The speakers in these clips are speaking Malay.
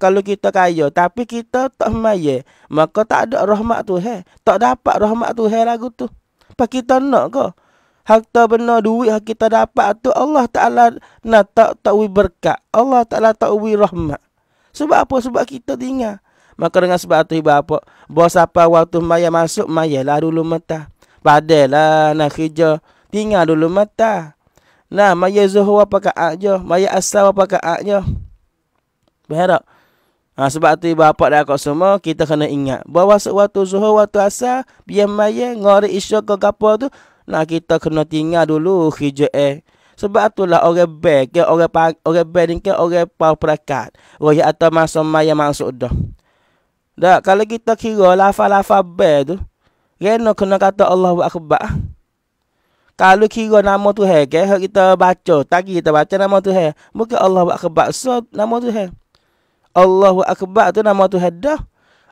kalau kita kaya tapi kita tak maye. maka tak ada rahmat tu he tak dapat rahmat tu he lagu tu pak kita nak Hak harta benar duit hak kita dapat tu Allah taala nak tak tak berkat Allah taala tak wi rahmat sebab apa sebab kita tinggal maka dengan sebab tu ibu apa bos apa waktu maya masuk maya lah dulu mata padahlah nak kerja tinggal dulu mata nah maya zuhur apa ke aja maya asal apa ke aja Berharap. Ha, sebab tu ibu bapa dan akak semua kita kena ingat bahawa waktu zuhur waktu asar biar maya ngori isya ke gapo tu nak kita kena tinggal dulu hijau eh. Sebab itulah orang baik ke orang orang baik ke orang pau perakat. Roy atau masa maya masuk dah. Dak kalau kita kira lafa-lafa baik tu kena kena kata Allahu akbar. Kalau kira nama tu hai ke kita baca tadi kita baca nama tu hai. Mungkin Allahu akbar so, nama tu hai. Allahu Akbar tu nama Tuhan dah.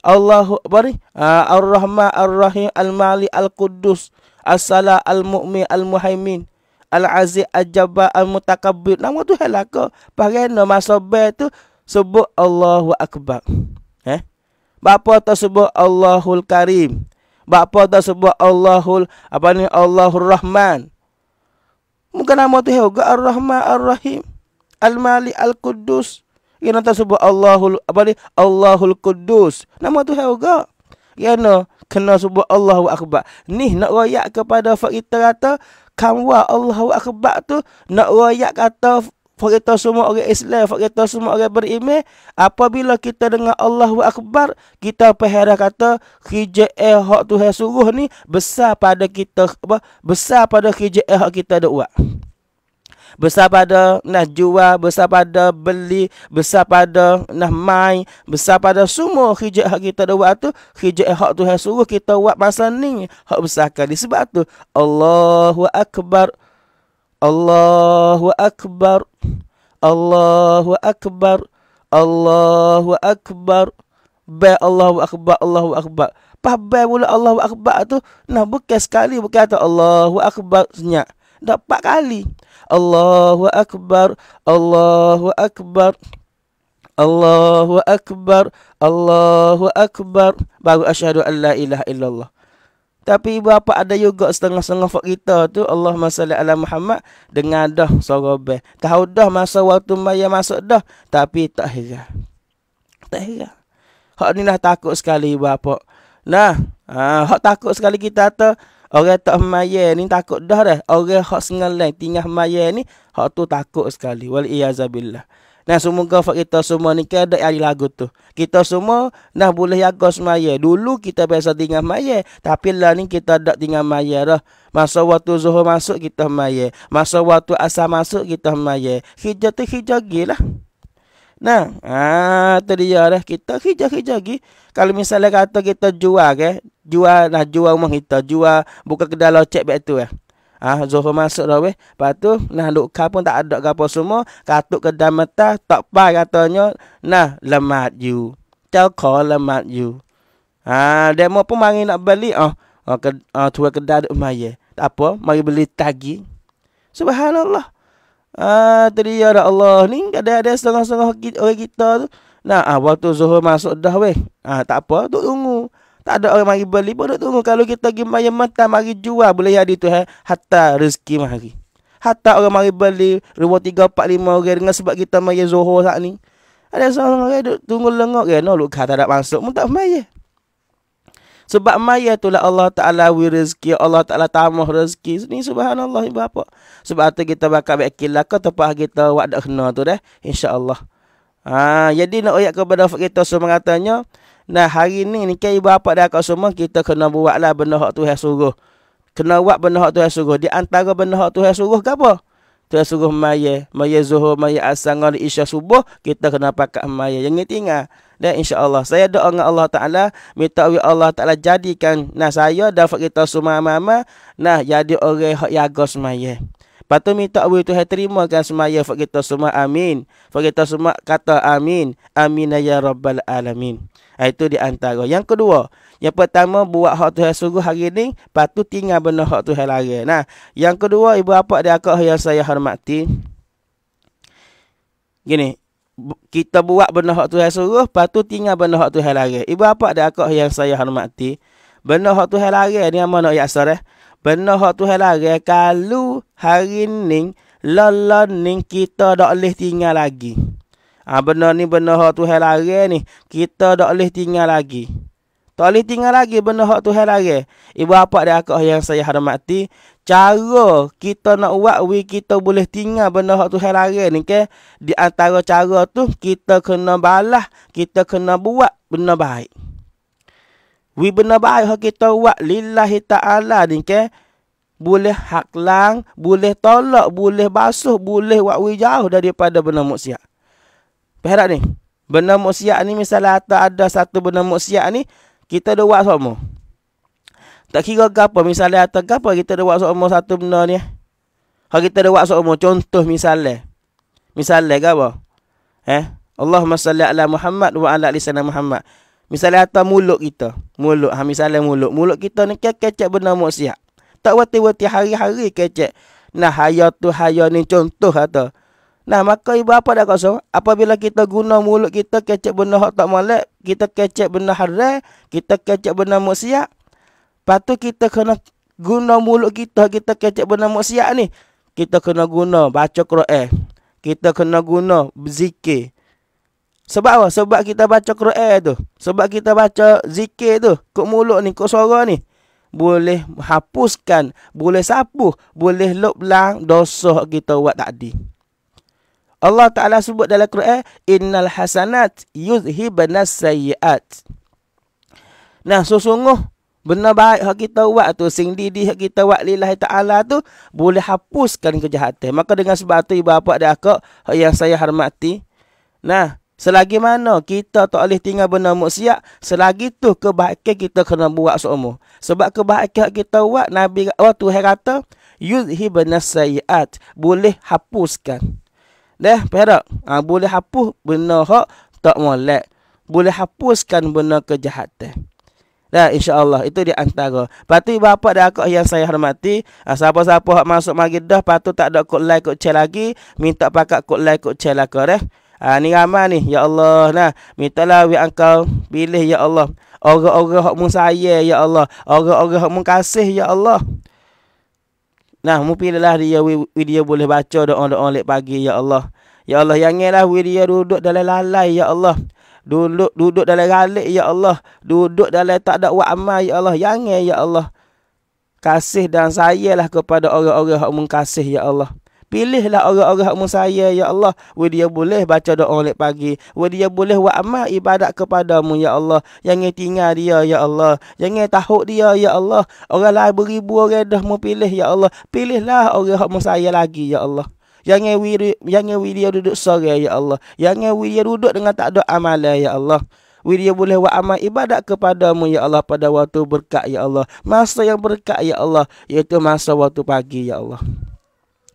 Allahu Akbar ni. Ah, Ar-Rahman, Ar-Rahim, Al-Mali, Al-Quddus. Al-Salah, Al-Mu'min, Al-Muhaimin. Al-Aziz, Al-Jabbar, Al-Mutakabir. Nama tu lah kau. Pakai nama sobat tu sebut Allahu Akbar. Eh? Bapa tu sebut Allahul Karim. Bapa tu sebut Allahul apa ni Allahul Rahman. muka nama tu juga Ar-Rahman, Ar-Rahim, Al-Mali, Al-Quddus. Al-Quddus. Yang nanti sebut Allahul apa ni? Allahul Kudus. Nama tu hal juga. Yang kena sebut Allahu Akbar. Ni nak royak kepada fakta kata kamwa Allahu Akbar tu nak royak kata fakta semua orang Islam, fakta semua orang beriman, apabila kita dengar Allahu Akbar, kita perhera kata khijal eh hak Tuhan suruh ni besar pada kita apa? Besar pada khijal eh hak kita dak buat besar pada nak jual, besar pada beli, besar pada nak main, besar pada semua hijab hak kita ada waktu, hijab hak Tuhan suruh kita buat masa ni, hak besar kali. Sebab tu, Allahu Akbar, Allahu Akbar, Allahu Akbar, Allahu Akbar, Baik Allahu Akbar, Allahu Akbar. Pahbai pula Allahu Akbar tu, nah bukan sekali, bukan kata Allahu Akbar senyap. Dapat kali. Allahu Akbar, Allahu Akbar, Allahu Akbar, Allahu Akbar. Baru asyhadu an la ilaha illallah. Tapi ibu bapa ada juga setengah-setengah fak kita tu Allah masalah ala Muhammad dengan dah sorobe. Tahu dah masa waktu maya masuk dah tapi tak hira. Tak hira. Hak ni dah takut sekali ibu bapa. Nah, ha, hak takut sekali kita tu Orang tak maya ni takut dah dah. Orang hak sengal lain tinggal maya ni hak tu takut sekali. Wal iazabilah. Nah semoga fak kita semua ni kan ari lagu tu. Kita semua nah boleh jaga semaya. Dulu kita biasa tinggal maya, tapi lah ni kita dak tinggal maya dah. Masa waktu zuhur masuk kita maya. Masa waktu asar masuk kita maya. Hijau tu hijau gilah. Nah, ha, tu dia dah kita kerja-kerja lagi. Kalau misalnya kata kita jual ke, eh? jual nak jual rumah kita, jual buka kedai locek back tu eh. Ah, ha, Zohor masuk dah weh. Lepas tu nah luka pun tak ada apa semua, katuk kedai mata tak pa katanya, nah lemat you. Tell call lemat you. Ah, dia demo pun mari nak beli ah. Oh, ke, ah, oh, tu kedai dekat Maya. Tak apa, mari beli tagi. Subhanallah. Ah tadi ya Allah ni kadang ada setengah-setengah orang kita tu. Nah, ah, waktu Zuhur masuk dah weh. Ah tak apa, tu tunggu. Tak ada orang mari beli Boleh tunggu. Kalau kita pergi maya mata mari jual boleh hari tu eh. hatta rezeki mari. Hatta orang mari beli ribu tiga empat lima orang dengan sebab kita maya Zuhur saat ni. Ada seorang orang duk tunggu lengok ke, eh. no, kata tak masuk pun tak maya. Sebab maya itulah Allah Ta'ala wi rezeki. Allah Ta'ala tamah rezeki. Ini subhanallah ibu bapa. Sebab itu kita bakal berkilah ke tempat kita wadah kena tu dah. InsyaAllah. Ha, jadi nak ayat kepada kita semua katanya. Nah hari ni ni kaya ibu bapa dah kau semua. Kita kena buatlah benda hak Tuhan suruh. Kena buat benda hak Tuhan suruh. Di antara benda hak Tuhan suruh ke apa? Tuhan suruh maya. Maya zuhur, maya asangan, isya subuh. Kita kena pakai maya. ni tinggal dan insyaallah saya doa dengan Allah taala minta wi Allah taala jadikan nah saya dan kita semua mama nah jadi oleh yang jaga semaya Patu minta wi tu hai terimakan semaya fak kita semua amin fak kita semua kata amin amin ya rabbal alamin itu di antara yang kedua yang pertama buat hak Tuhan suruh hari ni, patu tinggal benda hak Tuhan lari. Nah, yang kedua ibu bapa dia akak yang saya hormati. Gini, kita buat benda hak Tuhan suruh, lepas tinggal benda hak Tuhan larang. Ibu apa ada akak yang saya hormati? Benda hak Tuhan larang ni apa nak yak sore? Eh? Benda hak Tuhan larang kalau hari ni lalan ni kita tak boleh tinggal lagi. Ah ha, benda ni benda hak Tuhan larang ni, kita tak boleh tinggal lagi. Tak boleh tinggal lagi benda hak Tuhan larang. Ibu apa ada akak yang saya hormati? cara kita nak buat we kita boleh tinggal benda hak Tuhan larang ni ke di antara cara tu kita kena balas kita kena buat benda baik we benda baik hak kita buat lillahi taala ni ke boleh haklang boleh tolak boleh basuh boleh buat we jauh daripada benda maksiat perhatian ni benda maksiat ni misalnya ada satu benda maksiat ni kita dah buat semua tak kira ke apa misalnya atau ke apa kita ada buat seumur satu benda ni. Eh? Ha kita ada buat seumur contoh misalnya. Misalnya ke apa? Eh, Allahumma salli ala Muhammad wa ala lisan Muhammad. Misalnya atau mulut kita. Mulut. Ha, misalnya mulut. Mulut kita ni kecek benda maksiat. Tak wati-wati hari-hari kecek. Nah, haya tu haya ni contoh kata. Nah, maka ibu apa dah kosong? Apabila kita guna mulut kita kecek benda hak tak malak. Kita kecek benda haram. Kita kecek benda maksiat. Patu kita kena guna mulut kita. Kita kecek benda maksiat ni. Kita kena guna baca Quran. Kita kena guna zikir. Sebab apa? Sebab kita baca Quran tu. Sebab kita baca zikir tu. Kok mulut ni, kok suara ni. Boleh hapuskan. Boleh sapu. Boleh lublang dosa kita buat tadi. Allah Ta'ala sebut dalam Quran. Innal hasanat yuzhibna sayyiat. Nah, sesungguh so Benda baik yang kita buat tu, sing didi yang kita buat lillahi ta'ala tu, boleh hapuskan kejahatan. Maka dengan sebab tu, ibu bapa ada akak yang saya hormati. Nah, selagi mana kita tak boleh tinggal benda muksiat, selagi tu kebaikan kita kena buat seumur. Sebab kebaikan kita buat, Nabi Allah oh, Tuhan kata, yudhi benasayiat, boleh hapuskan. Dah, perak. Ha, boleh hapus benda hak tak molek. Boleh hapuskan benda kejahatan. Dah insya-Allah itu di antara. Patu bapa dan akak yang saya hormati, ah, siapa-siapa hak masuk mari dah patu tak ada kod like kod share lagi, minta pakak kod like kod share lah eh. Ha, ni ramai ni ya Allah nah mintalah wi engkau pilih ya Allah. Orang-orang hak mun ya Allah, orang-orang hak mun kasih ya Allah. Nah, mu pilihlah dia video boleh baca doa-doa lek pagi ya Allah. Ya Allah, yang lah dia duduk dalam lalai ya Allah duduk duduk dalam galik ya Allah duduk dalam tak ada buat amal ya Allah yang ya Allah kasih dan sayalah kepada orang-orang yang mengkasih ya Allah Pilihlah orang-orang umum saya, Ya Allah. Wa dia boleh baca doa oleh pagi. Wa dia boleh buat amal ibadat kepadamu, Ya Allah. Yang tinggal dia, Ya Allah. Yang tahu dia, Ya Allah. Orang lain beribu orang dah mau pilih, Ya Allah. Pilihlah orang umum saya lagi, Ya Allah. Jangan wiri, jangan wiri duduk sore ya Allah. Jangan wiri duduk dengan tak ada amalan ya Allah. Wiria boleh buat amal ibadat kepadamu ya Allah pada waktu berkat ya Allah. Masa yang berkat ya Allah iaitu masa waktu pagi ya Allah.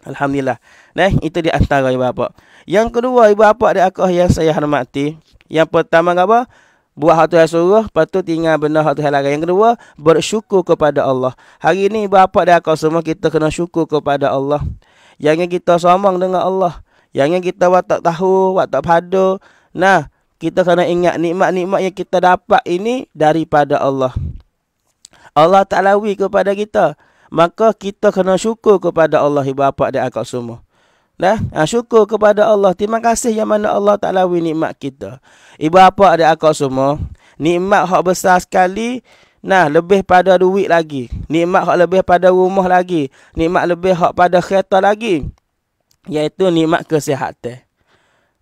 Alhamdulillah. Nah, itu di antara ibu bapa. Yang kedua ibu bapa di aku yang saya hormati. Yang pertama apa? Buat hati tu yang suruh, lepas tu tinggal benda hati tu yang larang. Yang kedua, bersyukur kepada Allah. Hari ini ibu bapa di aku semua kita kena syukur kepada Allah yang yang kita somong dengan Allah yang yang kita wak tak tahu wak tak pada nah kita kena ingat nikmat-nikmat yang kita dapat ini daripada Allah Allah tak lawi kepada kita maka kita kena syukur kepada Allah ibu bapa dan akak semua Nah, ha, syukur kepada Allah. Terima kasih yang mana Allah tak lawi nikmat kita. Ibu bapa dan akak semua. Nikmat hak besar sekali Nah, lebih pada duit lagi. Nikmat hak lebih pada rumah lagi. Nikmat lebih hak pada kereta lagi. Iaitu nikmat kesihatan.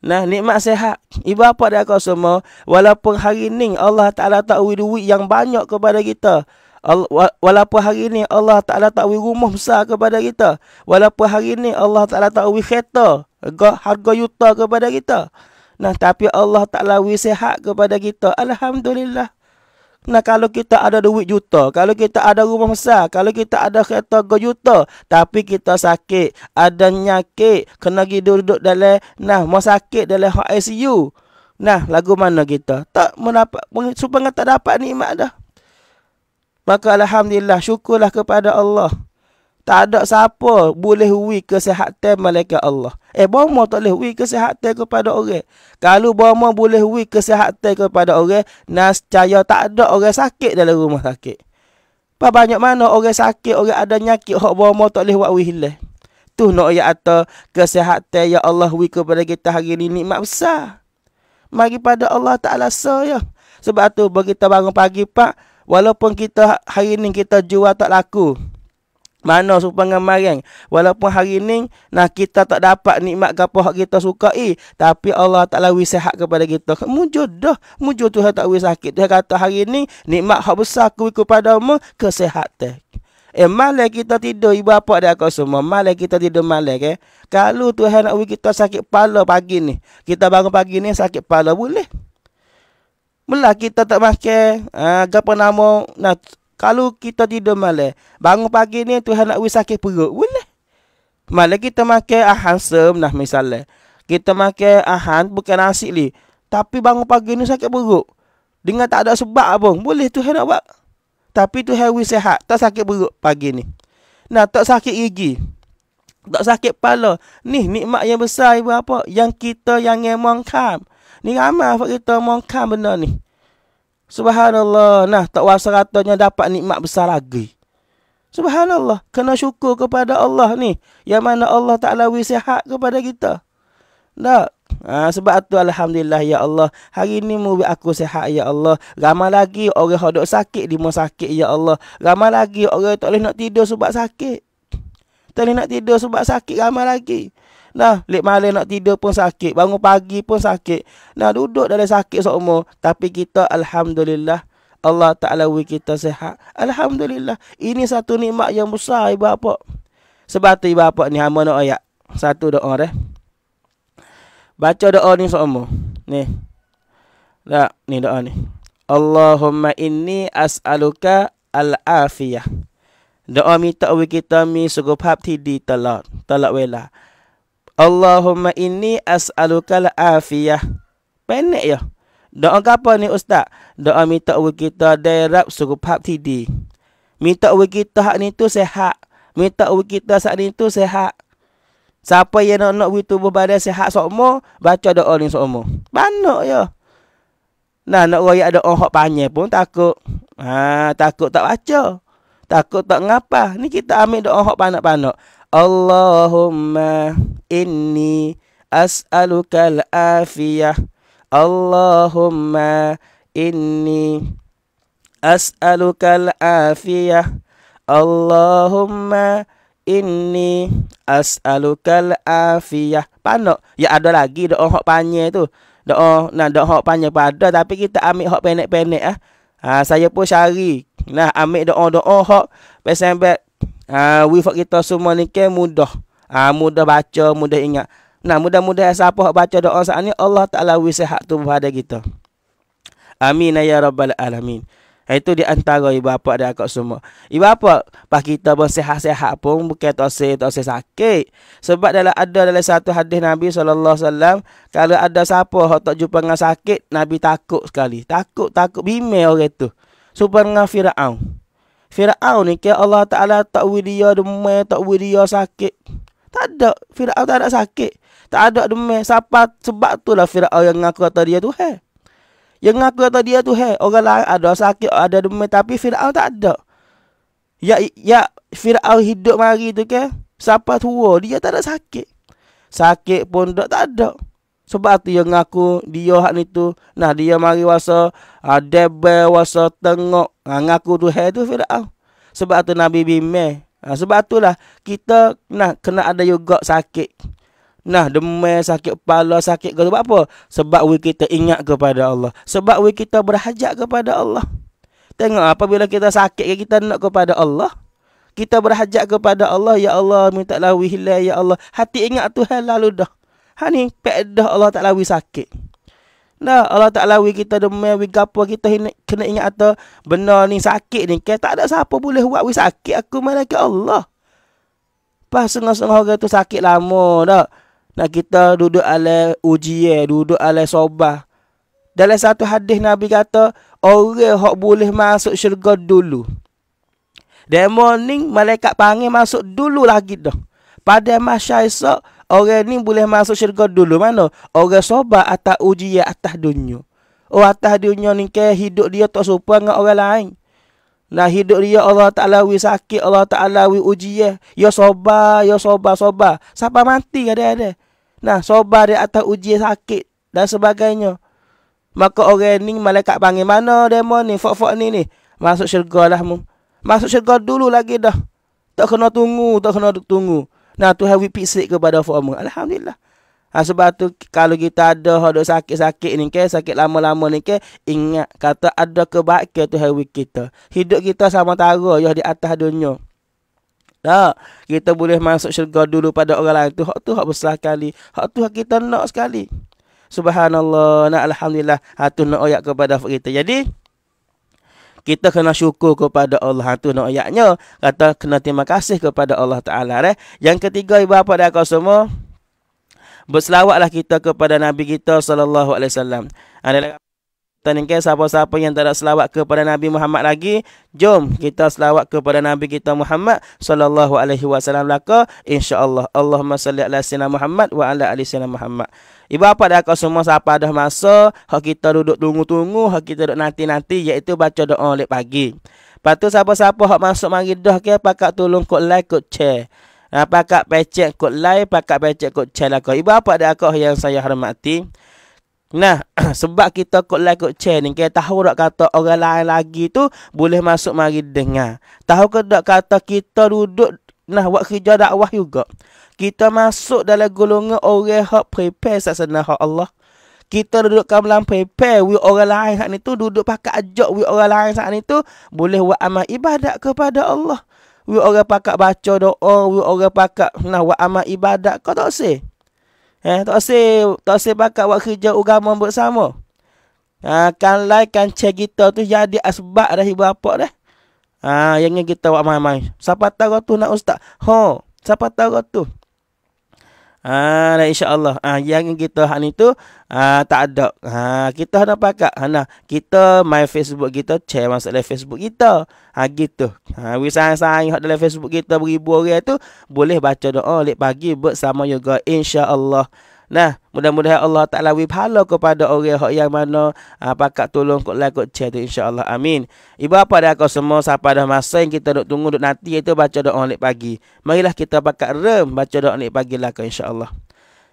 Nah, nikmat sehat. Ibu apa dia kau semua? Walaupun hari ini Allah Ta'ala tak beri duit yang banyak kepada kita. Walaupun hari ini Allah Ta'ala tak beri rumah besar kepada kita. Walaupun hari ini Allah Ta'ala tak beri kereta. Harga yuta kepada kita. Nah, tapi Allah Ta'ala beri sehat kepada kita. Alhamdulillah. Nah kalau kita ada duit juta, kalau kita ada rumah besar, kalau kita ada kereta go juta, tapi kita sakit, ada nyakit, kena pergi duduk dalam nah mau sakit dalam ICU. Nah lagu mana kita? Tak mendapat supaya tak dapat ni nikmat dah. Maka alhamdulillah syukurlah kepada Allah. Tak ada siapa boleh hui kesihatan malaikat Allah. Eh bomo boleh wui kesihatan kepada orang. Kalau bomo boleh wui kesihatan kepada orang, nascaya tak ada orang sakit dalam rumah sakit. Pa banyak mana orang sakit, orang ada nyakit hok bomo tak boleh buat wui lah. Tu nak no, ya ata kesihatan ya Allah wui kepada kita hari ini nikmat besar. Mari pada Allah Ta'ala so ya. Sebab tu bagi kita bangun pagi pak, walaupun kita hari ini kita jual tak laku. Mana supang dengan marang. Walaupun hari ni nah kita tak dapat nikmat gapo hak kita suka eh. Tapi Allah tak lawi sehat kepada kita. Mujud dah. Mujud Tuhan tak lawi sakit. Dia kata hari ni nikmat hak besar ku kepada mu kesehatan. Eh malam kita tidur ibu apa dia kau semua. Malam kita tidur malam eh. Kalau Tuhan nak lawi kita sakit pala pagi ni. Kita bangun pagi ni sakit pala boleh. Mula kita tak makan. Ah uh, gapo nama nak kalau kita tidur malam, bangun pagi ni Tuhan nak wis sakit perut. Boleh. Malam kita makan ahan sem nah misalnya. Kita makan ahan bukan nasi ni. Tapi bangun pagi ni sakit perut. Dengan tak ada sebab pun. Boleh Tuhan nak buat. Tapi Tuhan wis sehat. Tak sakit perut pagi ni. Nah, tak sakit gigi. Tak sakit kepala. Ni nikmat yang besar ibu apa. Yang kita yang memang kam. Ni ramai apa kita memang kam benda ni. Subhanallah. Nah, tak wasa katanya dapat nikmat besar lagi. Subhanallah. Kena syukur kepada Allah ni. Yang mana Allah Ta'ala wisihat kepada kita. Tak? Ha, sebab tu Alhamdulillah Ya Allah Hari ni mubi aku sehat Ya Allah Ramai lagi orang hodok sakit Dia sakit Ya Allah Ramai lagi orang tak boleh nak tidur sebab sakit Tak boleh nak tidur sebab sakit Ramai lagi Nah, lep malam nak tidur pun sakit. Bangun pagi pun sakit. Nah, duduk dalam sakit semua. Tapi kita Alhamdulillah. Allah Ta'ala wui kita sehat. Alhamdulillah. Ini satu nikmat yang besar ibu bapa. Sebab tu ibu bapa ni hama nak ayat. Satu doa dah. Baca doa ni semua. Ni. Tak, ni doa ni. Allahumma inni as'aluka al-afiyah. Doa minta wui kita mi sugup hap tidi talak. Talak welah. Allahumma inni as'alukal afiyah. Pendek ya. Doa apa ni ustaz? Doa minta ubi kita derap suku pap tidi. Minta ubi kita hak ni tu sehat. Minta ubi kita saat ni tu sehat. Siapa yang nak nak tubuh badan sehat sokmo, baca doa ni sokmo. Banyak ya. Nah, nak royak doa hak panjang pun takut. Ha, takut tak baca. Takut tak ngapa. Ni kita ambil doa hak panak-panak. Allahumma inni as'aluka al-afiyah Allahumma inni as'aluka al-afiyah Allahumma inni as'aluka al-afiyah Pano? Ya ada lagi doa hok panye tu Doa nah doa hok panye pada tapi kita ambil hok penek penek ah. Ha, saya pun cari. Nah ambil doa-doa hok pesan uh, ah, wifat kita semua ni ke mudah. Uh, mudah baca, mudah ingat. Nah, mudah mudah siapa yang baca doa saat ni, Allah Ta'ala wisihak tu pada kita. Amin ya Rabbal Alamin. Ah, itu di antara ibu bapa dan akak semua. Ibu bapa, pas kita bersihat-sihat pun bukan tak sihat, tak sihat sakit. Sebab dalam ada dalam satu hadis Nabi SAW, kalau ada siapa yang tak jumpa dengan sakit, Nabi takut sekali. Takut, takut bimbing orang itu. supaya dengan Fir'aun. Firaun ni ke Allah Taala tak wui dia demam, tak wui dia sakit. Tak ada Firaun tak ada sakit. Tak ada demam. Siapa sebab tu lah Firaun yang ngaku kata dia tu he? Yang ngaku kata dia tu he? Orang lain ada sakit, ada demam tapi Firaun tak ada. Ya ya Firaun hidup mari tu ke? Siapa tua dia tak ada sakit. Sakit pun tak ada. Sebab tu yang ngaku dia hak ni tu. Nah dia mari wasa ada ah, debel tengok uh, ngaku tu hai tu Firaun. Sebab tu Nabi bimbing. Ha, ah, sebab lah kita nah kena ada juga sakit. Nah demam sakit kepala sakit ke sebab apa? Sebab we kita ingat kepada Allah. Sebab we kita berhajat kepada Allah. Tengok apabila kita sakit kita nak kepada Allah. Kita berhajat kepada Allah ya Allah minta lah ya Allah. Hati ingat tu Tuhan lalu dah. Ha ni pedah Allah Taala wi sakit. Nah, Allah Taala wi kita demi wi gapo kita hina, kena ingat ta benar ni sakit ni ke tak ada siapa boleh buat wi sakit aku malaikat Allah. Pas sengah-sengah orang tu sakit lama dah. Nak kita duduk ala ujian, duduk ala soba. Dalam satu hadis Nabi kata, orang hok boleh masuk syurga dulu. The morning malaikat panggil masuk dulu lagi dah. Pada masa esok, Orang ni boleh masuk syurga dulu mana? Orang sobat atas uji ya atas dunia. Oh atas dunia ni ke hidup dia tak supaya dengan orang lain. Nah hidup dia Allah Ta'ala wi sakit, Allah Ta'ala wi uji ya. Ya sobat, ya sobat, sobat. Siapa mati ada ada. Nah sobat dia atas uji sakit dan sebagainya. Maka orang ni malaikat panggil mana demo ni, fok-fok ni ni. Masuk syurga lah mu. Masuk syurga dulu lagi dah. Tak kena tunggu, tak kena tunggu. Nah Tuhan we pick kepada formu. Alhamdulillah. Ha, sebab tu kalau kita ada ada sakit-sakit ni ke, sakit lama-lama ni ke, ingat kata ada kebaikan tu hari kita. Hidup kita sama tara ya di atas dunia. Tak. Kita boleh masuk syurga dulu pada orang lain tu. Hak tu hak besar kali. Hak tu hak kita nak sekali. Subhanallah. Nah, Alhamdulillah. Hak tu nak ayat kepada kita. Jadi, kita kena syukur kepada Allah ha, tu nak ayatnya kata kena terima kasih kepada Allah taala eh yang ketiga ibu bapa dan kau semua berselawatlah kita kepada nabi kita sallallahu alaihi wasallam adalah ha, Tanya siapa-siapa yang tak ada selawat kepada Nabi Muhammad lagi, jom kita selawat kepada Nabi kita Muhammad sallallahu alaihi wasallam laka insya-Allah. Allahumma salli ala sayyidina Muhammad wa ala ali sayyidina Muhammad. Ibu apa dah kau semua siapa dah masa Hak kita duduk tunggu-tunggu Hak kita duduk nanti-nanti Iaitu baca doa oleh pagi Lepas tu siapa-siapa hak masuk mari dah ke Pakak tolong kot like kot share ha, Pakak pecek kot like Pakak pecek kot share lah kau Ibu apa dah kau yang saya hormati Nah, sebab kita kot like kot share ni, kita tahu tak kata orang lain lagi tu boleh masuk mari dengar. Tahu ke tak kata kita duduk Nah, buat kerja dakwah juga. Kita masuk dalam golongan orang hak prepare sasana hak Allah. Kita duduk kat dalam prepare we orang lain saat ni duduk pakai ajak we orang lain saat ni boleh buat amal ibadat kepada Allah. We orang pakai baca doa, we orang pakai Nah, buat amal ibadat kau tak sih. Eh, tak sih, tak sih pakai buat kerja agama bersama. Ha, kan lain kan cik kita tu jadi asbab dah ibu apa dah. Ah, yang ni kita buat mai-mai. Siapa tahu tu nak ustaz? Ho, siapa tahu tu? Ah, insya-Allah. Ah, yang kita hak ni tu ah tak ada. Ha, ah, kita hendak pakak. Ha, kita mai Facebook kita, share masuk Facebook kita. Ha, ah, gitu. Ha, ah, wis sayang hak dalam Facebook kita beribu orang tu boleh baca doa lepas pagi bersama juga insya-Allah. Nah, mudah-mudahan Allah Ta'ala wibhala kepada orang yang mana uh, pakat tolong kot lah kot cek tu insyaAllah. Amin. Ibu apa dah kau semua siapa dah masa yang kita duk tunggu duk nanti itu baca doa ni pagi. Marilah kita pakat rem baca doa ni pagi lah kau insyaAllah.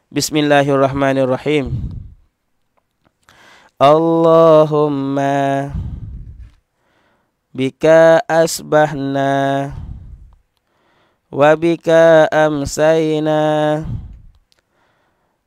Bismillahirrahmanirrahim. Allahumma bika asbahna wa Bika amsayna.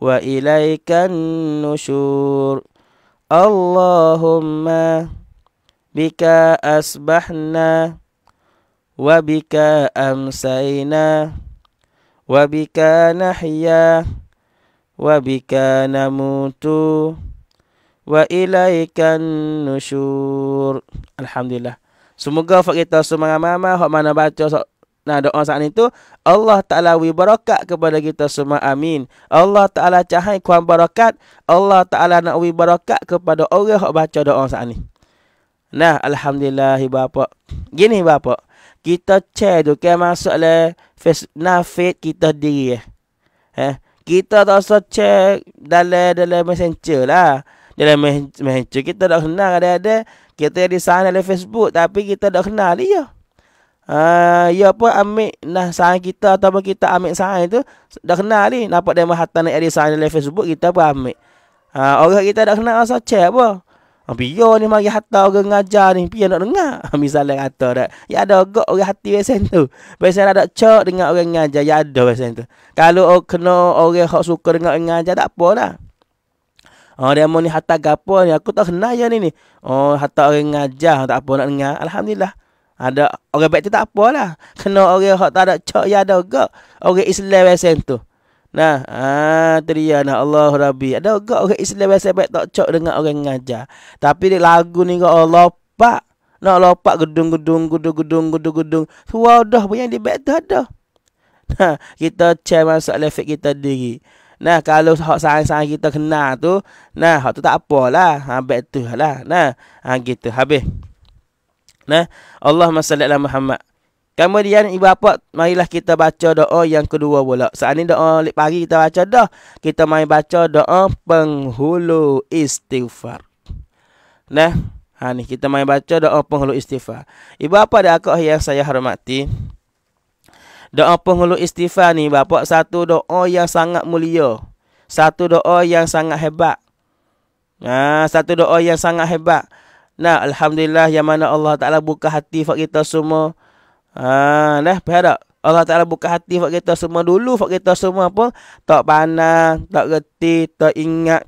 وإليك النشور اللهم بك أسبحنا وبك أمسينا وبك نحيا وبك نموت وإليك النشور الحمد لله Semoga fakta semangat mama hok mana baca sok Nah doa saat itu Allah Ta'ala wibarakat kepada kita semua amin Allah Ta'ala cahai kuam barakat Allah Ta'ala nak wibarakat kepada orang yang baca doa saat ini Nah Alhamdulillah ibu bapa Gini ibu bapa Kita cek tu kan masuk le Nafid kita diri eh. eh kita tak usah cek dalam dalam messenger lah. Dalam messenger kita tak kenal ada-ada. Kita di sana dalam Facebook tapi kita tak kenal dia. Ya. Ah, ya apa ambil nah sign kita ataupun kita ambil sign tu dah kenal ni nampak dia mahatan nak ada sign dalam Facebook kita pun ambil. Ha, orang kita dah kenal rasa chat apa. Ha, yo ni mari hatta orang ngajar ni Biar nak dengar Misalnya kata tak Ya ada agak orang hati besen tu Besen ada cok dengan orang ngajar Ya ada besen tu Kalau oh, kena orang yang suka dengan orang ngajar Tak apa lah Oh dia mau ni hatta gapo ni aku tak kenal ya ni ni. Oh hatta orang ngajar tak apa nak dengar. Alhamdulillah. Ada orang baik tu tak apalah. Kena orang hak tak ada cak ya ada gak. Orang Islam biasa tu. Nah, ah teriak. nah Allah Rabbi. Ada gak orang Islam biasa baik tak cak dengan orang ngajar. Tapi di lagu ni gak Allah oh, pak. Nak lopak gedung-gedung gedung-gedung gedung-gedung. Tua dah punya di baik tu ada. Nah, kita cek masalah fik kita diri. Nah, kalau hak sayang-sayang kita kena tu, nah hak tu tak apalah. Ha baik tu lah. Nah, ha gitu habis. Nah, Allahumma salli ala Muhammad. Kemudian ibu bapa, marilah kita baca doa yang kedua pula. Saat ini doa pagi kita baca dah. Kita mai baca doa penghulu istighfar. Nah, ha ni kita mai baca doa penghulu istighfar. Ibu bapa dan akak yang saya hormati. Doa penghulu istighfar ni bapa satu doa yang sangat mulia. Satu doa yang sangat hebat. Nah, ha, satu doa yang sangat hebat. Nah, Alhamdulillah yang mana Allah Ta'ala buka hati buat kita semua. Ha, dah, faham tak? Allah Ta'ala buka hati buat kita semua dulu. Buat kita semua apa? Tak panas, tak reti, tak ingat.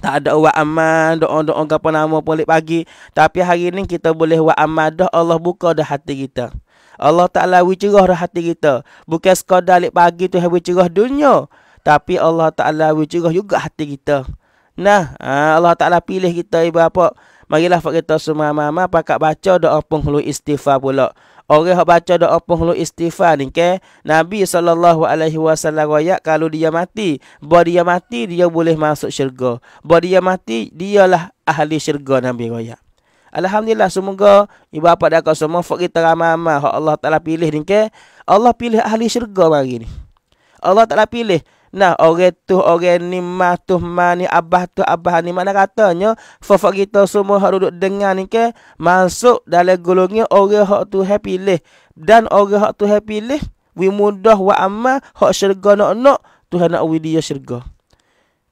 Tak ada buat amal, doa-doa ke apa nama pun pagi. Tapi hari ni kita boleh buat amal dah. Allah buka dah hati kita. Allah Ta'ala wicerah dah hati kita. Bukan sekadar lip pagi tu yang wicerah dunia. Tapi Allah Ta'ala wicerah juga hati kita. Nah, ha, Allah Ta'ala pilih kita ibu apa? Ibu Marilah Pak Kata semua mama pakak baca doa penghulu istighfar pula. Orang yang baca doa penghulu istighfar ni ke Nabi SAW rakyat kalau dia mati Bahawa dia mati dia boleh masuk syurga Bahawa dia mati dialah ahli syurga Nabi rakyat Alhamdulillah semoga ibu bapa dan kau semua fakir teramama Allah Ta'ala pilih ni ke Allah pilih ahli syurga hari ni Allah Ta'ala pilih Nah, orang tu orang ni mah tu mah ni abah tu abah ni mana katanya fofok kita semua harus duduk dengar ni ke masuk dalam golongnya orang hak tu happy leh dan orang hak tu happy leh wi mudah wa amal hak syurga nak nak Tuhan nak wi dia syurga.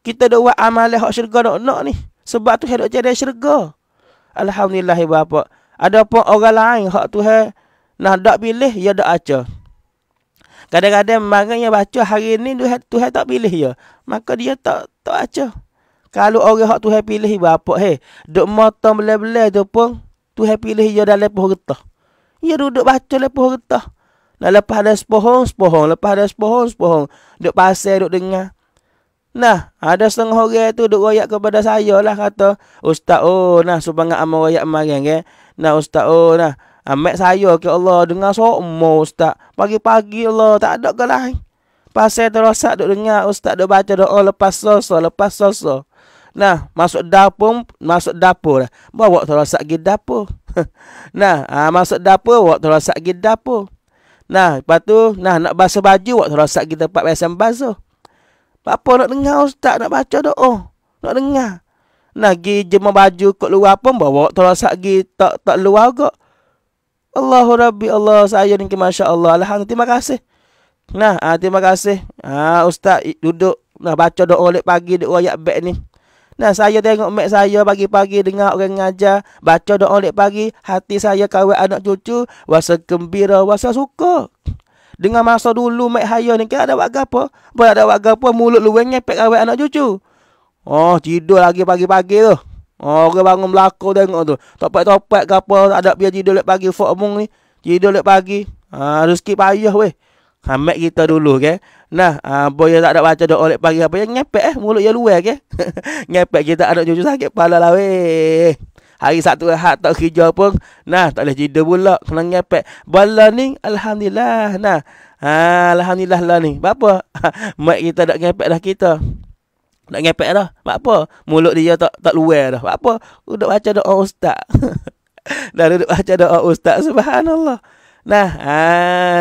Kita dok buat amal hak syurga nak nak ni sebab tu hendak jadi syurga. Alhamdulillah ibu bapa. Ada pun orang lain hak tu nak dak pilih ya dak aja. Kadang-kadang barang yang baca hari ini Tuhan, Tuhan tak pilih dia. Maka dia tak tak baca. Kalau orang hak Tuhan pilih berapa he, Duk motong bela belah tu pun Tuhan pilih dia dalam lepuh getah. Dia ya, duduk baca lepuh getah. Nah, lepas ada sepohong, sepohong. Lepas ada sepohong, sepohong. Duk pasir, duk dengar. Nah, ada setengah orang tu duk royak kepada saya lah kata. Ustaz, oh nah, subangat amal royak kemarin. Eh? Nah, Ustaz, oh nah. Amat ah, saya ke Allah dengar sokmo ustaz. Pagi-pagi Allah tak ada ke lain. Pasal terosak duk dengar ustaz duk baca doa lepas soso lepas soso. Nah, masuk dapur, masuk dapur lah. Bawa terosak pergi dapur. nah, ha, masuk dapur, bawa terosak pergi dapur. Nah, lepas tu, nah, nak basuh baju, bawa terosak pergi tempat biasan basuh. Apa nak dengar ustaz, nak baca doa. Nak dengar. Nah, pergi jemur baju kat luar pun, bawa terosak pergi tak, tak luar kot. Allahu Rabbi Allah saya ni Masya Allah Alhamdulillah Terima kasih Nah ah, terima kasih ah, Ustaz duduk Nah baca doa oleh pagi Dua ayat bek ni Nah saya tengok mak saya pagi-pagi dengar orang ngajar baca doa oleh pagi hati saya kawin anak cucu rasa gembira rasa suka dengan masa dulu mak saya ni kan ada buat apa boleh ada buat apa mulut luwengnya pek kawin anak cucu oh tidur lagi pagi-pagi tu -pagi Oh, orang bangun melaka tengok tu. Topat-topat ke apa ada biar tidur lep pagi fok mung ni. Tidur lep pagi. Ah, uh, rezeki payah weh. Hamek kita dulu ke. Nah, ah, ha, uh, boya tak ada baca doa lep pagi apa yang ngepek eh mulut yang luar ke. ngepek kita anak cucu sakit kepala lah weh. Hari satu hak tak kerja pun. Nah, tak boleh tidur pula. Kena ngepek. Bala ni, Alhamdulillah. Nah, ah, Alhamdulillah lah ni. Bapa? Mak kita tak ngepek dah kita nak ngepek dah. Sebab apa? Mulut dia tak tak luar dah. Sebab apa? Duduk baca doa ustaz. dah duduk baca doa ustaz. Subhanallah. Nah, ha,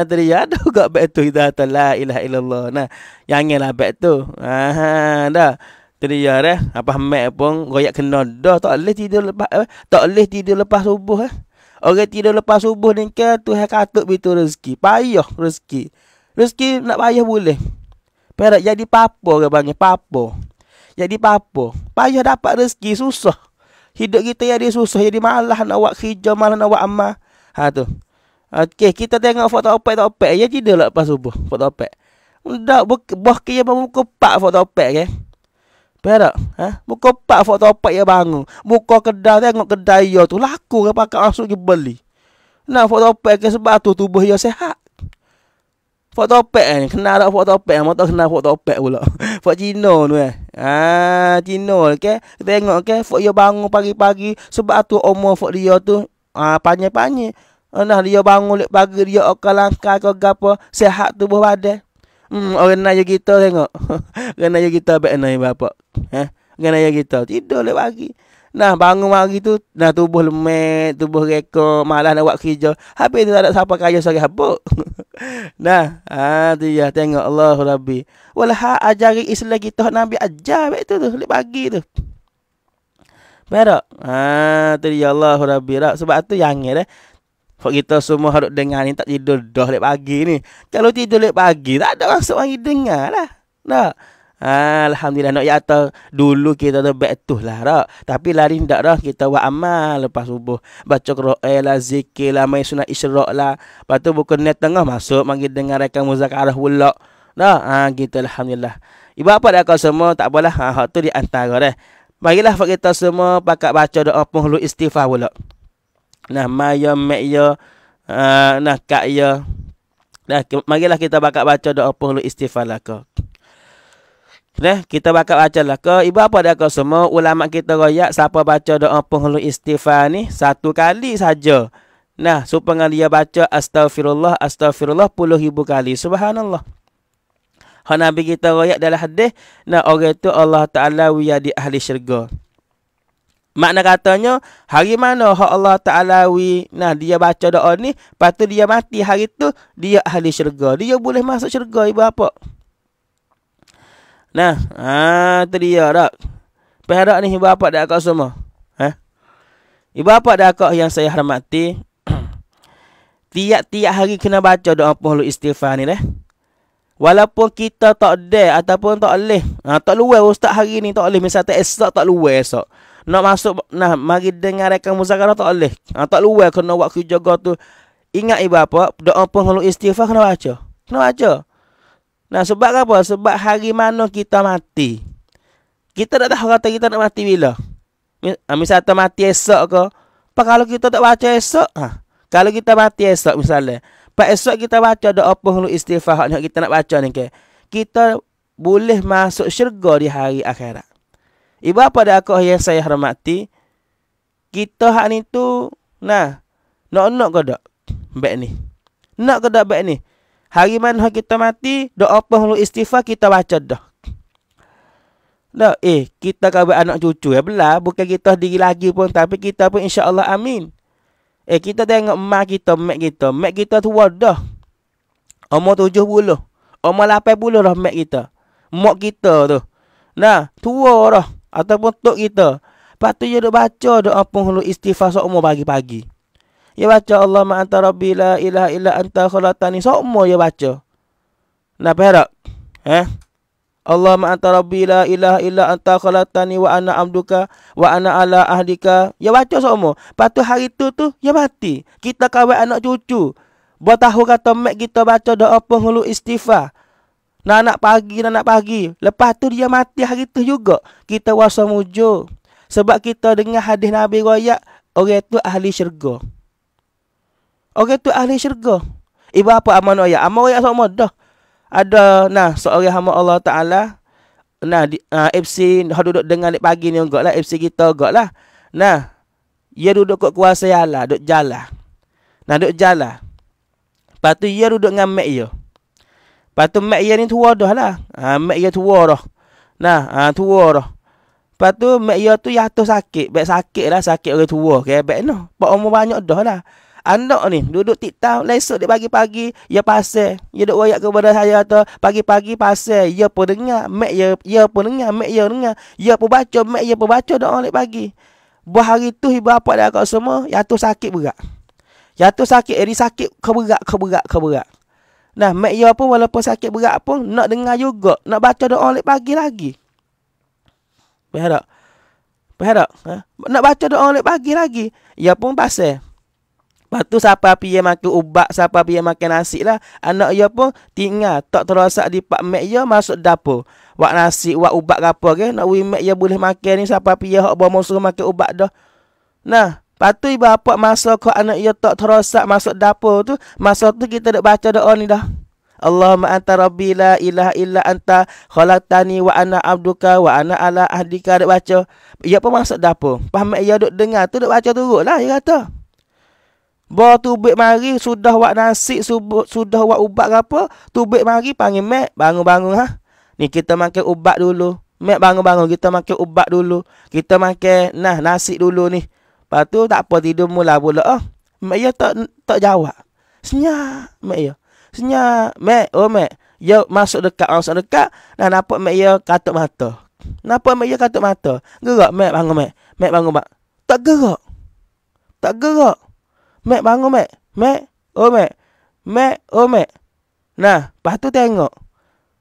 tadi ada juga bet tu kita kata la ilaha illallah. Nah, yang ni lah bet tu. Ha, dah. Tadi ya dah. Apa mak pun royak kena dah. Tak boleh tidur lepas eh. tak boleh tidur lepas subuh eh. Orang tidur lepas subuh ni ke Tuhan katuk betul rezeki. Payah rezeki. Rezeki nak payah boleh. Perak jadi papo, ke bangi papa. Jadi apa-apa. Payah dapat rezeki susah. Hidup kita jadi susah. Jadi malah nak buat kerja, malah nak buat amal. Ha tu. Okey, kita tengok foto opek tak opek. Ya tidak lah lepas subuh foto opek. Tak, bu buah kaya bangun muka pak foto opek ke. Okay? Faham Ha? Muka pak foto opek ya bangun. Muka kedai, tengok kedai yo tu. Laku ke pakai masuk je beli. Nak foto opek ke sebab tu tubuh yo sehat. Foto pek kan. Eh. Kenal tak foto pek. Mereka tak kenal foto pek pula. Foto Cino tu kan. Eh. Ah, Haa. Cino. Okay. Tengok okay. Foto dia bangun pagi-pagi. Sebab tu umur foto dia tu. Haa. Ah, Panye-panye. Nah dia bangun lep pagi dia akan langkah ke apa. Sehat tubuh badan. Hmm. Orang naik kita tengok. Orang naik kita baik naik bapak. Haa. Eh? Orang naik kita. Tidur lep pagi. Nah bangun hari tu Nah tubuh lemet Tubuh reka Malah nak buat kerja Habis tu tak ada siapa kaya sehari habuk Nah ha, tu ya Tengok Allah Rabbi Walha ajari Islam kita Nabi ajar Baik tu tu Lep pagi tu Berak ha, tu ya Allah Rabbi Rak. Sebab tu yang eh Fak kita semua harus dengar ni Tak tidur dah lep pagi ni Kalau tidur lep pagi Tak ada orang seorang dengar lah Nah Ah, alhamdulillah nak yata dulu kita tu betul lah tak. Tapi lari tidak dah kita wa amal lepas subuh. Baca roh lah, zikir lah, main sunat isyrak lah. Lepas bukan net tengah masuk mari dengar rekam muzakarah pula. Dah, ha, kita alhamdulillah. Ibu apa dah kau semua tak boleh Ha ah, hak tu di antara deh. lah kita semua pakai baca doa penghulu istighfar pula. Nah, maya maya ya. Uh, nah, kak ya. Nah, marilah kita pakat baca doa penghulu istighfar lah kau. Nah, kita bakal baca lah ke ibu apa dah ke semua ulama kita royak siapa baca doa penghulu istighfar ni satu kali saja. Nah, supaya dia baca astagfirullah astagfirullah puluh ribu kali. Subhanallah. Ha nabi kita royak dalam hadis, nah orang tu Allah Taala wiya di ahli syurga. Makna katanya hari mana hak Allah Taala wi nah dia baca doa ni, patu dia mati hari tu dia ahli syurga. Dia boleh masuk syurga ibu apa? Nah, ha tu dia dak. Perhadap ni ibu bapa dak akak semua. Ha? Ibu bapa dak akak yang saya hormati. Tiap-tiap hari kena baca doa puluh istighfar ni dah. Walaupun kita tak ada ataupun tak boleh. Ha, tak luar ustaz hari ni tak boleh. Misalnya esok tak luar esok. Nak masuk, nah mari dengar rekan muzakarah tak boleh. Ha, tak luar kena waktu jaga tu. Ingat ibu apa, doa puluh istighfar kena baca. Kena baca. Nah, sebab apa? Sebab hari mana kita mati. Kita tak tahu kata kita nak mati bila. Ah, misalnya kita mati esok ke. Pak kalau kita tak baca esok? Ha? Kalau kita mati esok misalnya. Pak esok kita baca ada apa hulu istighfar yang kita nak baca ni ke. Kita boleh masuk syurga di hari akhirat. Ibu apa dah aku yang saya hormati? Kita hari ni tu, nah, nak-nak ke tak? Baik ni. Nak ke tak baik ni? Hari mana kita mati, doa penghulu istighfar kita baca dah. Dah, eh, kita kawin anak cucu ya bela Bukan kita diri lagi pun, tapi kita pun insya Allah amin. Eh, kita tengok mak kita, mak kita. Mak kita tua dah. Umur tujuh puluh. Umur lapai puluh lah mak kita. Mak kita tu. Nah, tua lah Ataupun tok kita. Lepas tu dia duk baca doa penghulu istighfar seumur pagi-pagi. Ya baca Allah ma'anta rabbi la ilaha illa anta khulatani. Semua ya baca. Nak perak? Eh? Allah ma'anta rabbi la ilaha illa anta khulatani wa ana amduka wa ana ala ahdika. Ya baca semua. Lepas hari tu tu, ya mati. Kita kawal anak cucu. Buat tahu kata mak kita baca doa penghulu istighfar. Nak nak pagi, nak nak pagi. Lepas tu dia mati hari tu juga. Kita wasa mujur. Sebab kita dengar hadis Nabi Raya, orang tu ahli syurga. Orang tu ahli syurga. Ibu apa aman ayat? Aman ayat semua dah. Ada nah seorang hamba Allah Taala nah di uh, FC ha duduk dengan dek pagi ni enggak lah FC kita enggak lah. Nah, dia duduk kat kuasa Allah, duduk jalan. Nah, duduk jalan. Lepas dia duduk dengan mak dia. Lepas tu mak dia ni tua dah lah. Ha mak dia tua dah. Nah, ha tua dah. Lepas tu mak dia tu jatuh sakit, baik sakit lah sakit orang tua ke okay? baik noh. Pak umur banyak dah lah. Anak ni duduk tiktah lesuk dia pagi-pagi Ya pasal dia ya duduk wayak kepada saya tu Pagi-pagi pasal Ya pun dengar Mek ya, ya pun dengar Mek ya dengar Ya pun baca Mek ya pun baca doa lep pagi Buah hari tu ibu apa dah kat semua Yatuh sakit berat Yatuh sakit Eri eh, sakit keberat keberat keberat Nah Mek ya pun walaupun sakit berat pun Nak dengar juga Nak baca doa lep pagi lagi Faham tak? Faham tak? Ha? Nak baca doa lep pagi lagi Ya pun pasal Lepas tu siapa api yang makan ubat, siapa api yang makan nasi lah. Anak ia ya pun tinggal. Tak terasa di pak mek ia ya, masuk dapur. Buat nasi, buat ubat ke apa ke. Nak wimek mek ia ya boleh makan ni. Siapa api yang bawa musuh makan ubat dah. Nah. Lepas tu ibu bapa masuk kau anak ia tak terasa masuk dapur tu. Masa tu kita dah baca doa ni dah. Allahumma anta rabbi la ilaha illa anta khalaqtani wa ana abduka wa ana ala ahdika dak baca. Ya pun masuk dapur? Paham ya duk dengar tu duk baca turut lah dia kata. Bawa tubik mari sudah buat nasi subuh, sudah buat ubat ke apa? Tubik mari panggil mek bangun-bangun ha. Ni kita makan ubat dulu. Mek bangun-bangun kita makan ubat dulu. Kita makan nah nasi dulu ni. Lepas tu tak apa tidur mula pula ah. Mek ya tak tak jawab. Senyap mek ya. Senyap mek oh mek. Ya masuk dekat masuk dekat dan nampak mek ya katuk mata. Nampak mek ya katuk mata. Gerak mek bangun mek. Mek bangun mak. Tak gerak. Tak gerak. Mak bangun mak. Mak. Oh mak. Mak. Oh mak. Nah. Lepas tu tengok.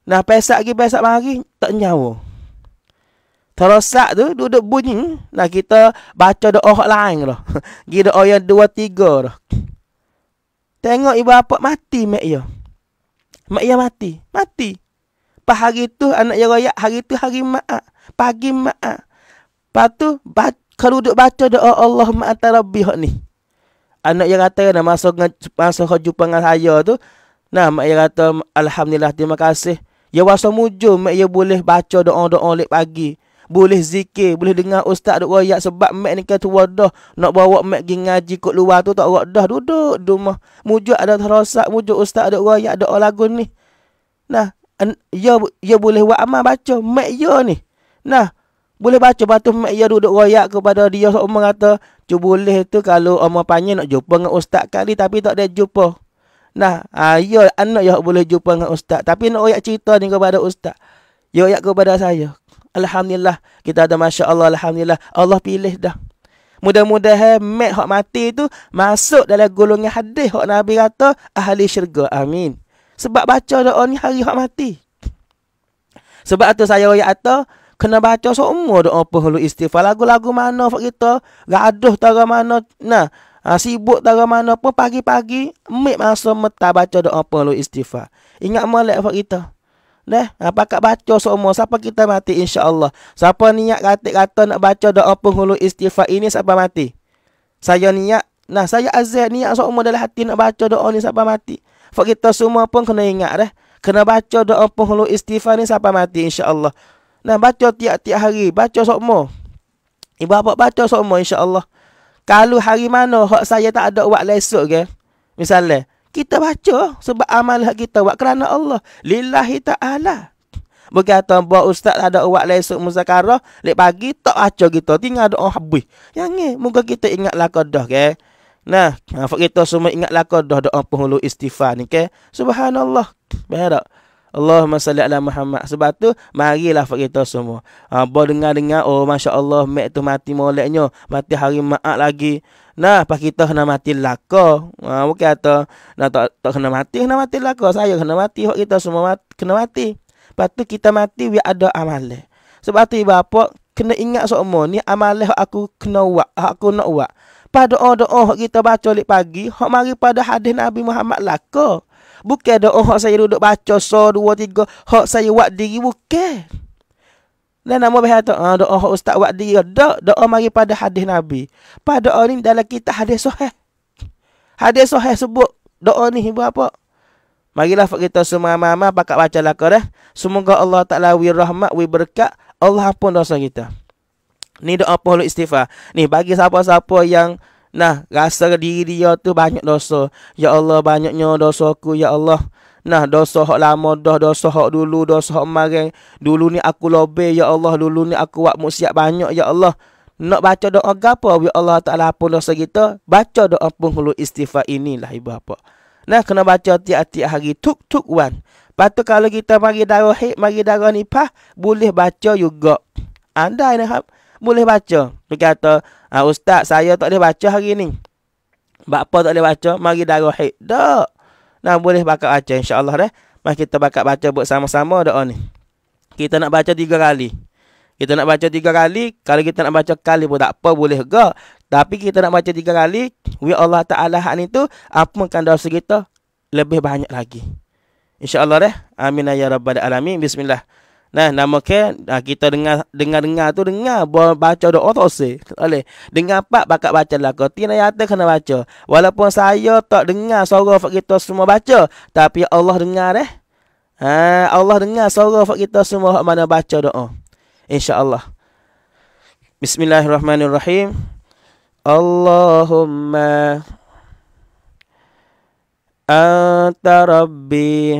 Nah pesak lagi pesak lagi. Tak nyawa. Terosak tu duduk bunyi. Nah kita baca doa orang lain lah. Gila doa yang dua tiga lah. Tengok ibu bapa mati mak ya. Mak ya mati. Mati. Pas hari tu anak ya raya. Hari tu hari maak. Pagi maak. Lepas tu bat, kalau duduk baca doa Allah ma'atarabbi hak ni anak yang kata nak masuk dengan masuk ke jumpa dengan saya tu. Nah, mak yang kata alhamdulillah terima kasih. Ya waso mujur mak yang boleh baca doa-doa lek pagi. Boleh zikir, boleh dengar ustaz doa ya sebab mak ni ketua dah nak bawa mak pergi ngaji kat luar tu tak rak dah duduk rumah. Mujur ada terosak, mujur ustaz duk royak doa lagu ni. Nah, ya ya boleh buat amal baca mak ya ni. Nah, boleh baca tu mak ia duduk royak kepada dia semua kata, cuba boleh tu kalau ama panjang nak jumpa dengan ustaz kali tapi tak ada jumpa. Nah, ayo ha, ya, anak yang boleh jumpa dengan ustaz tapi nak royak cerita ni kepada ustaz. Yo royak kepada saya. Alhamdulillah, kita ada masya-Allah alhamdulillah. Allah pilih dah. Mudah-mudahan eh, mak hak mati tu masuk dalam golongan hadis hak Nabi kata ahli syurga. Amin. Sebab baca doa ni hari hak mati. Sebab tu saya royak atas kena baca semua doa oh, perlu istighfar lagu-lagu mana fak kita gaduh tara mana nah ha, sibuk tara mana pun pagi-pagi ambil masa meta baca doa oh, perlu istighfar ingat molek fak kita Nah, apa kak baca semua siapa kita mati insya-Allah. Siapa niat kata kata nak baca doa oh, penghulu istighfar ini siapa mati. Saya niat, nah saya azan niat semua dalam hati nak baca doa ni siapa mati. Fak kita semua pun kena ingat dah. Kena baca doa penghulu istighfar ni siapa mati insya-Allah. Nah baca tiap-tiap hari, baca sokmo. Ibu bapa baca sokmo insya-Allah. Kalau hari mana hak saya tak ada buat lesok ke? Misalnya, kita baca sebab amal hak kita buat kerana Allah. Lillahi ta'ala. Berkata, buat ustaz tak ada uat lesuk muzakarah. Lek pagi, tak baca kita. Tinggal doa habis. Yang ni, muka kita ingat lakadah, ke? Nah, kita semua ingat lakadah doa penghulu istighfar ni, ke? Subhanallah. Berak. Allahumma salli ala Muhammad. Sebab tu marilah fak kita semua. Ha bo dengar-dengar oh masya-Allah mek tu mati moleknya, mati hari maak lagi. Nah, pak kita kena mati laka. Ha bukan kata nak tak tak kena mati, kena mati laka. Saya kena mati, fak kita semua mat, kena mati. Lepas tu kita mati wi ada amalan. Sebab tu ibu apa kena ingat semua ni amalan aku kena buat, aku nak buat. Pada doa-doa kita baca lepas pagi, hok mari pada hadis Nabi Muhammad laka. Bukan ada oh saya duduk baca so dua tiga hak saya buat diri bukan. Dan nama bahasa tu ah doa ustaz buat diri doa doa mari pada hadis nabi. Pada orang ni dalam kita hadis sahih. Hadis sahih sebut doa ni berapa? Marilah kita semua mama pakak baca lah eh. Semoga Allah Taala wi rahmat wi berkat Allah pun dosa kita. Ni doa pahala istighfar. Ni bagi siapa-siapa yang Nah, rasa diri dia tu banyak dosa. Ya Allah, banyaknya dosa aku, ya Allah. Nah, dosa hak lama dah, dosa hak dulu, dosa hak kemarin. Dulu ni aku lobe, ya Allah. Dulu ni aku buat musyak banyak, ya Allah. Nak baca doa apa? Ya Allah Ta'ala pun dosa kita. Baca doa pun hulu istighfar inilah, ibu apa. Nah, kena baca tiap-tiap hari. Tuk-tuk wan. Lepas kalau kita mari darah hik, mari darah nipah, boleh baca juga. Anda, nak hap. Ha? boleh baca. Dia kata, ah, ustaz saya tak boleh baca hari ni. Bapa tak boleh baca, mari darah haid. Tak. Nah, boleh bakal baca insyaAllah dah. Mari kita bakal baca buat sama-sama doa ni. Kita nak baca tiga kali. Kita nak baca tiga kali. Kalau kita nak baca kali pun tak apa, boleh ke. Tapi kita nak baca tiga kali. Wih Allah Ta'ala hak ni tu, apa makan dosa kita, lebih banyak lagi. InsyaAllah dah. Amin ya Rabbal Alamin. Bismillah. Nah, nama ke ah, kita dengar dengar dengar tu dengar buat baca doa tu se. Oleh dengar pak bakat baca lah kau. Tiada ayat kena baca. Walaupun saya tak dengar suara kita semua baca, tapi Allah dengar eh. Ha, Allah dengar suara kita semua mana baca doa. Insya-Allah. Bismillahirrahmanirrahim. Allahumma anta rabbi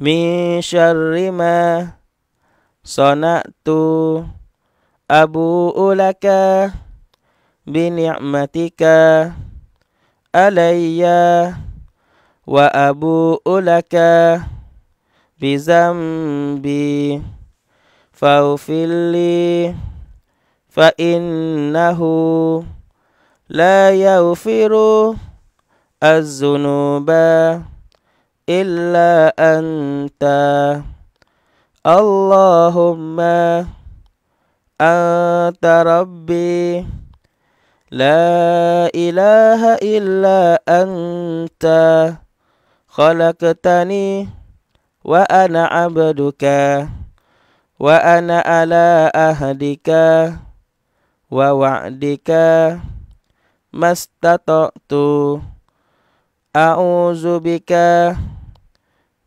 min syarri ma sana'tu abu'u laka bi ni'matika alayya wa abu'u laka bi zambi faghfirli fa innahu la yaghfiru az-zunuba illa anta Allahumma anta rabbi La ilaha illa anta Khalaqtani Wa ana abduka Wa ana ala ahdika Wa wa'dika Mastatatu A'udzubika Mastatatu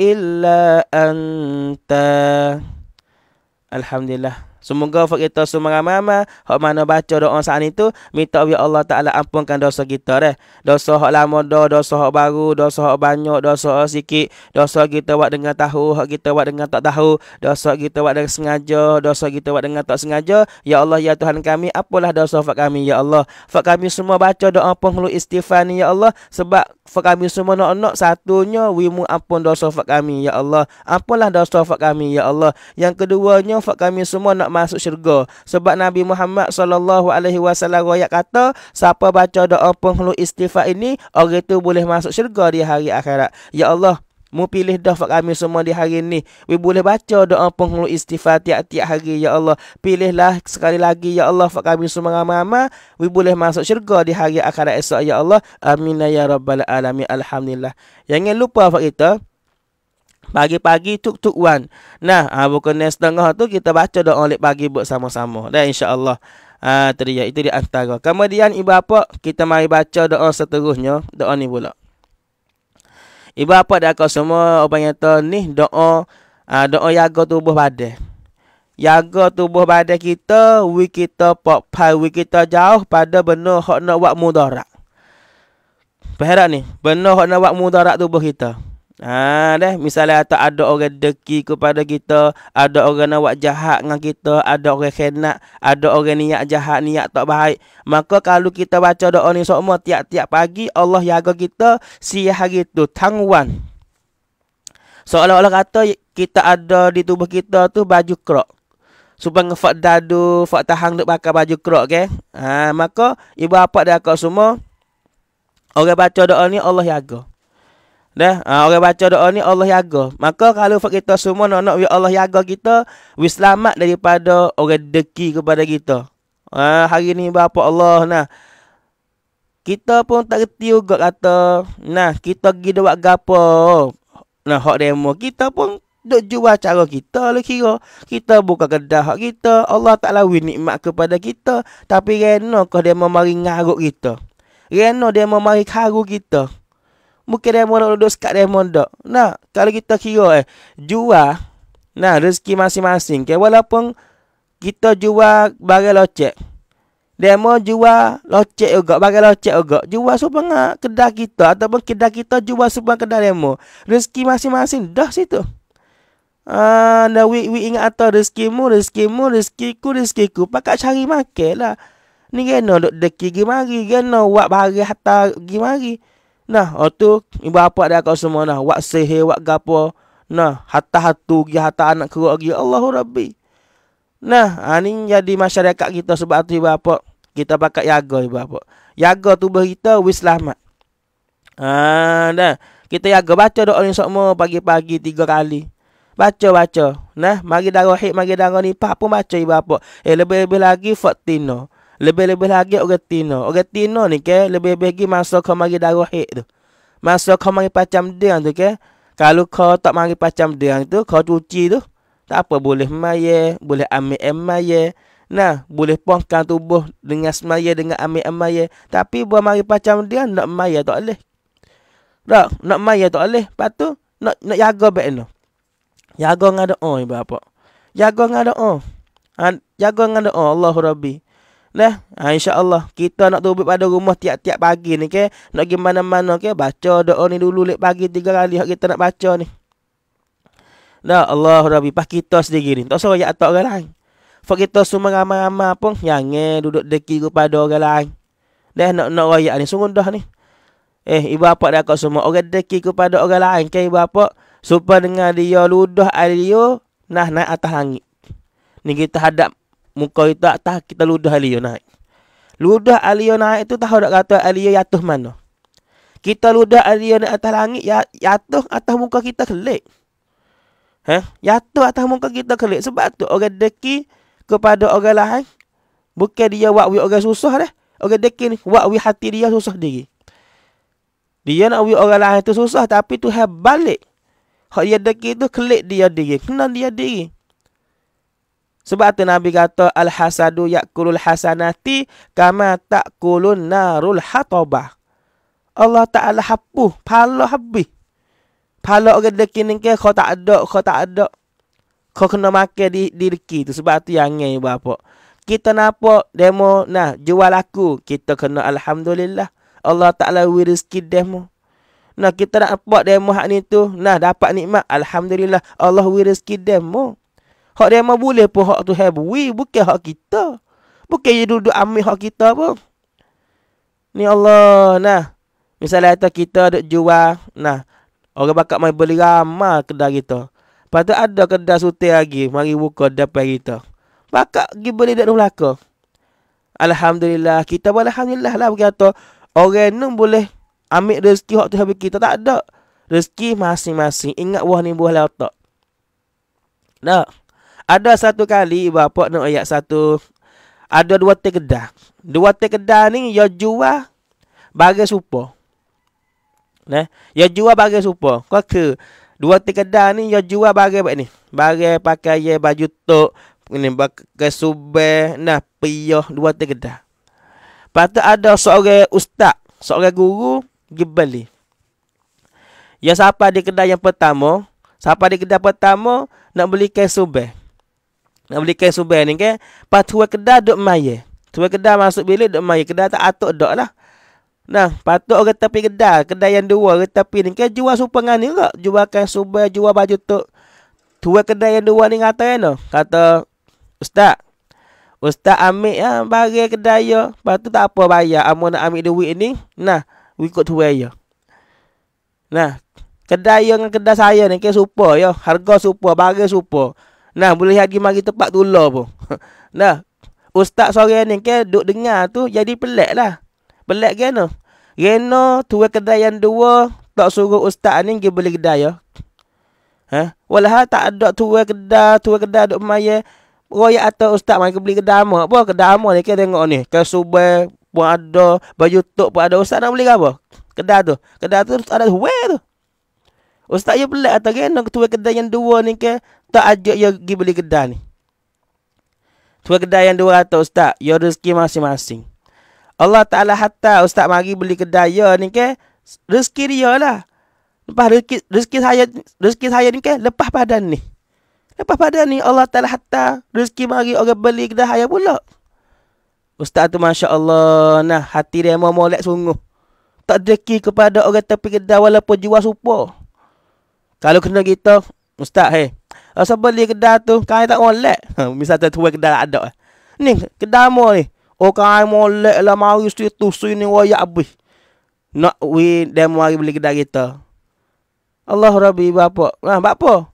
إلا أنت الحمد لله Semoga Fak kita semua ramai-ramai Hak mana baca doa saat itu Minta biar Allah Ta'ala ampunkan dosa kita deh. Dosa Hok lama do, Dosa Hok baru Dosa Hok banyak Dosa Hok sikit Dosa kita buat dengan tahu Hak kita buat dengan tak tahu Dosa kita buat dengan sengaja Dosa kita buat dengan tak sengaja Ya Allah Ya Tuhan kami Apalah dosa Fak kami Ya Allah Fak kami semua baca doa penghulu istighfar ni Ya Allah Sebab Fak kami semua nak-nak Satunya Wimu ampun dosa Fak kami Ya Allah Apalah dosa Fak kami Ya Allah Yang keduanya Fak kami semua nak masuk syurga. Sebab Nabi Muhammad sallallahu alaihi wasallam royak kata, siapa baca doa penghulu istighfar ini, orang itu boleh masuk syurga di hari akhirat. Ya Allah, Mu pilih dah fak kami semua di hari ini We boleh baca doa penghulu istighfar tiap-tiap hari ya Allah. Pilihlah sekali lagi ya Allah fak kami semua ramai-ramai we boleh masuk syurga di hari akhirat esok ya Allah. Amin ya rabbal alamin. Alhamdulillah. Jangan lupa fak kita pagi-pagi tuk tuk wan. Nah, ha, ah, buku nes tengah tu kita baca doa oleh pagi buat sama-sama. Dan insya-Allah ha, ah, teriak itu di antara. Kemudian ibu apa kita mari baca doa seterusnya, doa ni pula. Ibu apa dah kau semua orang yang tahu ni doa ha, doa jaga tubuh badan. Jaga tubuh pada kita, wi kita pop pai wi kita jauh pada benda hak nak buat mudarat. Perhatian ni, benda hak nak buat mudarat tubuh kita. Ha deh misalnya atau ada orang deki kepada kita, ada orang nak buat jahat dengan kita, ada orang khianat, ada orang niat jahat, niat tak baik. Maka kalau kita baca doa ni semua tiap-tiap pagi Allah jaga kita si hari tu tangwan. Seolah-olah kata kita ada di tubuh kita tu baju krok. Supaya ngefak dadu, fak tahang duk pakai baju krok Okay? Ha, maka ibu bapa dah kau semua. Orang baca doa ni Allah jaga. Dah, ha, orang baca doa ni Allah jaga. Maka kalau kita semua nak nak ya Allah jaga kita, we selamat daripada orang deki kepada kita. Ha, hari ni bapa Allah nah. Kita pun tak reti juga kata, nah kita pergi wak gapo. Nah, hak demo kita pun duk jual cara kita lu lah kira. Kita buka kedai hak kita, Allah Taala win nikmat kepada kita, tapi reno kau demo mari ngaruk kita. Reno demo mari karu kita. Mungkin dia mahu duduk sekat dia mahu Nah, kalau kita kira eh, jual, nah, rezeki masing-masing. Okay? Walaupun kita jual bagai locek. Dia mahu jual locek juga, bagai locek juga. Jual supaya kedai kita ataupun kedai kita jual supaya kedai dia mahu Rezeki masing-masing dah situ. Ah, uh, we, we ingat atau rezekimu, rezekimu, rezekiku, rezekiku. rezeki Pakat cari makan lah. Ni kena duduk deki gimari. Kena buat barang hatta gimari. Nah, waktu oh, ibu bapa dia kau semua nah, wak sehe wak gapo. Nah, hata hatu gi hatta anak kau gi Allahu Rabbi. Nah, ani ha, jadi masyarakat kita sebab tu ibu bapa, kita pakai jaga ibu bapa. tu tubuh kita wis selamat. Ha, nah. Kita jaga baca doa orang semua pagi-pagi tiga kali. Baca-baca. Nah, mari darah hik, mari darah ni. Apa pun baca ibu bapa. Eh, lebih-lebih lagi Fatino. Lebih-lebih lagi orang Tino. Orang Tino ni ke, lebih-lebih lagi masa kau mari darah hek tu. Masa kau mari pacam dia tu ke. Kalau kau tak mari pacam dia tu, kau cuci tu. Tak apa, boleh maya, boleh ambil emaya. Nah, boleh pongkan tubuh dengan semaya, dengan ambil emaya. Tapi buat mari pacam dia, nak maya tak boleh. Tak, nak maya tak boleh. Lepas tu, nak, nak jaga baik tu. Jaga dengan doa, ibu bapak. Jaga dengan doa. Ha, jaga dengan doa, Allah Rabbi. Dah, ha, Allah kita nak tubuh pada rumah tiap-tiap pagi ni, okay? Nak pergi mana-mana, okay? Baca doa ni dulu, lep pagi tiga kali yang kita nak baca ni. Nah, Allah Rabbi, pas kita sendiri ni. Tak suruh ya atas orang lain. Fak kita semua ramai-ramai pun, yang duduk deki kepada orang lain. Dah, nak nak rakyat ni, sungguh dah ni. Eh, ibu bapa dah kau semua, orang deki kepada orang lain, okay, ibu bapa? Supaya dengan dia ludah air dia, nah naik atas langit. Ni kita hadap muka itu atas kita ludah aliyo naik. Ludah aliyo naik itu tahu tak kata aliyo jatuh mana? Kita ludah aliyo naik atas langit ya jatuh atas muka kita kelik. Ha? Jatuh atas muka kita kelik sebab tu orang deki kepada orang lain bukan dia buat wi orang susah dah. Orang deki ni buat wi hati dia susah diri. Dia nak wi orang lain tu susah tapi tu hal balik. Hak dia deki tu kelik dia diri. Kenal dia diri. Sebab tu Nabi kata al-hasadu yakulul hasanati kama takulun narul hatobah. Allah Taala hapu pala habis. Pala orang deki ni ke kau tak ada, kau tak ada. Kau kena makan di diri tu sebab tu yang ni, bapak. Kita napa demo nah jual aku, kita kena alhamdulillah. Allah Taala wi rezeki demo. Nah kita nak buat demo hak ni tu, nah dapat nikmat alhamdulillah. Allah wi rezeki demo. Hak dia mah boleh pun hak tu have we bukan hak kita. Bukan dia duduk ambil hak kita pun. Ni Allah nah. Misalnya kata kita ada jual nah. Orang bakat mai beli ramah kedai kita. Patut ada kedai sute lagi mari buka depan kita. Bakat pergi beli dekat Melaka. Alhamdulillah kita pun alhamdulillah lah berkata orang nun boleh ambil rezeki hak tu habis kita tak ada. Rezeki masing-masing. Ingat wah ni buah lah Nah. Ada satu kali bapak nak ayat satu ada dua teh kedah. Dua teh kedah ni ya jual bagai supo. Nah, ya jual bagi supo. Kau ke dua teh kedah ni ya jual bagi apa ni? Bagi pakai ye baju tu, ini bagi sube nah piyo dua teh kedah. Pastu ada seorang ustaz, seorang guru pergi beli. Ya siapa di kedai yang pertama? Siapa di kedai pertama nak beli kesubeh? Nak beli kain suben ni kan. Lepas tu kedai duduk maya. Tu kedai masuk bilik duduk maya. Kedah tak atuk duduk lah. Nah, patut orang tepi kedah Kedai yang dua orang tepi ni kan jual supengan ni juga. Jual kain suben, jual baju tu. Tu kedai yang dua ni kata kan Kata, Ustaz. Ustaz ambil ya, bagi kedai ya. Lepas tu tak apa bayar. Amu nak ambil duit ni. Nah, ikut tu ya. Nah, kedai yang dengan kedai saya ni kan super ya. Harga super, bagi super. Nah, boleh pergi mari tempat tu lah pun. nah, ustaz sore ni ke duk dengar tu jadi pelak lah. Pelak ke kan no? Reno, tua kedai yang dua, tak suruh ustaz ni pergi beli kedai ya. Ha? Walau tak ada tua kedai, tua kedai duk maya. Raya atau ustaz ke beli kedai mak. Apa kedai mak ni ke tengok ni. Ke subay pun ada, baju tok pun ada. Ustaz nak beli apa? Kedai tu. Kedai tu ada huwe tu. Ustaz ya pelak atau reno tua kedai yang dua ni ke tak ajak dia pergi beli kedai ni. Tua kedai yang dua 200 ustaz. Ya rezeki masing-masing. Allah Ta'ala hatta ustaz mari beli kedai ya ni ke. Rezeki dia lah. Lepas rezeki, rezeki saya rezeki saya ni ke. Lepas badan ni. Lepas badan ni Allah Ta'ala hatta rezeki mari orang beli kedai saya pula. Ustaz tu Masya Allah. Nah hati dia mau molek sungguh. Tak rezeki kepada orang tepi kedai walaupun jual super. Kalau kena kita. Ustaz hei. Asa beli kedai tu Kain tak molek ha, Misal tu tuan kedai ada Ni kedai mu ni Oh kain molek lah Mari situ sini Wayak abis Nak we Dia mari beli kedai kita Allah Rabbi bapa Nah ha, bapa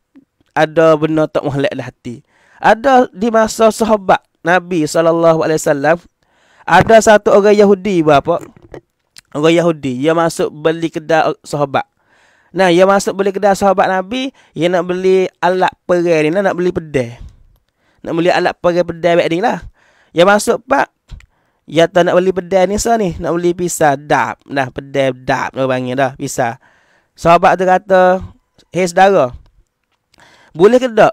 Ada benda tak molek lah hati Ada di masa sahabat Nabi SAW Ada satu orang Yahudi bapa Orang Yahudi Dia masuk beli kedai sahabat Nah, yang masuk beli kedai sahabat Nabi, ia nak beli alat perai ni, lah. nak beli pedai. Nak beli alat perai pedai baik ni lah. Yang masuk pak, ia tak nak beli pedai ni sah ni, nak beli pisah dap. Nah, pedai dap lah panggil dah, pisah. Sahabat tu kata, hei saudara, boleh ke tak?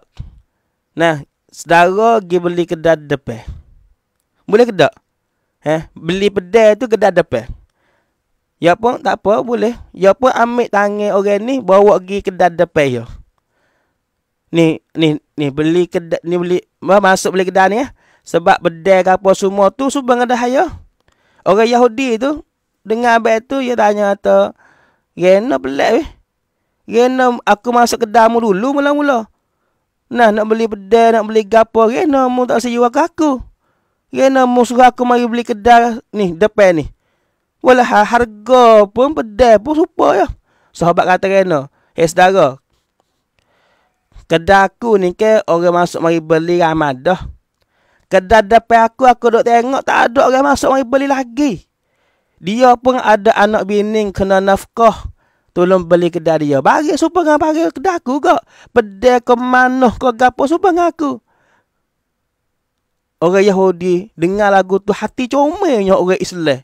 Nah, saudara pergi beli kedai depan. Boleh ke tak? Eh, beli pedai tu kedai depan. Ya pun tak apa boleh. Ya pun ambil tangan orang ni bawa pergi kedai depan ya. Ni ni ni beli kedai ni beli masuk beli kedai ni ya. Sebab bedai ke apa semua tu subang ada haya. Orang Yahudi tu dengar abang tu dia tanya kata Rena pelak weh. Rena aku masuk kedai mu dulu mula-mula. Nah nak beli bedai nak beli gapo Rena mu tak sejuak aku. Rena mu suruh aku mari beli kedai ni depan ni. Walah ha, harga pun pedai pun super ya. Sahabat kata kena. Hei saudara. Kedai aku ni ke orang masuk mari beli ramai dah. Kedai depan aku aku duk tengok tak ada orang masuk mari beli lagi. Dia pun ada anak bini kena nafkah. Tolong beli kedai dia. Bagi super dengan bagi kedai aku kak. Pedai ke mana kau gapo super dengan aku. Orang Yahudi dengar lagu tu hati comelnya orang Islam.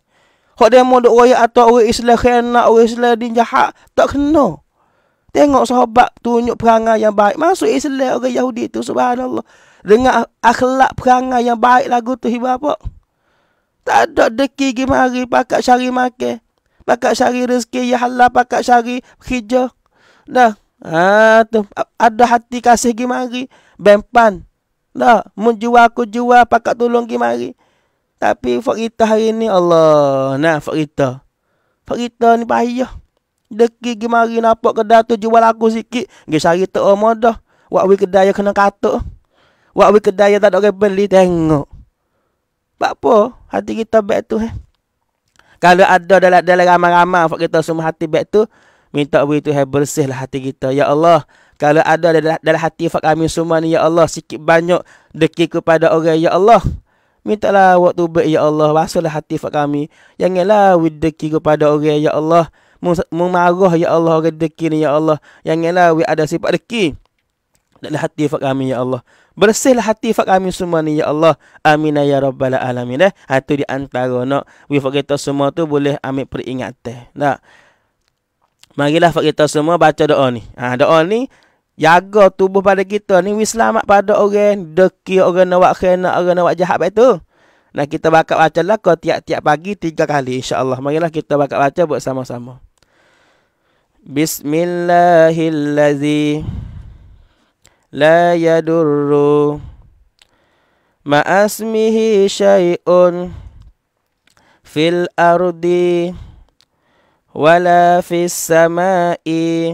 Kau dia mau duk royak atau orang Islam khianat, orang Islam din jahat, tak kena. Tengok sahabat tunjuk perangai yang baik. Masuk Islam orang Yahudi tu subhanallah. Dengar akhlak perangai yang baik lagu tu hibah apa? Tak ada deki gimari pakat syari makan. Pakat syari rezeki ya Allah pakat syari hijau. Dah. Ha tu ada hati kasih gimari bempan. Dah menjual aku jual pakat tolong gimari. mari. Tapi fakta hari ni Allah. Nah fakta. Fakta ni bahaya. Deki gi mari nampak kedai tu jual aku sikit. Gi sari tak ama dah. Wak kedai ya kena katuk. Wakwi wi kedai ya tak ada orang beli tengok. Bak apa? Hati kita baik tu eh. Kalau ada dalam dalam ramai-ramai fak kita semua hati baik tu minta wi tu hai lah hati kita. Ya Allah, kalau ada dalam dalam hati fak kami semua ni ya Allah sikit banyak deki kepada orang ya Allah. Mintalah waktu baik ya Allah basuhlah hati fak kami. Janganlah wideki kepada orang ya Allah. Memarah ya Allah orang deki ni ya Allah. Janganlah we ada sifat deki. Dalam hati fak kami ya Allah. Bersihlah hati fak kami semua ni ya Allah. Amin ya rabbal alamin eh. Hatu di antara nak we fak kita semua tu boleh ambil peringatan. Nak. Marilah fak kita semua baca doa ni. Ha doa ni jaga tubuh pada kita ni we selamat pada orang deki orang nak buat khian orang nak buat jahat baik tu nah kita bakal baca lah kau tiap-tiap pagi tiga kali insya insyaallah marilah kita bakal baca buat sama-sama bismillahillazi la yadurru Maasmihi asmihi syai'un fil ardi wala fis sama'i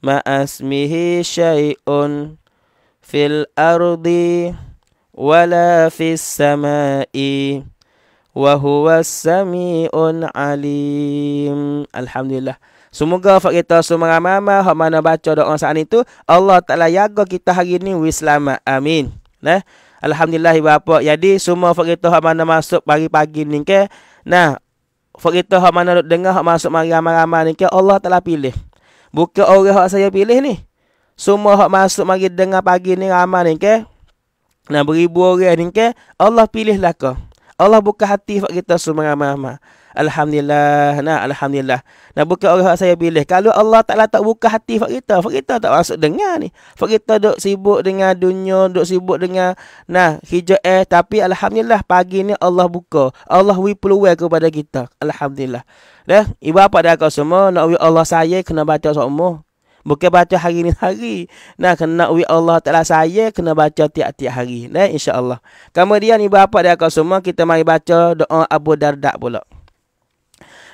ما اسمه شيء في الارض ولا في السماء وهو السميع العليم الحمد لله Semoga fak kita semua ramai-ramai hak mana baca doa saat itu Allah Taala jaga kita hari ini wis Amin. Nah, alhamdulillah ibu bapa. Jadi semua fak kita hak mana masuk pagi-pagi ni ke. Nah, fak kita hak mana dengar hak masuk mari ramai-ramai ni ke Allah Taala pilih. Bukan orang hak saya pilih ni. Semua hak masuk mari dengan pagi ni ramai ni ke. Okay? Nah beribu orang ni ke. Allah pilihlah kau. Allah buka hati hak kita semua ramai-ramai. Alhamdulillah. Nah, Alhamdulillah. Nah, buka orang saya pilih. Kalau Allah Ta'ala tak buka hati Fak kita, Fak kita tak masuk dengar ni. Fak kita duk sibuk dengan dunia, duk sibuk dengan nah hijau eh. Tapi Alhamdulillah, pagi ni Allah buka. Allah wi peluai kepada kita. Alhamdulillah. Dah, ibu apa dah kau semua, nak wi Allah saya kena baca semua. Bukan baca hari ni hari. Nah, kena wi Allah Ta'ala saya kena baca tiap-tiap hari. Nah, insyaAllah. Kemudian ibu apa dah kau semua, kita mari baca doa Abu Dardak pula.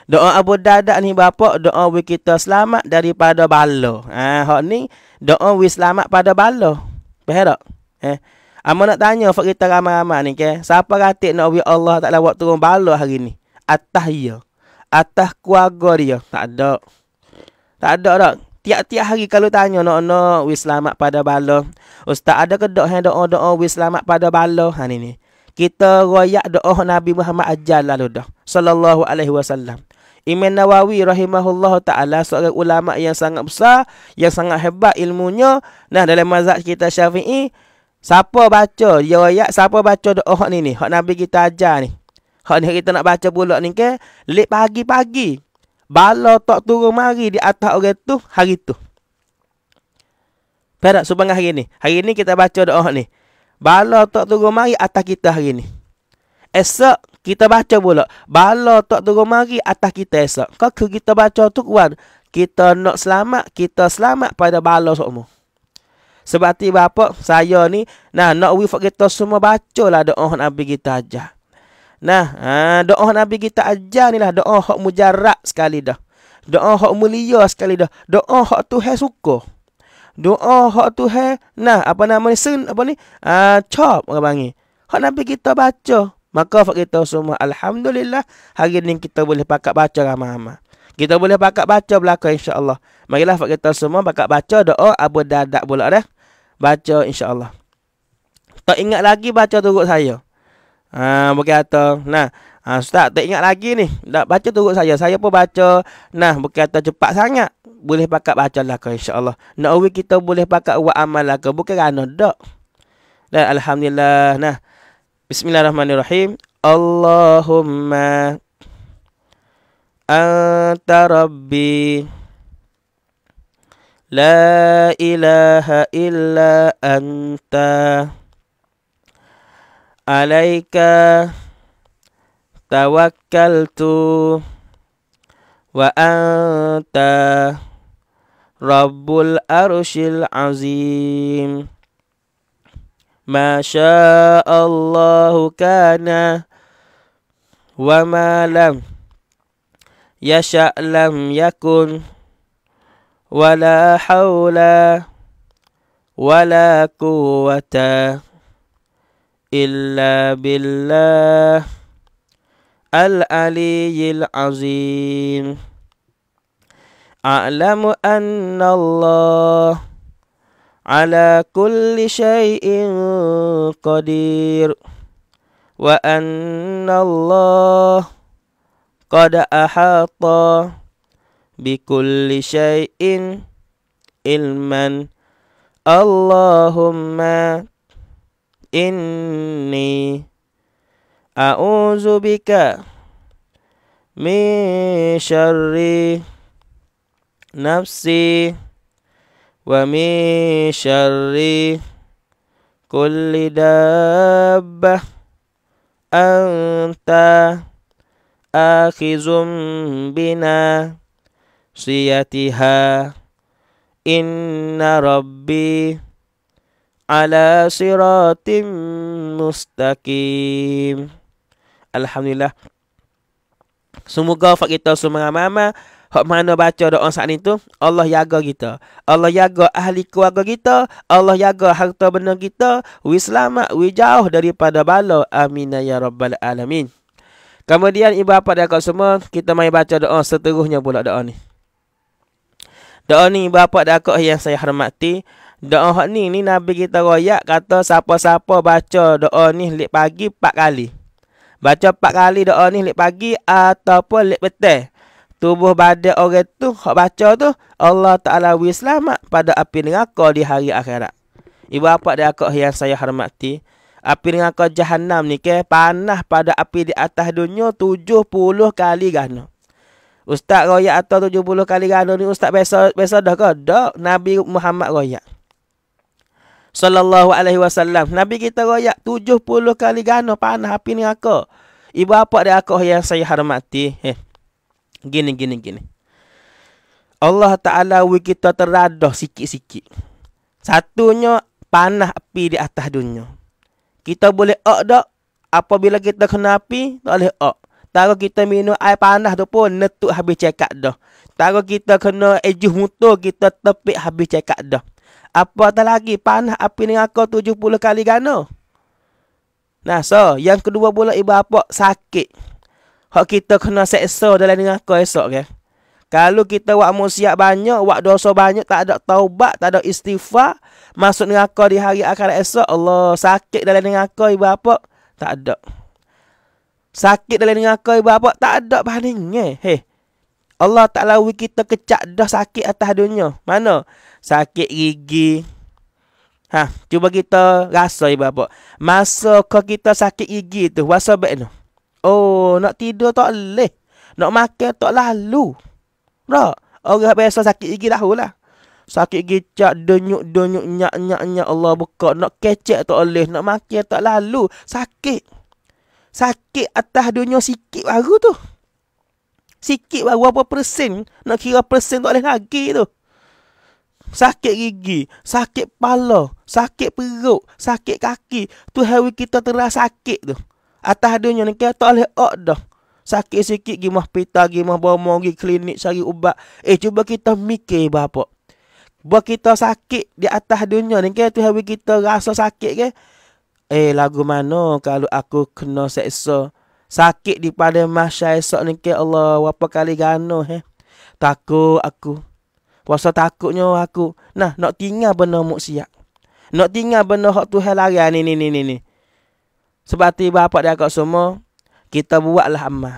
Doa Abu Darda ni bapak doa we kita selamat daripada bala. Ha hak ni doa we selamat pada bala. Faham tak? Eh. Ama nak tanya fak kita ramai-ramai ni ke? Siapa ratik nak we Allah Taala buat turun bala hari ni? Atas ya. Atas keluarga dia. Tak ada. Tak ada dak. Tiap-tiap hari kalau tanya nak-nak we selamat pada bala. Ustaz ada ke doa doa-doa we selamat pada bala? Ha ni ni kita royak doa Nabi Muhammad ajal lalu dah sallallahu alaihi wasallam Imam Nawawi rahimahullah ta'ala seorang ulama yang sangat besar, yang sangat hebat ilmunya. Nah dalam mazhab kita syafi'i, siapa baca dia ayat, siapa baca doa oh, ni ni, hak Nabi kita ajar ni. Hak ni kita nak baca pula ni ke, lep pagi-pagi. Bala tak turun mari di atas orang tu, hari tu. Perak subang hari ni. Hari ni kita baca doa oh, ni. Bala tak turun mari atas kita hari ni. Esok kita baca pula bala tak turun mari atas kita esok kau kita baca tu kuan kita nak selamat kita selamat pada bala semua. sebab ti bapa saya ni nah nak we for kita semua bacalah doa nabi kita aja nah ha, doa nabi kita aja ni lah doa hak mujarab sekali dah doa hak mulia sekali dah doa hok tu tuhan suka doa hok tu tuhan nah apa nama ni sen apa ni ah uh, chop orang panggil hak nabi kita baca Maka Fak kita semua Alhamdulillah Hari ni kita boleh pakat baca ramah-ramah Kita boleh pakat baca belakang insyaAllah Marilah Fak kita semua pakat baca doa Abu Dadak pula dah Baca insyaAllah Tak ingat lagi baca turut saya ha, Berkata Nah ha, Ustaz tak ingat lagi ni Dah baca turut saya Saya pun baca Nah berkata cepat sangat Boleh pakat baca lah, belakang insyaAllah Nak kita boleh pakat buat amal belakang Bukan kerana dok dan alhamdulillah nah Bismillahirrahmanirrahim. Allahumma anta rabbi la ilaha illa anta alaika tawakkaltu wa anta rabbul arshil azim ما شاء الله كان وما لم يشأ لم يكن ولا حول ولا قوة إلا بالله العلي العظيم أعلم أن الله على كل شيء قدير وأن الله قد أحاط بكل شيء علما اللهم إني أعوذ بك من شر نفسي wa min syarri kulli dabbah anta akhizum bina siyatiha inna rabbi ala siratim mustaqim alhamdulillah semoga fak kita semua amal Hak mana baca doa saat ini tu, Allah jaga kita. Allah jaga ahli keluarga kita, Allah jaga harta benda kita, wi selamat, wi jauh daripada bala. Amin ya rabbal alamin. Kemudian ibu bapa dan kakak semua, kita mai baca doa seterusnya pula doa ni. Doa ni ibu bapa dan kakak yang saya hormati, doa hak ni ni Nabi kita royak kata siapa-siapa baca doa ni lepas pagi 4 kali. Baca 4 kali doa ni lepas pagi ataupun lepas petang tubuh badan orang itu, hak baca tu Allah Taala wi selamat pada api neraka di hari akhirat. Ibu apa dia akak yang saya hormati? Api neraka jahanam ni ke panah pada api di atas dunia 70 kali ganda. Ustaz royak atau 70 kali ganda ni ustaz biasa biasa dah ke? Dak Nabi Muhammad royak. Sallallahu alaihi wasallam. Nabi kita royak 70 kali ganda panah api neraka. Ibu apa dia akak yang saya hormati? Heh. Gini, gini, gini. Allah Ta'ala wui kita teradah sikit-sikit. Satunya, panah api di atas dunia. Kita boleh ok tak? Apabila kita kena api, tak boleh ok. Tak kita minum air panah tu pun, netuk habis cekak dah. Tak kita kena ejuh mutu, kita tepik habis cekak dah. Apa tak lagi, panah api ni aku tujuh puluh kali gana. Nah, so, yang kedua pula ibu apa? Sakit. Hak kita kena seksa dalam dengan kau esok ke. Kalau kita buat musyak banyak, buat dosa banyak, tak ada taubat, tak ada istighfar. Masuk dengan kau di hari akhir esok, Allah sakit dalam dengan kau ibu apa? Tak ada. Sakit dalam dengan kau ibu apa? Tak ada bahannya. Hei. Allah tak lawi kita kecak dah sakit atas dunia. Mana? Sakit gigi. Ha, cuba kita rasa ibu apa. Masa kau kita sakit gigi tu, rasa baik tu. Oh, nak tidur tak leh. Nak makan tak lalu. Tak? Orang biasa sakit gigi dahulu lah. Sakit gigi cak, denyuk, denyuk, nyak, nyak, nyak. Allah buka. Nak kecek tak leh. Nak makan tak lalu. Sakit. Sakit atas dunia sikit baru tu. Sikit baru apa persen. Nak kira persen tak boleh lagi tu. Sakit gigi. Sakit pala. Sakit perut. Sakit kaki. Tu hari kita terasa sakit tu atas adanya ni kata oleh boleh ok dah. Sakit sikit pergi hospital, pergi mah bomo, pergi klinik cari ubat. Eh cuba kita mikir bapa. Buat kita sakit di atas dunia ni kan hari kita rasa sakit ke? Eh lagu mana kalau aku kena seksa Sakit di pada masa esok ni ke Allah Berapa kali gano eh Takut aku Puasa takutnya aku Nah nak tinggal benda muksiat Nak tinggal benda hak Tuhan larian ah, ni ni ni ni sebab tiba apa dia kat semua Kita buatlah amma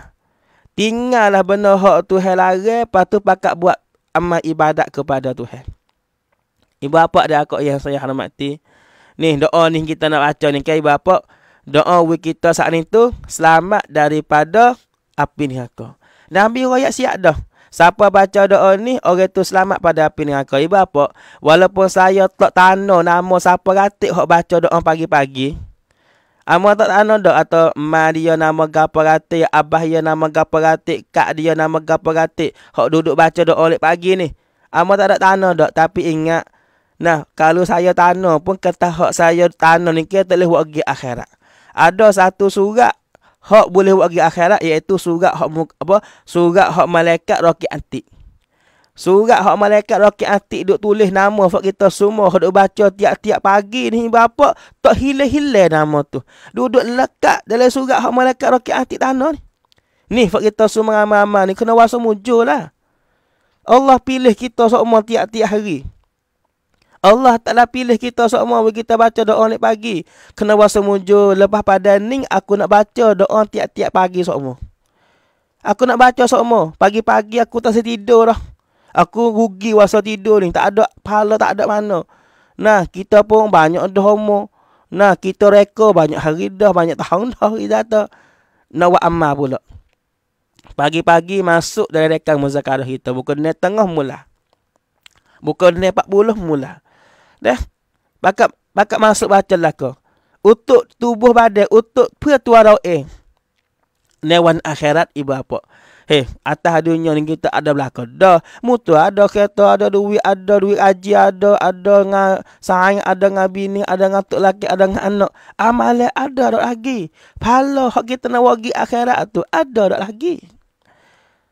Tinggallah benda hak tu hal lari Lepas tu pakat buat amma ibadat kepada Tuhan Ibu apa dia kat yang saya hormati Ni doa ni kita nak baca ni kan ibu apa Doa we kita saat ni tu Selamat daripada api ni aku Nabi rakyat siap dah Siapa baca doa ni Orang tu selamat pada api ni aku Ibu apa Walaupun saya tak tanah nama siapa ratik Hak baca doa pagi-pagi Amo tak ano dok atau ma dia nama gapo ratik, abah dia nama gapo ratik, kak dia nama gapo ratik. Hok duduk baca dok oleh pagi ni. Amo tak ada tanah dok tapi ingat. Nah, kalau saya tanah pun kata hok saya tanah ni kita boleh buat pergi akhirat. Ada satu surat hok boleh buat pergi akhirat iaitu surat hok apa? Surat hok malaikat rakyat antik. Surat hak malaikat rakyat atik duk tulis nama hak kita semua hak duk baca tiap-tiap pagi ni bapa tak hilah-hilah nama tu. Duduk lekat dalam surat hak malaikat rakyat atik tanah ni. Ni hak kita semua ramai-ramai ni kena waso muncul lah. Allah pilih kita semua tiap-tiap hari. Allah Ta'ala pilih kita semua bila kita baca doa ni pagi. Kena waso muncul lepas pada ni aku nak baca doa tiap-tiap pagi semua. Aku nak baca semua. Pagi-pagi aku tak setidur dah. Aku rugi masa tidur ni. Tak ada pahala, tak ada mana. Nah, kita pun banyak dah homo. Nah, kita reka banyak hari dah, banyak tahun dah kita tak. Nak buat amal pula. Pagi-pagi masuk dari rekan muzakarah kita. Bukan ni tengah mula. Bukan ni 40 mula. Dah. Bakat, bakat masuk baca lah ke. Untuk tubuh badan, untuk pertua rauh eh. Newan akhirat ibu apa. Eh, atas dunia ni kita ada belakang. Dah, mutu ada kereta, ada duit, ada duit aji, ada, ada dengan sayang, ada dengan bini, ada dengan tok laki, ada dengan anak. Amal ada dah lagi. Pala hak kita nak wagi akhirat tu, ada dah lagi.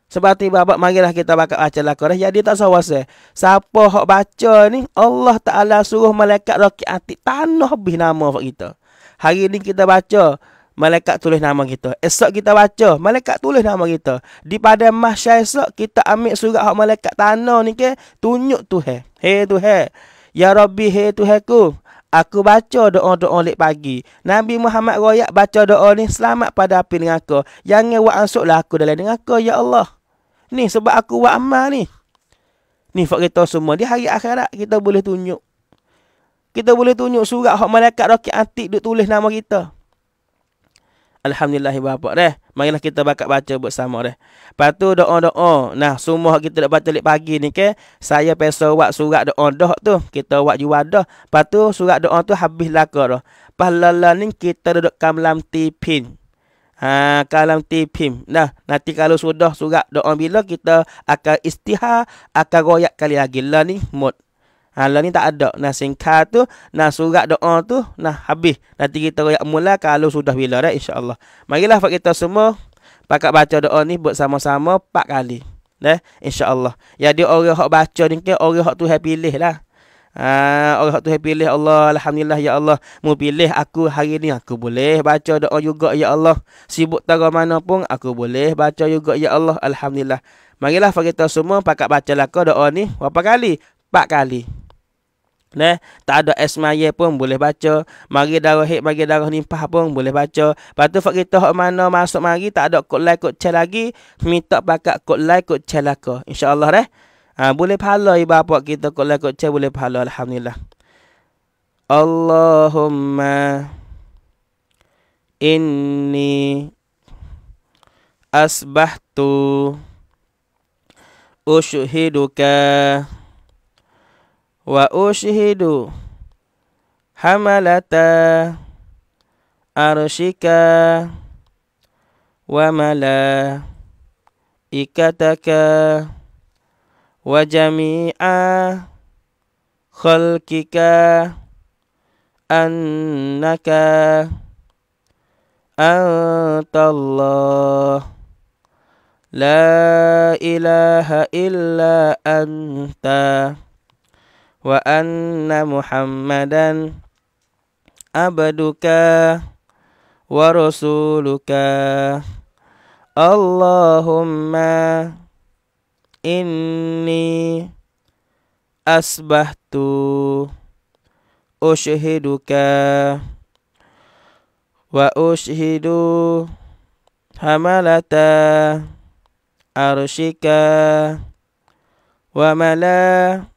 Sebab tiba-tiba marilah kita bakal baca lakon. Eh, jadi tak sawa saya. Siapa hak baca ni, Allah Ta'ala suruh malaikat rakyat hati. Tanah bih nama hak kita. Hari ni kita baca. Malaikat tulis nama kita. Esok kita baca. Malaikat tulis nama kita. Di pada masya esok, kita ambil surat hak malaikat tano ni ke. Tunjuk tu he. He Ya Rabbi he tu Aku baca doa-doa lek pagi. Nabi Muhammad Royak baca doa ni selamat pada api dengan aku. Yang ni buat lah aku dalam dengan aku. Ya Allah. Ni sebab aku buat amal ni. Ni fak kita semua. Di hari akhirat kita boleh tunjuk. Kita boleh tunjuk surat hak malaikat rakyat antik duk tulis nama kita. Alhamdulillah ibu bapa deh. Marilah kita bakat baca bersama deh. Lepas tu doa-doa. Nah, semua kita dah baca lepas pagi ni ke. Saya peso buat surat doa doh tu. Kita buat jual doh. Lepas tu surat doa tu habis laka doh. Pahlala ni kita duduk kalam tipin. Ha, kalam tipin. Nah, nanti kalau sudah surat doa bila kita akan istihar. Akan royak kali lagi. Lah ni mod. Kalau ni tak ada Nah singkat tu Nah surat doa tu Nah habis Nanti kita royak mula Kalau sudah bila dah InsyaAllah Marilah buat kita semua Pakat baca doa ni Buat sama-sama Empat kali Nah InsyaAllah Ya dia orang yang baca ni ke Orang yang tu yang pilih lah Ah, orang tu yang pilih Allah Alhamdulillah Ya Allah Mu pilih aku hari ni Aku boleh baca doa juga Ya Allah Sibuk tarah mana pun Aku boleh baca juga Ya Allah Alhamdulillah Marilah kita semua Pakat baca lah doa ni Berapa kali? 4 kali. Ne? Tak ada esmaya pun boleh baca. Mari darah hit, mari darah nipah pun boleh baca. Lepas tu fakir tahu mana masuk mari. Tak ada kot lai kot cel lagi. Minta pakat kot lai kot cel laka. InsyaAllah eh. Ha, boleh pahala ibu bapa kita kot lai kot cel boleh pahala. Alhamdulillah. Allahumma. Inni. Asbahtu. Ushuhiduka. Ushuhiduka wa ushidu hamalata arshika wa mala ikataka wa jami'a khalkika annaka antallah la ilaha illa anta وأن محمدا عبدك ورسولك اللهم إني أسبحت أشهدك وأشهد حملة عرشك وملائكتك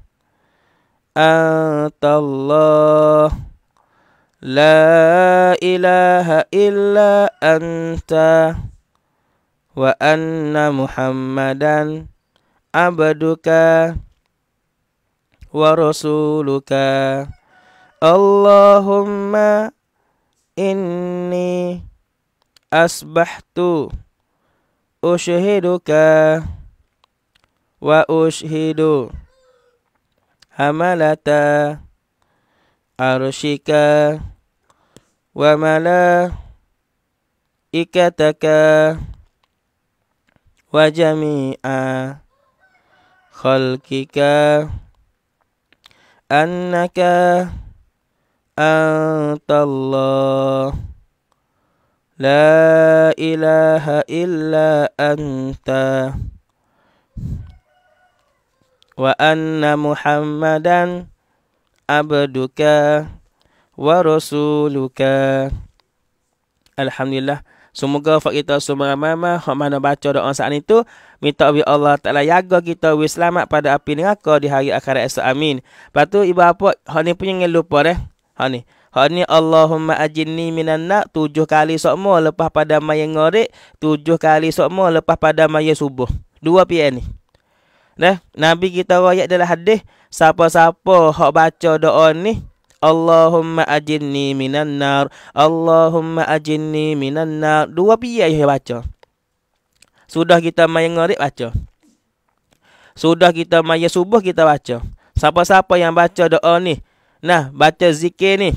anta Allah La ilaha illa anta Wa anna muhammadan abaduka Wa rasuluka Allahumma inni asbahtu wa ushidu. Amalata, arshika wa mala ikataka wa jami'a khalkika annaka antallah la ilaha illa anta وأن محمدا عبدك ورسولك الحمد Alhamdulillah. Semoga fak kita semua mama, ramai mana baca doa saat itu Minta oleh Allah Ta'ala Yaga kita Wih selamat pada api neraka Di hari akhirat esok Amin Lepas tu ibu apa Hak ni punya ngel lupa eh Hak ni Hak ni Allahumma ajinni minan nak Tujuh kali sokmo Lepas pada maya ngorek Tujuh kali sokmo Lepas pada maya subuh Dua PM ni Nah, Nabi kita royak dalam hadis, siapa-siapa hok baca doa ni, Allahumma ajinni minan nar, Allahumma ajinni minan nar. Dua piye yang baca. Sudah kita mai ngerik baca. Sudah kita mai subuh kita baca. Siapa-siapa yang baca doa ni, nah baca zikir ni.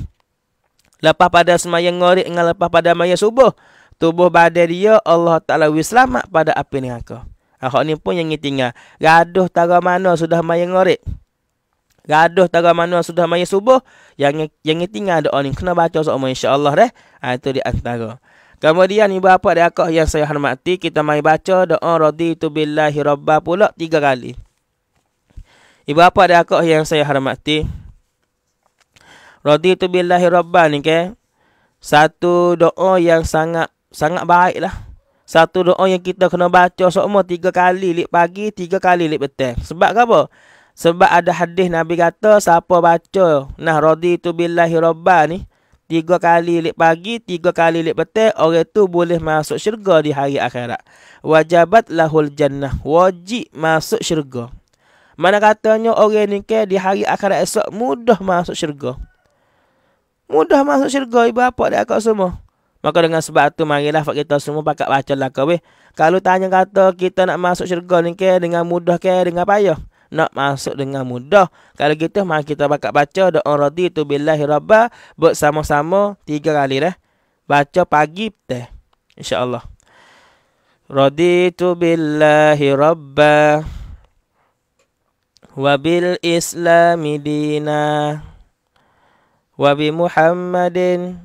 Lepas pada semayang ngerik dengan lepas pada maya subuh, tubuh badan dia Allah Ta'ala wis pada api ni akar. Ahok ni pun yang tinggal. Gaduh tarah mana sudah mayang ngorek. Gaduh tarah mana sudah mayang subuh. Yang yang tinggal doa ni. Kena baca semua insyaAllah deh. Ha, itu di antara. Kemudian ibu bapa dan akak yang saya hormati. Kita mai baca doa raditu billahi rabbah pula tiga kali. Ibu bapa dan akak yang saya hormati. Raditu billahi rabbah ni ke. Satu doa yang sangat sangat baiklah. lah. Satu doa yang kita kena baca semua tiga kali lip pagi, tiga kali lip petang. Sebab apa? Sebab ada hadis Nabi kata siapa baca nah radhi tu billahi robba ni tiga kali lip pagi, tiga kali lip petang, orang tu boleh masuk syurga di hari akhirat. Wajabat lahul jannah. Wajib masuk syurga. Mana katanya orang ni ke di hari akhirat esok mudah masuk syurga. Mudah masuk syurga ibu apa dia akak semua. Maka dengan sebab tu marilah fak kita semua pakat baca lah laka weh. Kalau tanya kata kita nak masuk syurga ni ke dengan mudah ke dengan payah? Nak masuk dengan mudah. Kalau gitu mari kita pakat baca doa radhi tu billahi rabba bersama-sama tiga kali dah. Baca pagi teh. Insya-Allah. Raditu billahi rabba wa bil islami dina wa bi muhammadin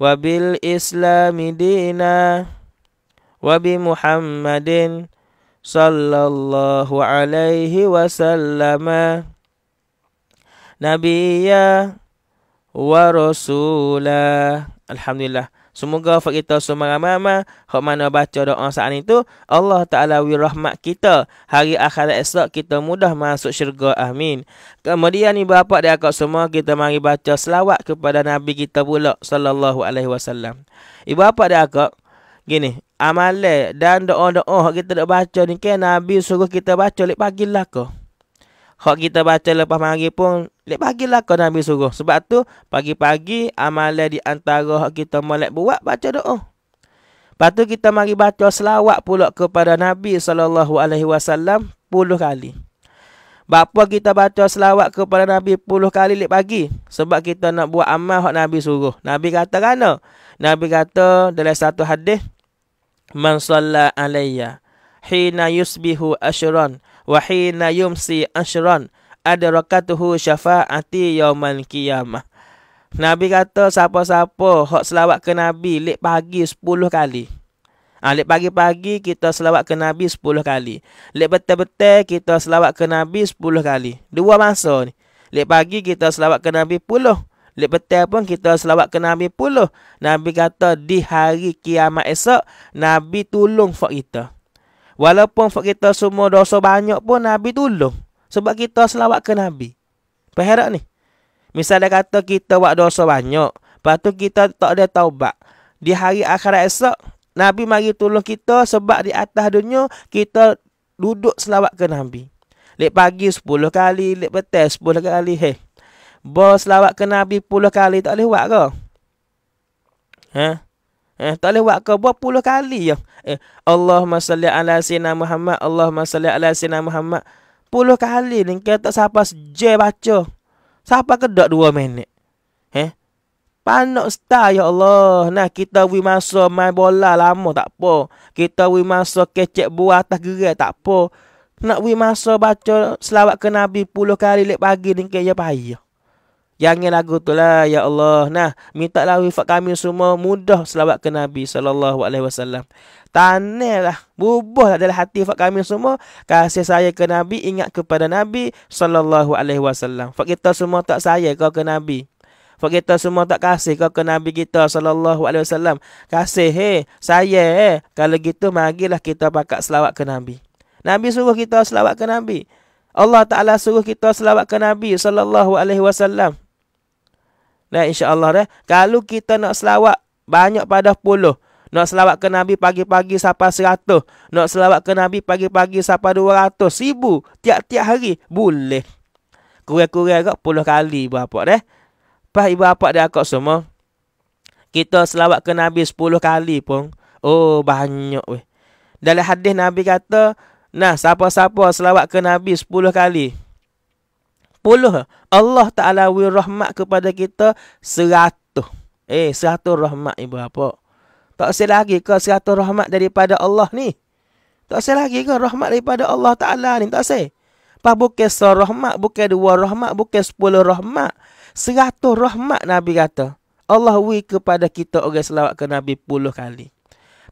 وبالإسلام دينا وبمحمد صلى الله عليه وسلم نبيا ورسولا الحمد لله Semoga fak kita semua ramai-ramai hak mana baca doa saat itu Allah Taala wi rahmat kita hari akhirat esok kita mudah masuk syurga amin. Kemudian ni bapa dia akak semua kita mari baca selawat kepada nabi kita pula sallallahu alaihi wasallam. Ibu bapa dia akak gini amal dan doa-doa kita nak baca ni kan nabi suruh kita baca lepas pagi lah kau. Kalau kita baca lepas pagi pun, lepas pagi lah kau Nabi suruh. Sebab tu, pagi-pagi amalan di antara yang kita boleh buat, baca doa. Lepas tu, kita mari baca selawat pula kepada Nabi SAW Puluh kali. Bapa kita baca selawat kepada Nabi puluh kali lepas pagi? Sebab kita nak buat amal yang Nabi suruh. Nabi kata kena? Nabi kata dalam satu hadis, Man salla alaiya hina yusbihu asyron wahina yumsi ashran adrakatuhu syafaati yaumil qiyamah. Nabi kata siapa-siapa hok selawat ke Nabi lek pagi 10 kali. Ah ha, pagi-pagi kita selawat ke Nabi 10 kali. Lek betul-betul kita selawat ke Nabi 10 kali. Dua masa ni. Lek pagi kita selawat ke Nabi 10. Lek betul pun kita selawat ke Nabi puluh. Nabi kata di hari kiamat esok Nabi tolong fak kita. Walaupun kita semua dosa banyak pun Nabi tolong. Sebab kita selawat ke Nabi. Perherak ni. Misalnya kata kita buat dosa banyak. Lepas tu kita tak ada taubat. Di hari akhirat esok. Nabi mari tolong kita sebab di atas dunia kita duduk selawat ke Nabi. Lek pagi 10 kali, lek petang 10 kali. Hei. Bos selawat ke Nabi 10 kali tak boleh buat ke? Ha? Eh, tak boleh buat ke buat puluh kali ya. Eh, Allahumma salli ala sayyidina Muhammad, Allahumma salli ala sayyidina Muhammad. Puluh kali ni kita tak sampai je baca. Sampai ke dak 2 minit. Eh. Panok star ya Allah. Nah kita wi masa main bola lama tak apa. Kita wi masa kecek buah atas gerai tak apa. Nak wi masa baca selawat ke Nabi puluh kali lek pagi ni ya payah. Jangan lagu tu lah Ya Allah Nah Minta lah wifat kami semua Mudah selawat ke Nabi saw. alaihi wasallam Tanah lah Bubuh lah dalam hati Fak kami semua Kasih saya ke Nabi Ingat kepada Nabi saw. alaihi kita semua tak saya kau ke Nabi Fak kita semua tak kasih kau ke Nabi kita saw. alaihi Kasih hey, Saya eh. Kalau gitu Magilah kita pakat selawat ke Nabi Nabi suruh kita selawat ke Nabi Allah Ta'ala suruh kita selawat ke Nabi saw. alaihi dan insyaAllah dah. Kalau kita nak selawat banyak pada puluh. Nak selawat ke Nabi pagi-pagi sapa seratus. Nak selawat ke Nabi pagi-pagi sapa dua ratus. Sibu. Tiap-tiap hari. Boleh. Kurang-kurang kot puluh kali ibu apa dah. Pas ibu apa dah kot semua. Kita selawat ke Nabi sepuluh kali pun. Oh banyak weh. Dalam hadis Nabi kata. Nah siapa-siapa selawat ke Nabi sepuluh kali puluh Allah Ta'ala will rahmat kepada kita seratus. Eh, seratus rahmat ibu apa? Tak usah lagi ke seratus rahmat daripada Allah ni? Tak usah lagi ke rahmat daripada Allah Ta'ala ni? Tak usah. Pak bukan seratus rahmat, bukan dua rahmat, bukan sepuluh rahmat. Seratus rahmat Nabi kata. Allah wi kepada kita orang selawat ke Nabi puluh kali.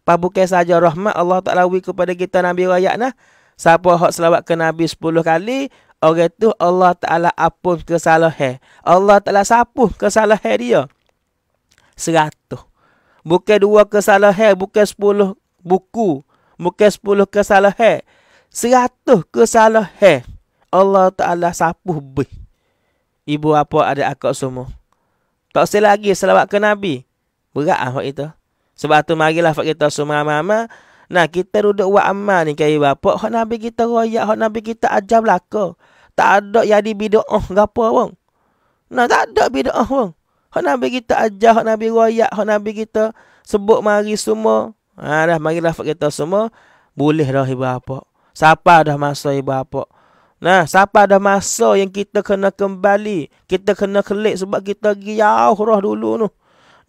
Pak bukan saja rahmat Allah Ta'ala wi kepada kita Nabi rakyat nah. Siapa hak selawat ke Nabi 10 kali, orang tu Allah Ta'ala apun kesalahan. Allah Ta'ala sapun kesalahan dia. Seratus. Bukan dua kesalahan, bukan sepuluh buku, bukan sepuluh kesalahan. Seratus kesalahan. Allah Ta'ala sapuh bih. Ibu apa ada akak semua. Tak usah lagi selawat ke Nabi. Berat lah itu. Sebab tu marilah buat kita semua mama Nah kita duduk buat amal ni kaya bapak. Hak Nabi kita royak, hak Nabi kita ajar belakang tak ada jadi bid'ah oh, gapo bang. Nah tak ada bid'ah bang. Oh, hak Nabi kita ajar, hak Nabi royak, hak Nabi kita sebut mari semua. Ha dah mari lah kita semua boleh dah ibu apa. Siapa dah masa ibu apa? Nah, siapa dah masa yang kita kena kembali? Kita kena kelik sebab kita pergi jauh roh dulu tu.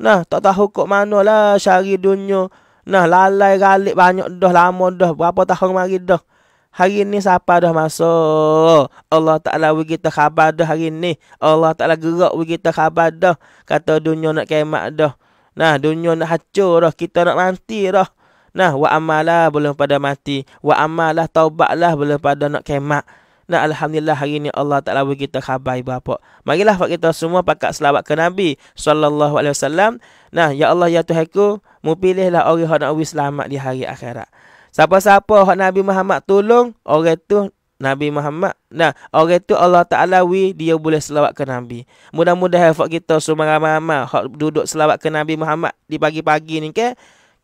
Nah, tak tahu kok mana lah syari dunia. Nah, lalai galik banyak dah, lama dah, berapa tahun mari dah. Hari ni siapa dah masuk? Allah Ta'ala bagi kita khabar dah hari ni. Allah Ta'ala gerak bagi kita khabar dah. Kata dunia nak kemat dah. Nah, dunia nak hancur dah. Kita nak mati dah. Nah, wa amalah belum pada mati. Wa amalah taubatlah belum pada nak kemat. Nah, Alhamdulillah hari ni Allah Ta'ala bagi kita khabar ibu bapa. Marilah buat kita semua pakat selawat ke Nabi SAW. Nah, Ya Allah, Ya Tuhan ku, mupilihlah orang yang nak selamat di hari akhirat. Siapa-siapa hak Nabi Muhammad tolong, orang tu Nabi Muhammad. Nah, orang tu Allah Ta'ala wi dia boleh selawat ke Nabi. Mudah-mudahan hak kita semua ramai-ramai hak duduk selawat ke Nabi Muhammad di pagi-pagi ni ke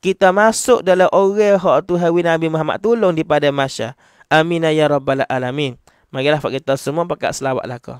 kita masuk dalam orang hak tu hawi Nabi Muhammad tolong di pada masya. Amin ya rabbal alamin. Marilah hak kita semua pakat selawatlah kau.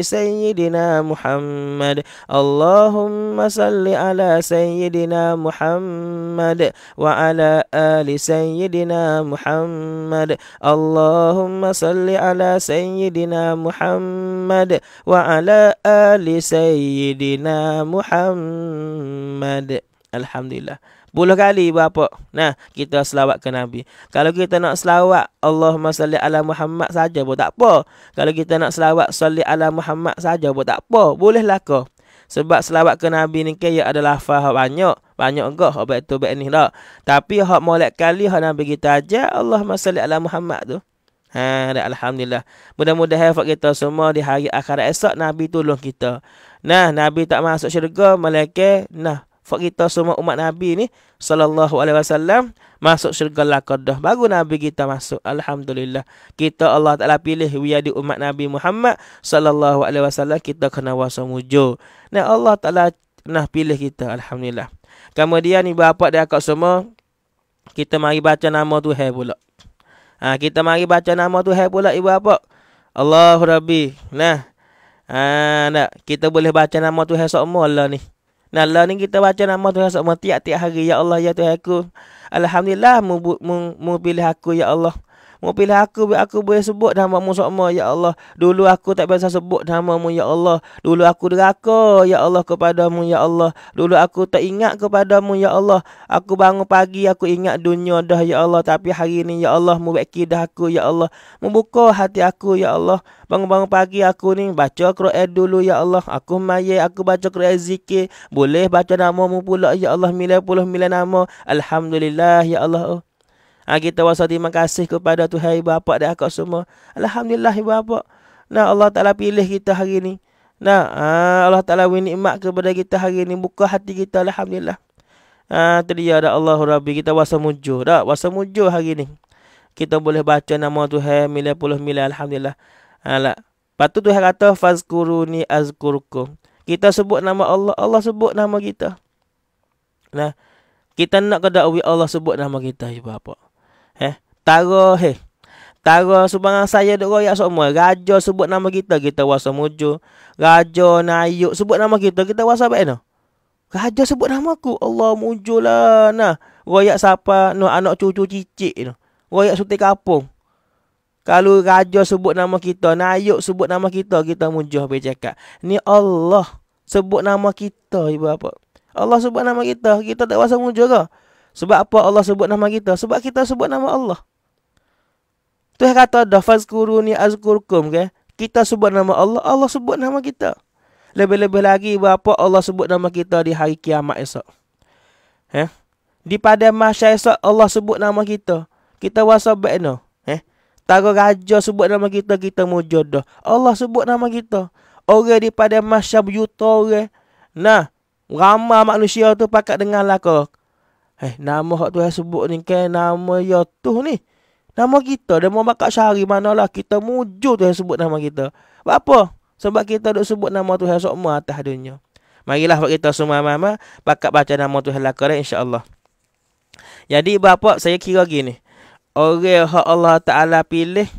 لسيدنا محمد اللهم صل على سيدنا محمد وعلى آل سيدنا محمد اللهم صل على سيدنا محمد وعلى آل سيدنا محمد الحمد لله Puluh kali berapa? Nah, kita selawat ke Nabi. Kalau kita nak selawat Allahumma salli ala Muhammad saja pun tak apa. Kalau kita nak selawat salli ala Muhammad saja pun tak apa. Bolehlah kau. Sebab selawat ke Nabi ni ke ia adalah faham banyak. Banyak gak hak baik tu baik ni Tapi hak molek kali hak Nabi kita aja Allahumma salli ala Muhammad tu. Ha, dah, alhamdulillah. Mudah-mudahan hak kita semua di hari akhirat esok Nabi tolong kita. Nah, Nabi tak masuk syurga, malaikat nah sebab kita semua umat Nabi ni sallallahu alaihi wasallam masuk syurga lakad dah. Baru Nabi kita masuk. Alhamdulillah. Kita Allah Taala pilih we di umat Nabi Muhammad sallallahu alaihi wasallam kita kena waso mujo. Nah Allah Taala nah pilih kita alhamdulillah. Kemudian ni bapa dia akak semua kita mari baca nama tu hai pula. Ha, kita mari baca nama tu hai pula ibu bapa. Allahu Rabbi. Nah. ah nak kita boleh baca nama tu hai sok lah ni. Nala ni kita baca nama Tuhan semua tiap-tiap hari. Ya Allah, ya Tuhan aku. Alhamdulillah, mu, mu, mu, mu pilih aku, ya Allah. Mau pilih aku aku boleh sebut nama-Mu semua ya Allah. Dulu aku tak biasa sebut nama-Mu ya Allah. Dulu aku deraka ya Allah kepada-Mu ya Allah. Dulu aku tak ingat kepada-Mu ya Allah. Aku bangun pagi aku ingat dunia dah ya Allah tapi hari ini ya Allah mubaki dah aku ya Allah. Membuka hati aku ya Allah. Bangun-bangun pagi aku ni baca Quran dulu ya Allah. Aku maye aku baca Quran zikir. Boleh baca nama-Mu pula ya Allah. Mila puluh mila nama. Alhamdulillah ya Allah. Oh. Ha, kita rasa terima kasih kepada Tuhan ibu bapa dan akak semua. Alhamdulillah ibu bapa. Nah Allah Taala pilih kita hari ni. Nah ha, Allah Taala beri nikmat kepada kita hari ni buka hati kita alhamdulillah. Ha, tadi ada dah Allah Rabbi kita rasa mujur dah rasa mujur hari ni. Kita boleh baca nama Tuhan mila puluh mila alhamdulillah. Alah. Patut Tuhan kata fazkuruni azkurkum. Kita sebut nama Allah, Allah sebut nama kita. Nah, kita nak kedakwi Allah sebut nama kita ibu bapa. Eh, tara he. Eh. Tara sebarang saya duk royak semua. Raja sebut nama kita, kita wasa muju. Raja Nayuk sebut nama kita, kita wasa baik no. Raja sebut nama aku. Allah mujulah nah. Royak siapa? No anak cucu cicit no. Royak suti kapung. Kalau raja sebut nama kita, Nayuk sebut nama kita, kita mujuh habis cakap. Ni Allah sebut nama kita, ibu bapa. Allah sebut nama kita, kita tak wasa mujur ke? Kan? Sebab apa Allah sebut nama kita? Sebab kita sebut nama Allah. Tuhan kata dafazkuruni azkurkum ke? Kita sebut nama Allah, Allah sebut nama kita. Lebih-lebih lagi berapa Allah sebut nama kita di hari kiamat esok. Eh? Di pada masa esok Allah sebut nama kita. Kita wasa baik no. Eh? Tara raja sebut nama kita, kita mujadah. Allah sebut nama kita. Orang di pada masa berjuta orang. Nah, ramah manusia tu pakat dengar lah kau. Eh, nama hak Tuhan sebut ni kan nama ya Tuh ni. Nama kita dia mau bakak syari manalah kita mujur Tuhan sebut nama kita. Sebab apa? Sebab kita duk sebut nama Tuhan semua atas dunia. Marilah buat kita semua mama bakat eh. baca nama Tuhan lah kerana insya-Allah. Jadi bapak saya kira gini. Orang hak Allah Taala pilih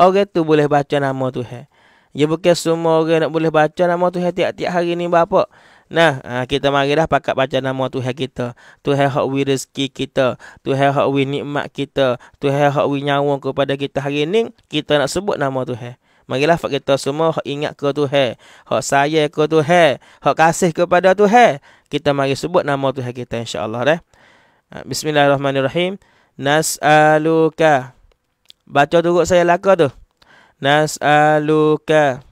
orang tu boleh baca nama Tuhan. Ya bukan semua orang nak boleh baca nama Tuhan tiap-tiap hari ni bapak. Nah, ah, kita mari dah pakat baca nama Tuhan kita. Tuhan hak wi rezeki kita. Tuhan hak wi nikmat kita. Tuhan hak wi nyawa kepada kita hari ini. Kita nak sebut nama Tuhan. Marilah fak kita semua hak ingat ke Tuhan, hak saya ke Tuhan, hak kasih kepada Tuhan. Kita mari sebut nama Tuhan kita insya-Allah deh. Ah, Bismillahirrahmanirrahim. Nas'aluka. Baca turut saya laka tu. Nas'aluka. Nas'aluka.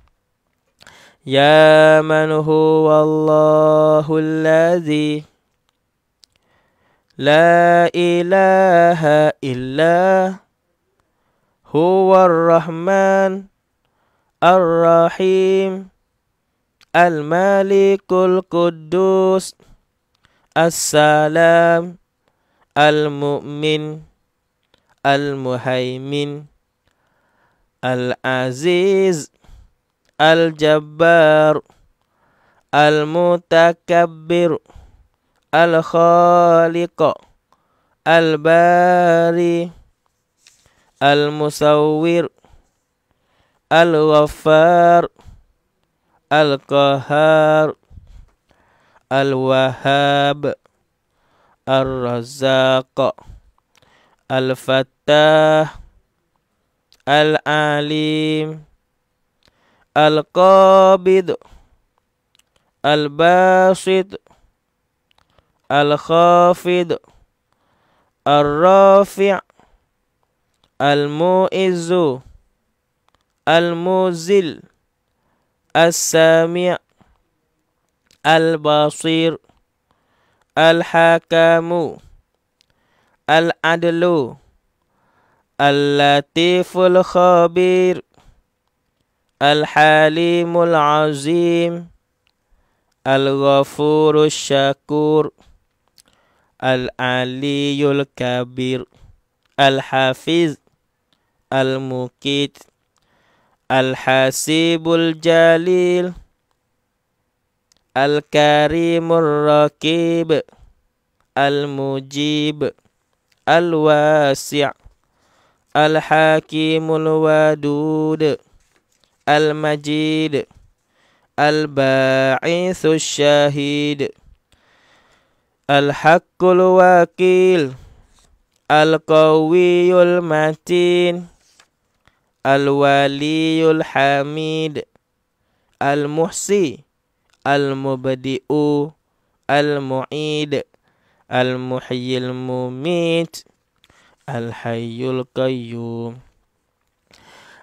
يا من هو الله الذي لا إله إلا هو الرحمن الرحيم الملك القدوس السلام المؤمن المهيمن العزيز Al-Jabbar Al-Mutakabbir Al-Khaliq Al-Bari Al-Musawwir Al-Ghaffar Al-Qahar Al-Wahhab Al-Razzaq Al-Fattah Al-Alim Al-Alim القابض الباسط الخافض الرافع المؤز المزل السامع البصير الحكم العدل اللطيف الخبير الحليم العظيم الغفور الشكور العلي الكبير الحفيظ المقيت الحسيب الجليل الكريم الرقيب المجيب الواسع الحكيم الودود Al-Majid Al-Ba'isul Shahid, Al-Hakul Wakil Al-Qawiyul Matin Al-Waliyul Hamid Al-Muhsi Al-Mubadi'u Al-Mu'id Al-Muhyil Mumit Al-Hayyul Qayyum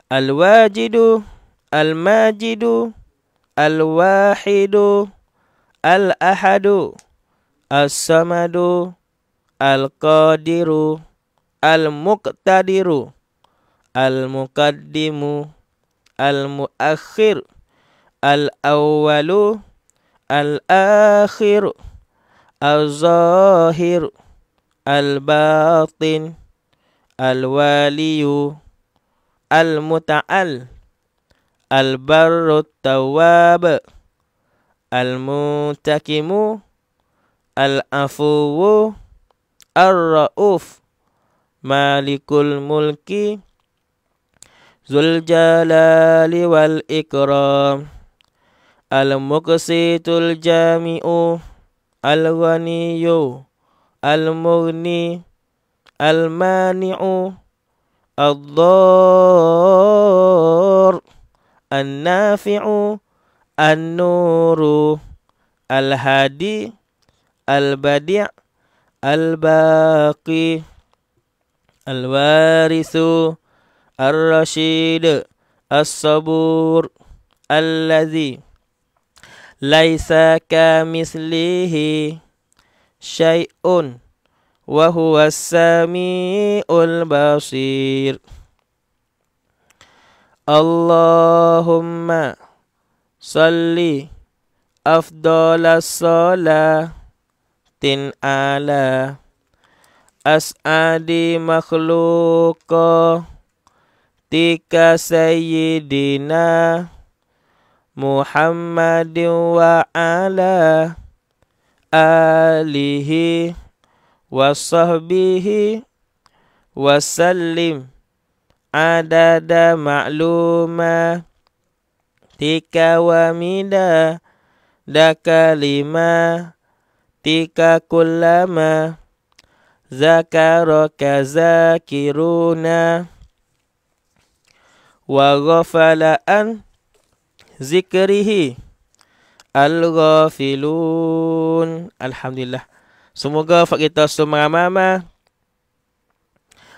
Al-Wajidu الماجد الواحد الأحد الصمد القادر المقتدر المقدم المؤخر الأول الآخر الظاهر الباطن الوالي المتعال البر التواب المنتكم العفو الرؤوف مالك الملك ذو الجلال والإكرام المقسط الجامع الغني المغني المانع الضال An-Nafi'u An-Nuru Al-Hadi Al-Badi' Al-Baqi Al-Warisu Al-Rashid Al-Sabur Al-Lazi Laisa kamislihi Syai'un Wahuwa Sami'ul Al-Basir Allahumma salli afdalas salatin ala as'adi makhluqa tika sayyidina Muhammadin wa ala alihi wa sahbihi wa sallim adada ma'luma Tika wa mida da kalima Tika kullama Zakaraka zakiruna Wa ghafala an zikrihi Al-Ghafilun Alhamdulillah Semoga Fak kita semua mama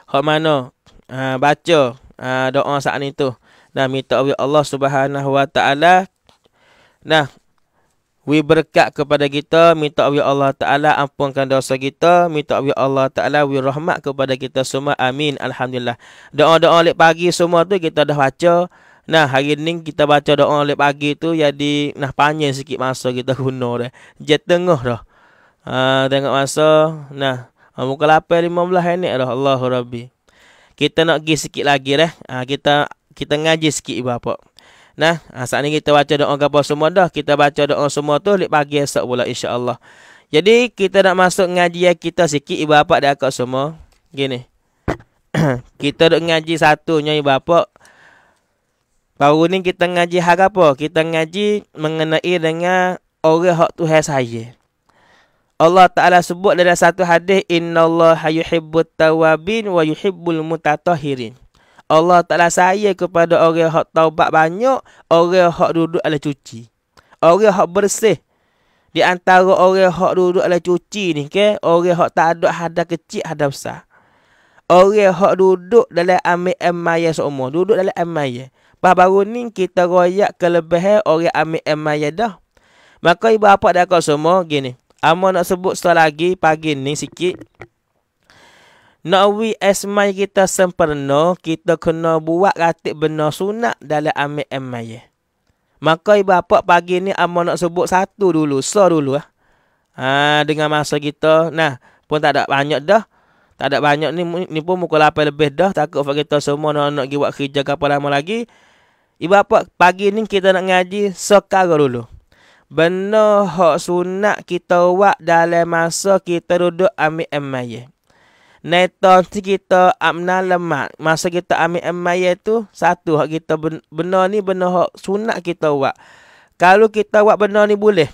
Hak mana Ah, baca uh, doa saat itu dan minta kepada Allah Subhanahu Wa Taala. Nah, we berkat kepada kita, minta kepada Allah Taala ampunkan dosa kita, minta kepada Allah Taala we rahmat kepada kita semua. Amin. Alhamdulillah. Doa-doa lek pagi semua tu kita dah baca. Nah, hari ni kita baca doa lek pagi tu jadi nah panjang sikit masa kita guna dah. Je tengah dah. Uh, tengok masa. Nah, muka lapar 15 minit dah Allahu Rabbi kita nak pergi sikit lagi dah. Ha, kita kita ngaji sikit ibu bapa. Nah, ha, saat ni kita baca doa gapo semua dah. Kita baca doa semua tu lepas pagi esok pula insya-Allah. Jadi kita nak masuk ngaji ya kita sikit ibu bapa dak kok semua. Gini. kita nak ngaji satunya ibu bapa. Baru ni kita ngaji hak apa? Kita ngaji mengenai dengan orang hak Tuhan saya. Allah Taala sebut dalam satu hadis Inna innallaha yuhibbut tawabin wa yuhibbul mutatahirin. Allah Taala sayang kepada orang hak taubat banyak, orang hak duduk ala cuci. Orang hak bersih. Di antara orang hak duduk ala cuci ni ke, orang hak tak ada hada kecil hada besar. Orang hak duduk dalam ambil amaya semua duduk dalam amaya. Pas baru ni kita royak kelebihan orang ambil amaya dah. Maka ibu apa dah kau semua gini. Amo nak sebut satu lagi pagi ni sikit. Nak we esmai kita sempurna, kita kena buat ratik benar sunat dalam amik emai. Maka ibu bapa pagi ni amo nak sebut satu dulu, so dulu ah. Ha, dengan masa kita, nah, pun tak ada banyak dah. Tak ada banyak ni, ni pun pukul 8 lebih dah. Takut kita semua nak, nak pergi buat kerja ke apa lama lagi. Ibu bapa, pagi ni kita nak ngaji sekarang dulu benda hak sunat kita buat dalam masa kita duduk ambil emaya. Netong si kita amna lemak. Masa kita ambil emaya tu, satu hak kita benda ni benda hak sunat kita buat. Kalau kita buat benda ni boleh.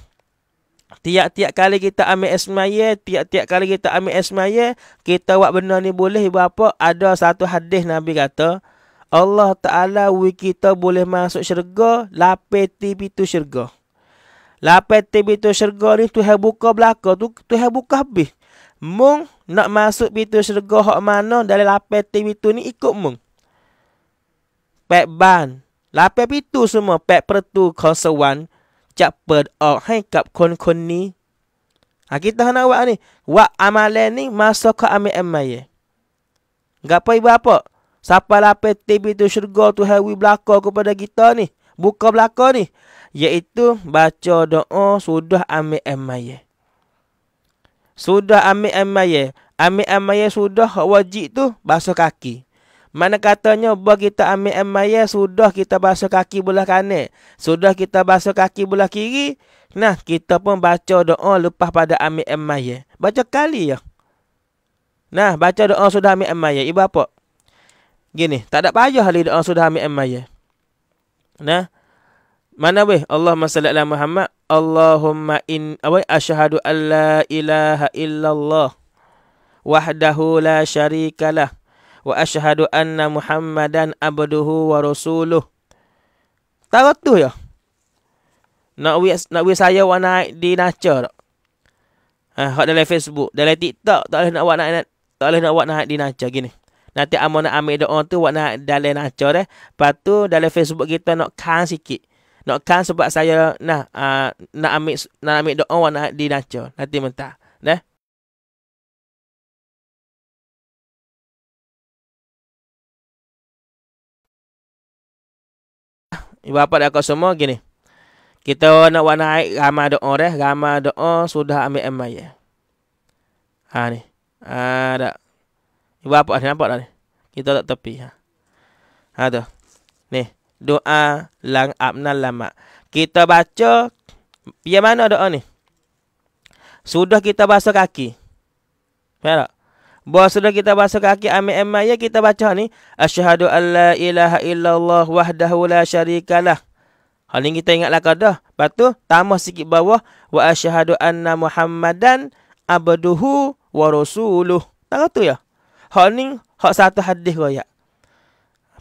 Tiap-tiap kali kita ambil esmaya, tiap-tiap kali kita ambil esmaya, kita buat benda ni boleh ibu apa? Ada satu hadis Nabi kata, Allah Ta'ala wui kita boleh masuk syurga, lapeti pitu syurga. Lapan tim itu syurga ni Tuhan buka belaka tu Tuhan buka habis Mung nak masuk pintu syurga hok mano dari lapan tim itu ni ikut mung. Pak ban. Lapan pintu semua pak pertu kosawan cak per ok hai kap kon kon ni. Ha, kita hendak buat ni. Wak amale ni masuk ke ame amai ye. Gapo ibu apa? Siapa lapan tim itu syurga tu hawi belaka kepada kita ni. Buka belaka ni iaitu baca doa sudah ambil amaya. Sudah ambil amaya. Ambil amaya sudah wajib tu basuh kaki. Mana katanya buat kita ambil amaya sudah kita basuh kaki belah kanan. Sudah kita basuh kaki belah kiri. Nah, kita pun baca doa lepas pada ambil amaya. Baca kali ya. Nah, baca doa sudah ambil amaya. Ibu apa? Gini, tak ada payah hari doa sudah ambil amaya. Nah, mana weh Allah salli ala Muhammad. Allahumma in awai asyhadu an la ilaha illallah wahdahu la syarikalah wa asyhadu anna Muhammadan abduhu wa rasuluh. Tahu tu ya. Nak we nak we saya wa naik di Naca tak? Ah, ha, dalam Facebook, dalam TikTok tak boleh nak buat nak, nak tak boleh nak buat naik di Naca gini. Nanti amo nak ambil doa tu buat naik dalam Naca eh. Lepas tu dalam Facebook kita nak kan sikit nak kan sebab saya nah uh, nak ambil nak ambil doa wa nak dinaca nanti mentah dah Ibu bapa dan semua gini. Kita nak buat naik ramai doa dah. Ramai doa sudah ambil emai ya. Ha ni. ada ha, Ibu bapa nampak tak ni? Kita tak tepi. Ha, ha tu doa lang abnal lama. Kita baca pian mana doa ni? Sudah kita basuh kaki. Faham tak? Bahawa sudah kita basuh kaki amin amin ya kita baca ni asyhadu alla ilaha illallah wahdahu la syarikalah. Hal ni kita ingat kau dah. Lepas tu, tambah sikit bawah. Wa asyhadu anna muhammadan abduhu wa rasuluh. Tak kata tu ya? Hal ni, hak satu hadis kau ya.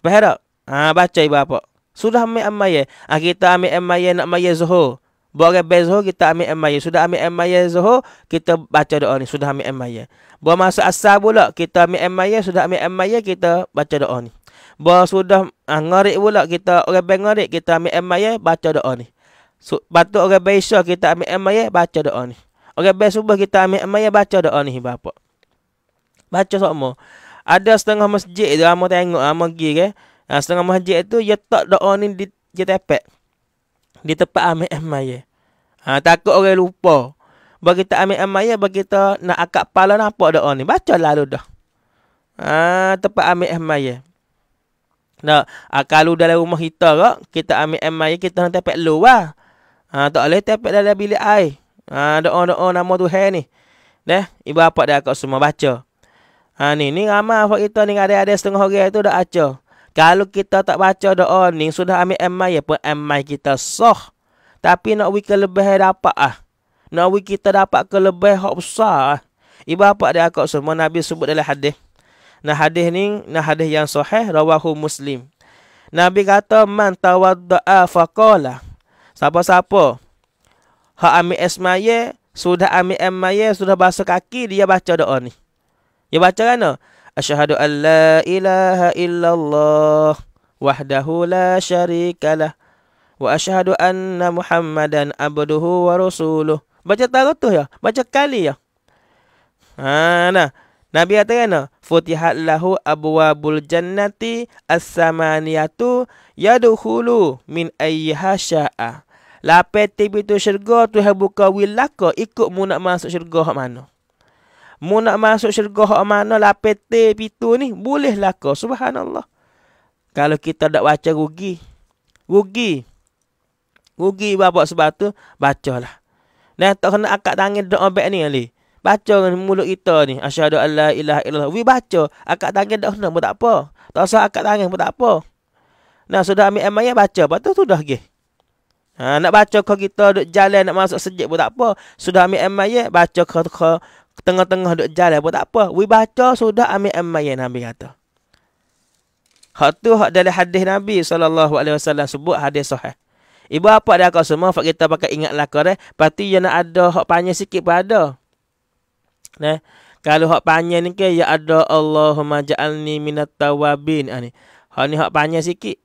Faham tak? Ha, baca ibu bapa. Sudah ambil amaya. Ha, kita ambil amaya nak maya zuhur. Buat rebel zuhur, kita ambil amaya. Sudah ambil amaya zuhur, kita baca doa ni. Sudah ambil amaya. Buat masa asal pula, kita ambil amaya. Sudah ambil amaya, kita baca doa ni. Buat sudah ha, ngarik pula, kita rebel ngarik. Kita ambil amaya, baca doa ni. So, batuk orang besok kita ambil amaya, baca doa ni. Orang besok subuh kita ambil amaya, baca doa ni, bapak. Baca semua. Ada setengah masjid tu, lama tengok, lama pergi ke. Okay? Ha, setengah masjid itu dia tak doa ni di dia tepek. Di tempat ambil amaya. Ha, takut orang lupa. Bagi kita ambil amaya, bagi kita nak akak pala nampak doa ni. Baca lalu dah. Ha, tempat ambil amaya. Nah, ha, kalau dalam rumah kita kak, kita ambil amaya, kita nak tepek luar. Lah. Ha, tak boleh tepek dalam bilik air. Ha, doa-doa nama Tuhan ni. Dah, ibu bapa dah akak semua baca. Ha, ni, ni ramai kita ni ada-ada setengah orang tu dah acah. Kalau kita tak baca doa ni sudah ambil amal ya pun amal kita sah. Tapi nak wik lebih dapat ah. Nak wik kita dapat kelebih lebih hak besar ah. Ibu bapa dia akak semua Nabi sebut dalam hadis. Nah hadis ni nah hadis yang sahih rawahu Muslim. Nabi kata man tawadda'a faqala. Siapa-siapa hak ambil esmaye sudah ambil amal sudah basuh kaki dia baca doa ni. Dia baca kan? No? Ashhadu an la ilaha illallah wahdahu la syarikalah wa ashhadu anna muhammadan abduhu wa rasuluh. Baca tu ya, baca kali ya. Ha nah. Nabi kata kan, Futihat lahu abwabul jannati as-samaniyatu yaduhulu min ayyiha sya'a. Lapan tipi syurga tu yang buka wilaka ikut mu nak masuk syurga mana. Mu nak masuk syurga hak mana lapet te pitu ni boleh laka subhanallah. Kalau kita dak baca rugi. Rugi. Rugi bapa sebab tu bacalah. Dan tak kena akak tangan doa baik ni Ali. Baca dengan mulut kita ni. Asyadu Allah ilaha illallah. We baca. Akak tangan tak kena pun tak apa. Tak usah akak tangan pun tak apa. Nah sudah ambil emaknya baca. Lepas tu sudah gih. Ha, nak baca kau kita duduk jalan nak masuk sejik pun tak apa. Sudah ambil emaknya baca kau tengah-tengah duk jalan pun tak apa. We baca sudah ambil amayan Nabi kata. Hak tu hak dari hadis Nabi SAW sebut hadis sahih. Ibu apa dia kau semua fak kita pakai ingat kau. eh. Pasti yang nak ada hak panjang sikit pun ada. Nah, kalau hak panjang ni ke ya ada Allahumma ja'alni minat tawabin ah ni. Hak ni hak panjang sikit.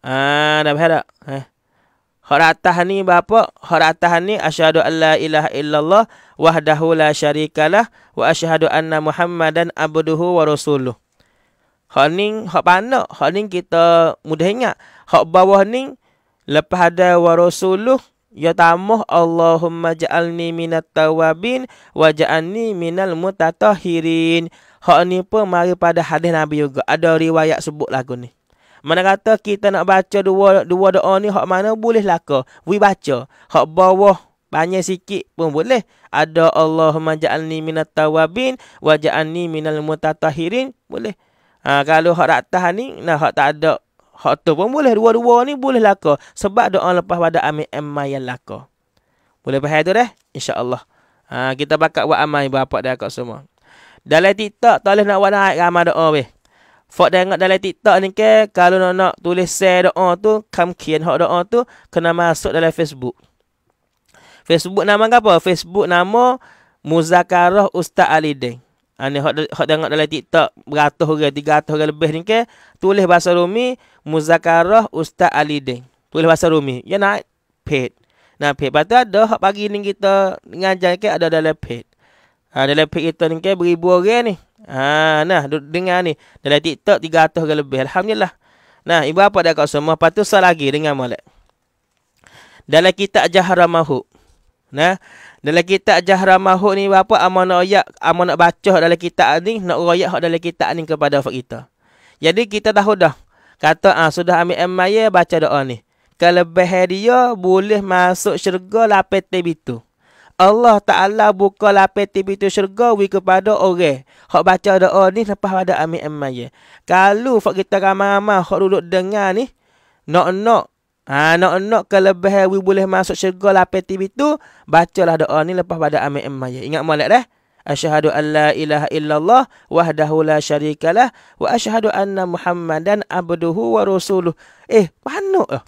Ah, dah faham Eh. Hak atas ni berapa? Hak atas ni asyhadu alla ilaha illallah wahdahu la syarikalah wa asyhadu anna muhammadan abduhu wa rasuluh. Hak ni hak mana? Hak ni kita mudah ingat. Hak bawah ni lepas ada wa rasuluh Ya tamuh Allahumma ja'alni minat tawabin wa ja'alni minal mutatahirin. Hak ni pun mari pada hadis Nabi juga. Ada riwayat sebut lagu ni. Mana kata kita nak baca dua dua doa ni hak mana boleh laka. We baca. Hak bawah banyak sikit pun boleh. Ada Allahumma ja'alni minat tawabin wa ja'alni minal mutatahirin boleh. Ha, kalau hak atas ni nah hak tak ada hak tu pun boleh dua-dua ni boleh laka sebab doa lepas pada amin amma yang laka. Boleh faham tu deh? Insya-Allah. Ha, kita bakat buat amal berapa dia kat semua. Dalam TikTok tak boleh nak buat naik ramai doa weh. Fak dah ingat dalam TikTok ni ke, kalau nak, nak tulis share doa oh, tu, kian hak doa oh, tu, kena masuk dalam Facebook. Facebook nama apa? Facebook nama Muzakarah Ustaz Ali Deng. Ini hak tengok dalam TikTok beratus orang, tiga ratus orang lebih ni ke. Tulis bahasa Rumi, Muzakarah Ustaz Ali Deng. Tulis bahasa Rumi. Ya nak paid. Nak paid. Lepas tu ada hak pagi ni kita ngajar ke ada dalam paid. Ha, dalam paid kita ni ke beribu orang ni. Ha nah dengar ni dalam TikTok 300 ke lebih alhamdulillah. Nah ibu apa dah kau semua patut sah lagi dengan molek. Dalam kitab Jahra Mahu. Nah dalam kitab Jahra Mahu ni apa amanah nak ayat amanah baca dalam kitab ni nak royak hak dalam kitab ni kepada kita. Jadi kita tahu dah kata ah ha, sudah ambil MMA baca doa ni. Kalau dia boleh masuk syurga lapet itu. Allah Ta'ala buka lapis pintu syurga we kepada orang. Hak baca doa ni lepas pada amin amin ya. Kalau hak kita ramai-ramai hak duduk dengar ni. Nak-nak. Ha, nak-nak kelebihan we boleh masuk syurga lapis pintu. Bacalah doa ni lepas pada amin amin ya. Ingat malak dah. Asyhadu an la ilaha illallah wahdahu la syarikalah wa asyhadu anna muhammadan abduhu wa rasuluh. Eh, panuk lah.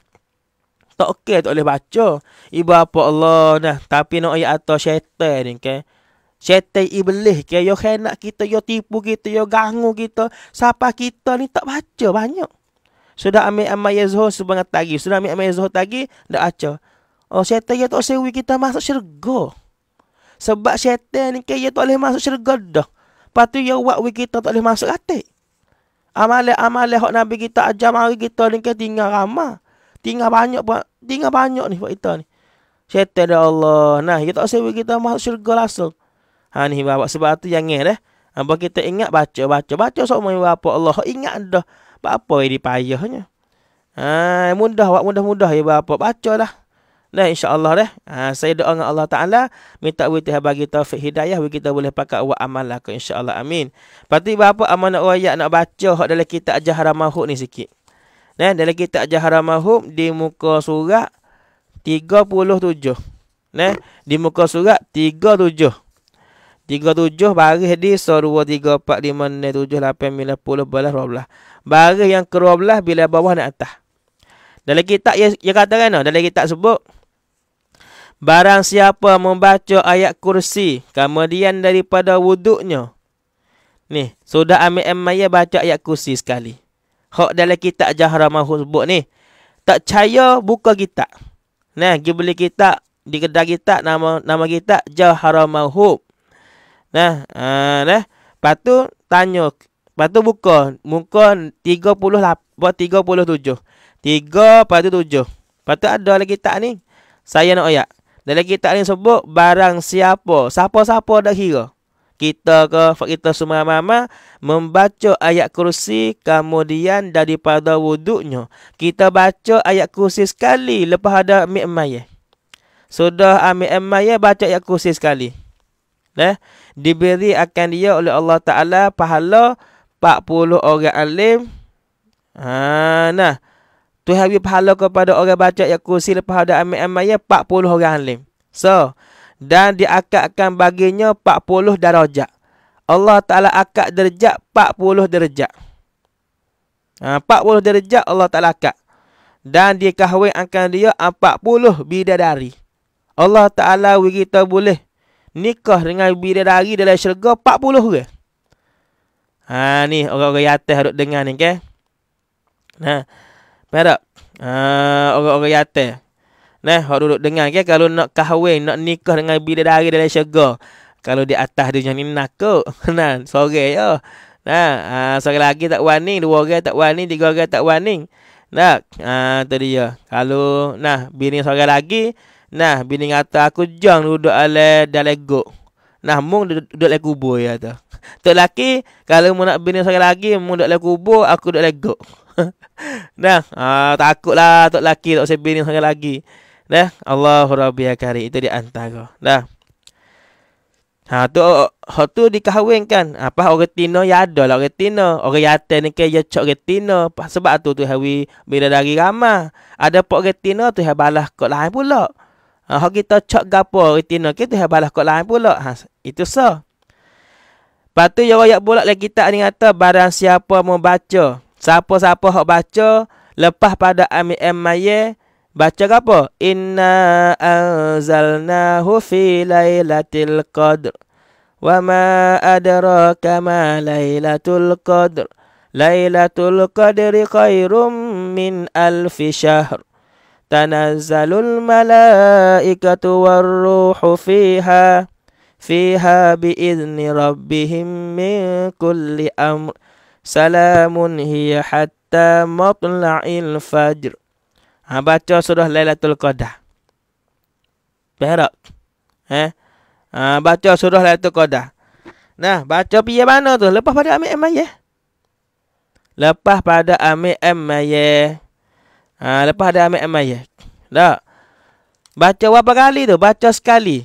Tak okey tak boleh baca. Ibu apa Allah dah. Tapi nak ayat atau syaitan ni kan. Syaitan iblis ke. Yo khenak kita. Yo tipu kita. Yo ganggu kita. Siapa kita ni tak baca banyak. Sudah ambil amal Yezho sebanyak tadi. Sudah ambil amal Yezho tadi. Dah baca. Oh syaitan ya tak sewi kita masuk syurga. Sebab syaitan ni ke. ya tak boleh masuk syurga dah. Patu tu dia buat kita tak boleh masuk katik. Amal-amal yang Nabi kita ajar mari kita ni ke tinggal ramah. Tinggal banyak buat Tinggal banyak ni buat kita ni Syaitan dah Allah Nah kita tak usah kita masuk syurga langsung Ha ni bapak sebab tu jangan dah Apa ha, kita ingat baca baca Baca sama so, bapa Allah Ingat dah Bapa ini dipayahnya Ha mudah buat mudah-mudah ya bapak Baca dah Nah Allah dah ha, Saya doa dengan Allah Ta'ala Minta beri Tuhan bagi taufik hidayah Bagi kita boleh pakai buat amal lah Allah, amin Pati bapak bapa amanat ya, nak baca Dalam kitab Jahra Mahud ni sikit Nah, dalam kitab mahum di muka surat 37. Nah, eh, di muka surat 37. 37 baris di 1, 2, 3, 4, 5, 6, 7, 8, 9, 10, 12, 12. Baris yang ke-12 bila bawah nak atas. Dalam kitab yang, yang kata kan, dalam kitab sebut. Barang siapa membaca ayat kursi, kemudian daripada wuduknya. Ni, sudah ambil ayat baca ayat kursi sekali. Hak dalam kitab Jahra Mahusbuk ni. Tak caya buka kitab. Nah, pergi beli kitab. Di kedai kitab nama nama kitab Jahra Mahub. Nah, uh, nah. Lepas tu tanya. Lepas tu buka. Muka 38, buat 37. 3, lepas tu 7. Lepas tu ada lagi kitab ni. Saya nak ayak. Dalam kitab ni sebut barang siapa. Siapa-siapa dah kira kita ke kita semua mama membaca ayat kursi kemudian daripada wuduknya kita baca ayat kursi sekali lepas ada ambil sudah ambil maya baca ayat kursi sekali Nah, diberi akan dia oleh Allah taala pahala 40 orang alim ha nah tu habis pahala kepada orang baca ayat kursi lepas ada ambil maya 40 orang alim so dan diakadkan baginya 40 darajat. Allah Ta'ala akad derajat 40 derajat. Ha, 40 derajat Allah Ta'ala akad. Dan dia kahwin akan dia 40 bidadari. Allah Ta'ala kita boleh nikah dengan bidadari dalam syurga 40 ke. Ha, ni orang-orang yatah harus dengar ni ke. Nah, ha, Perak. Ha, orang-orang yatah. Nah, hok duduk dengar ke kalau nak kahwin, nak nikah dengan bidadari dari syurga. Kalau di atas dia jangan nakut. Nah, sore ya. Nah, ah uh, sore lagi tak warning, dua orang tak warning, tiga orang tak warning. Nah, ah uh, tadi ya. Kalau nah bini sore lagi, nah bini kata aku jang duduk ale dalam gok. Nah, mung duduk dalam kubur ya tu. Tu laki kalau mu nak bini sore lagi, mung duduk dalam kubur, aku duduk dalam gok. nah, ah uh, takutlah tok laki tok saya bini sore lagi. Dah, Allahu Rabbi Akari ya itu di antara. Dah. Ha tu hak tu dikahwinkan. Apa ha, orang Tino ya ada lah orang Tino. Orang Yatan ni ke ya cok orang Tino. Sebab tu tu hawi bila dari ramah. Ada pok orang Tino tu ha balas kok lain pula. Ha hak kita cok gapo orang Tino ke tu ha balas kok lain pula. Ha itu so. Patu tu ya wayak lagi kita ni kata barang siapa mau baca, Siapa-siapa hok baca lepas pada amin mayyah Baca apa? Inna anzalnahu fi lailatul qadr. Wa ma adraka ma lailatul qadr. Lailatul qadri khairum min alfi syahr. Tanazzalul malaikatu warruhu fiha. فيها بإذن ربهم من كل أمر سلام هي حتى مطلع الفجر Ha, baca surah Lailatul Qadar. Perak. Eh? Ha, baca surah Lailatul Qadar. Nah, baca piye mana tu? Lepas pada Amir Amayah. Lepas pada Amir Amayah. Ha, lepas pada Amir Amayah. Tak? Baca berapa kali tu? Baca sekali.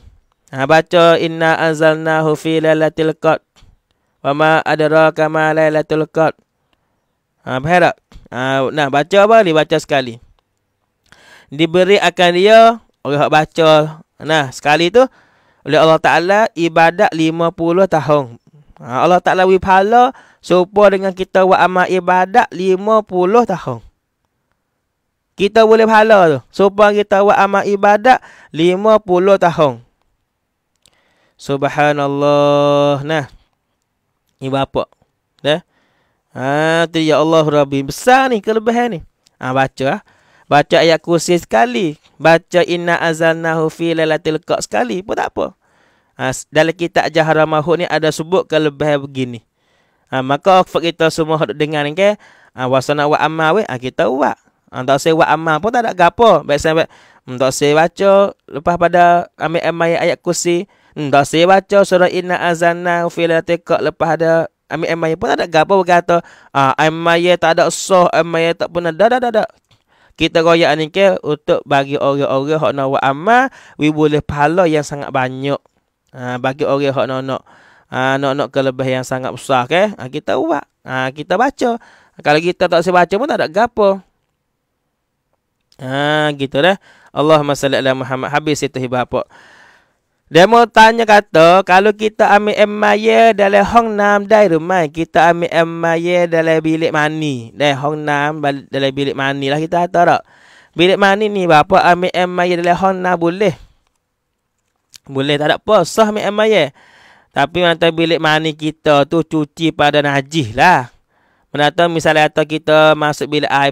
Ha, baca Inna anzalnahu fi lailatul qad. Wa ma adraka ma lailatul qad. Ha, perak. Ha, nah, baca apa ni? Baca sekali diberi akan dia oleh hak baca. Nah, sekali tu oleh Allah Taala ibadat 50 tahun. Ha, Allah Taala beri pahala serupa dengan kita buat amal ibadat 50 tahun. Kita boleh pahala tu. Serupa kita buat amal ibadat 50 tahun. Subhanallah. Nah. Ni apa? Ya. Ah, ya Allah Rabbi. Besar ni kelebihan ni. Ha, ah, baca Ha? Baca ayat kursi sekali. Baca inna azalnahu fi lailatul qadr sekali pun tak apa. Ha, dalam kitab Jahra Mahu ni ada sebut ke lebih begini. Ha, maka kalau kita semua dengar ni okay? ha, Wasa nak buat amal we, ha, kita buat. Ha, tak saya buat amal pun tak ada gapo. Biasa buat untuk saya baca lepas pada ambil amal ayat kursi. Untuk saya baca surah inna azalnahu fi lailatul qadr lepas ada Ambil amaya pun tak ada gapo berkata ah, Amaya tak ada soh Amaya tak pun ada, dah dah dah kita royak ni ke untuk bagi orang-orang hok nak buat amal we boleh pahala yang sangat banyak ha, bagi orang hok nak nak ha, nak nak kelebihan yang sangat besar ke ha, kita buat ha, kita baca kalau kita tak sempat baca pun tak ada gapo ha gitu dah Allahumma salli ala Muhammad habis itu hibah apa Demo tanya kata, kalau kita ambil emaya dalam hong nam dari rumah, kita ambil emaya dalam bilik mani. Dari hong nam dalam bilik mani lah kita kata tak. Bilik mani ni bapa ambil emaya dalam hong nam boleh? Boleh tak ada apa, sah ambil emaya. Tapi mantan bilik mani kita tu cuci pada najis lah. Mana tahu misalnya kita masuk bilik air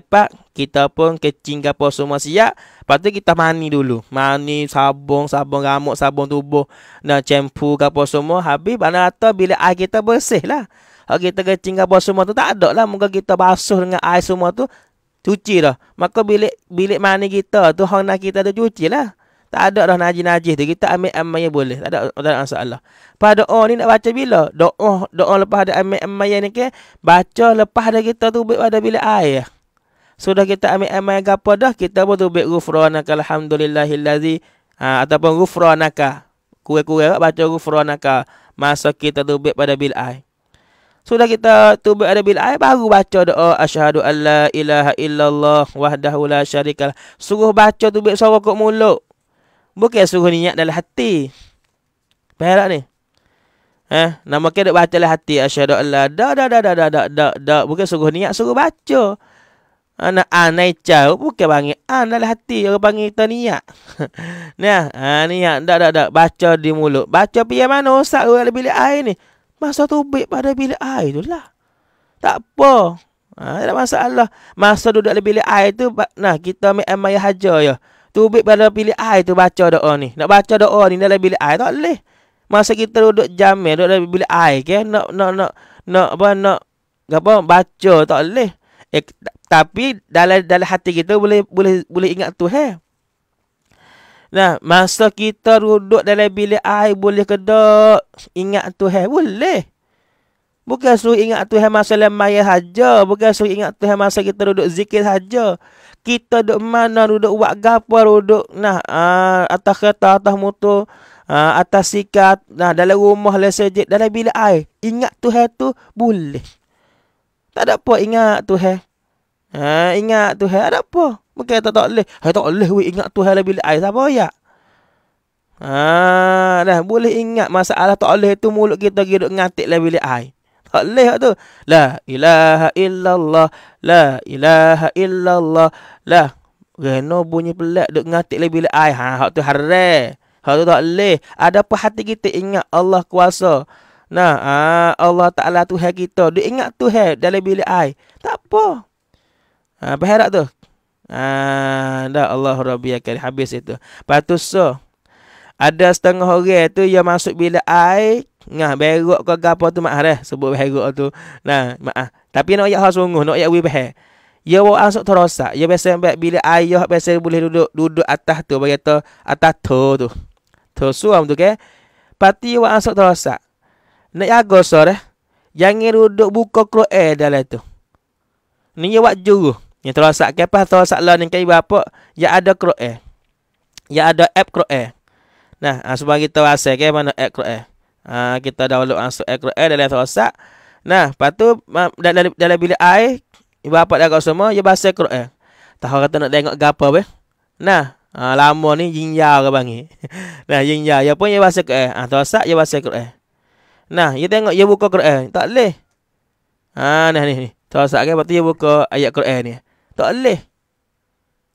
kita pun kecing apa semua siap. Lepas tu kita mani dulu. Mani sabun, sabun gamuk, sabun tubuh. Nak campur ke apa semua. Habis mana rata bila air kita bersih lah. Kalau kita kencing apa semua tu tak ada lah. Muka kita basuh dengan air semua tu. Cuci lah. Maka bilik bilik mani kita tu. Hong nak kita tu cuci lah. Tak ada lah najis-najis tu. Kita ambil amal yang boleh. Tak ada, tak masalah. Pada doa ni nak baca bila? Doa. Doa lepas ada ambil amal yang ni ke. Baca lepas ada kita tu. Bila ada bilik air sudah kita ambil amal gapo dah kita pun tu bik ghufranaka alhamdulillahillazi ha, ataupun ghufranaka. Kurang-kurang baca ghufranaka masa kita tu bik pada bil ai. Sudah kita tu bik ada bil ai baru baca doa asyhadu alla ilaha illallah wahdahu la syarikal. Lah. Suruh baca tu bik suara kok mulut. Bukan suruh niat dalam hati. Perak ni. Eh, nama kita baca dalam hati asyhadu alla. da da da da da da da, bukan suruh niat suruh baca. Anak anai cau bukan panggil an dalam hati orang panggil tu niat. nah, ha niat dak dak dak baca di mulut. Baca pian mana usak orang bilik air ni. Masa tu baik pada bilik air tu lah. Tak apa. Ha, tak ada masalah. Masa duduk dalam bilik air tu nah kita ambil air mayah haja ya. Tubik pada bilik air tu baca doa ni. Nak baca doa ni dalam bilik air tak boleh. Masa kita duduk jamil duduk dalam bilik air ke nak nak nak nak apa nak apa baca tak boleh. Eh, tapi dalam dalam hati kita boleh boleh boleh ingat tu eh. Nah, masa kita duduk dalam bilik air boleh ke tak ingat tu eh? Boleh. Bukan suruh ingat Tuhan masa lemaya saja. Bukan suruh ingat Tuhan masa kita duduk zikir saja. Kita duduk mana, duduk buat gapa, duduk nah, uh, atas kereta, atas motor, uh, atas sikat, nah, dalam rumah, dalam sejid, dalam bilik air. Ingat Tuhan tu boleh. Tak ada apa ingat Tuhan. Ha, ingat Tuhan ada apa? Bukan tak tak boleh. Hai tak boleh weh ingat Tuhan lebih ai siapa ya? Ha, dah boleh ingat masalah tak boleh tu mulut kita gerak ngatik lebih bilik ai. Tak boleh tu. La ilaha illallah. La ilaha illallah. La Reno bunyi pelak duk ngatik lebih bilik ai. Ha, hak tu harre. Hak tu tak boleh. Ada apa hati kita ingat Allah kuasa? Nah, ah, Allah Ta'ala Tuhan kita. Dia ingat Tuhan dalam bilik air. Tak apa. Ah, berharap tu. Ah, dah Allah Rabbi akan habis itu. Patut so. Ada setengah orang tu yang masuk bilik air. Ngah berok ke apa tu maaf dah. Sebut berok tu. Nah, maaf. Ah. Tapi nak ayat sungguh. Nak ayat wibah. Ya wa asuk terosak. Ya biasa ambil bilik air. Ya biasa boleh duduk duduk atas tu. Bagi tu atas tu tu. Tu suam tu ke. Pati ya, wa asuk terosak. Nak jaga sore. Jangan duduk buka Quran dalam tu. Ni dia buat juru. Ni terasa kepas terasa lah ni kaya apa. Ya ada Quran. Ya ada app Quran. Nah, ha, sebab kita rasa ke mana app Quran. Ha, kita download masuk app Quran dalam terasa. Nah, lepas tu dalam, bilik air. Ibu bapa dah kau semua. Ya bahasa Quran. Tahu kata nak tengok gapa weh. Nah, ha, lama ni jinjau ke bangi. nah, jinjau. Ya pun ya bahasa Quran. Ha, terasa ya bahasa Quran. Nah, dia tengok dia buka Quran. Tak leh. Ha, nah ni ni. Terasa kan waktu dia buka ayat Quran ni. Tak leh.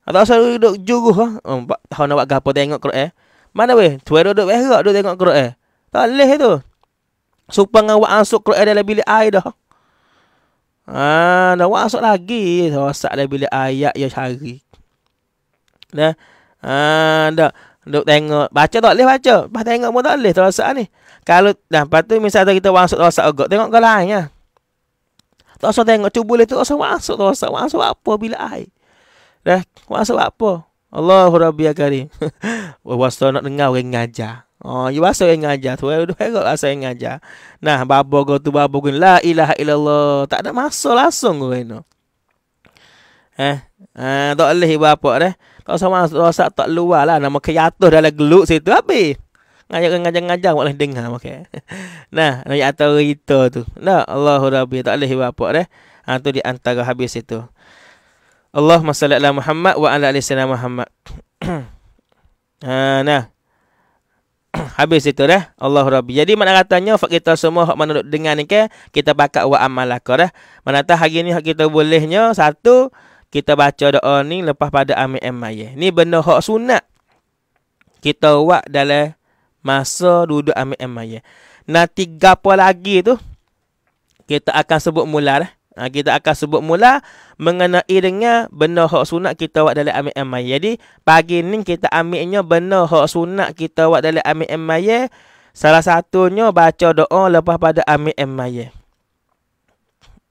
Atau asal duduk juruh ha? Oh, bak, tahu nak buat gapo tengok Quran. Mana weh? Tuai duduk berak duduk tengok Quran. Tak leh itu. Supang dengan buat asuk Quran dalam bilik air dah. Ha, dah buat asuk lagi. Terasa dalam bilik ayat dia cari. Nah. Ha, dah. Duduk tengok. Baca tak boleh baca. Bah tengok pun tak boleh. Terasa ni. Kalau dah patut misal kita masuk dosa ogok, tengok kau lainnya. Tak usah tengok cuba boleh tu usah masuk tak masuk apa bila ai. Dah masuk apa? Allahu rabbi ya karim. Was tu nak dengar orang ngajar. Oh, you was orang ngajar tu eh kau asal yang ngajar. Nah, babo go tu babo gun la ilaha illallah. Tak ada masuk langsung gua ni. Eh, eh tak leh buat apa dah. Eh. Tak sama masuk tak usah luar lah nama kiatus dalam geluk situ habis ngajak ngajak ngajak boleh dengar okey nah ayat atau itu tu nah Allahu rabbi tak leh apa deh ha tu di antara habis itu Allahumma salli ala Muhammad wa ala ali sayyidina Muhammad ha nah habis itu deh Allah Rabbi. Jadi mana katanya hak kita semua hak menurut dengan ni ke kita pakat wa amalaka lah dah. Mana tah hari ni hak kita bolehnya satu kita baca doa ni lepas pada amin amaye. Ni benda hak sunat. Kita buat dalam Masa duduk ambil MIA. tiga gapa lagi tu. Kita akan sebut mula lah. Ha, kita akan sebut mula mengenai dengan benda hak sunat kita buat dalam amik amai. Jadi, pagi ni kita ambilnya benda hak sunat kita buat dalam amik amai. Salah satunya baca doa lepas pada amik amai.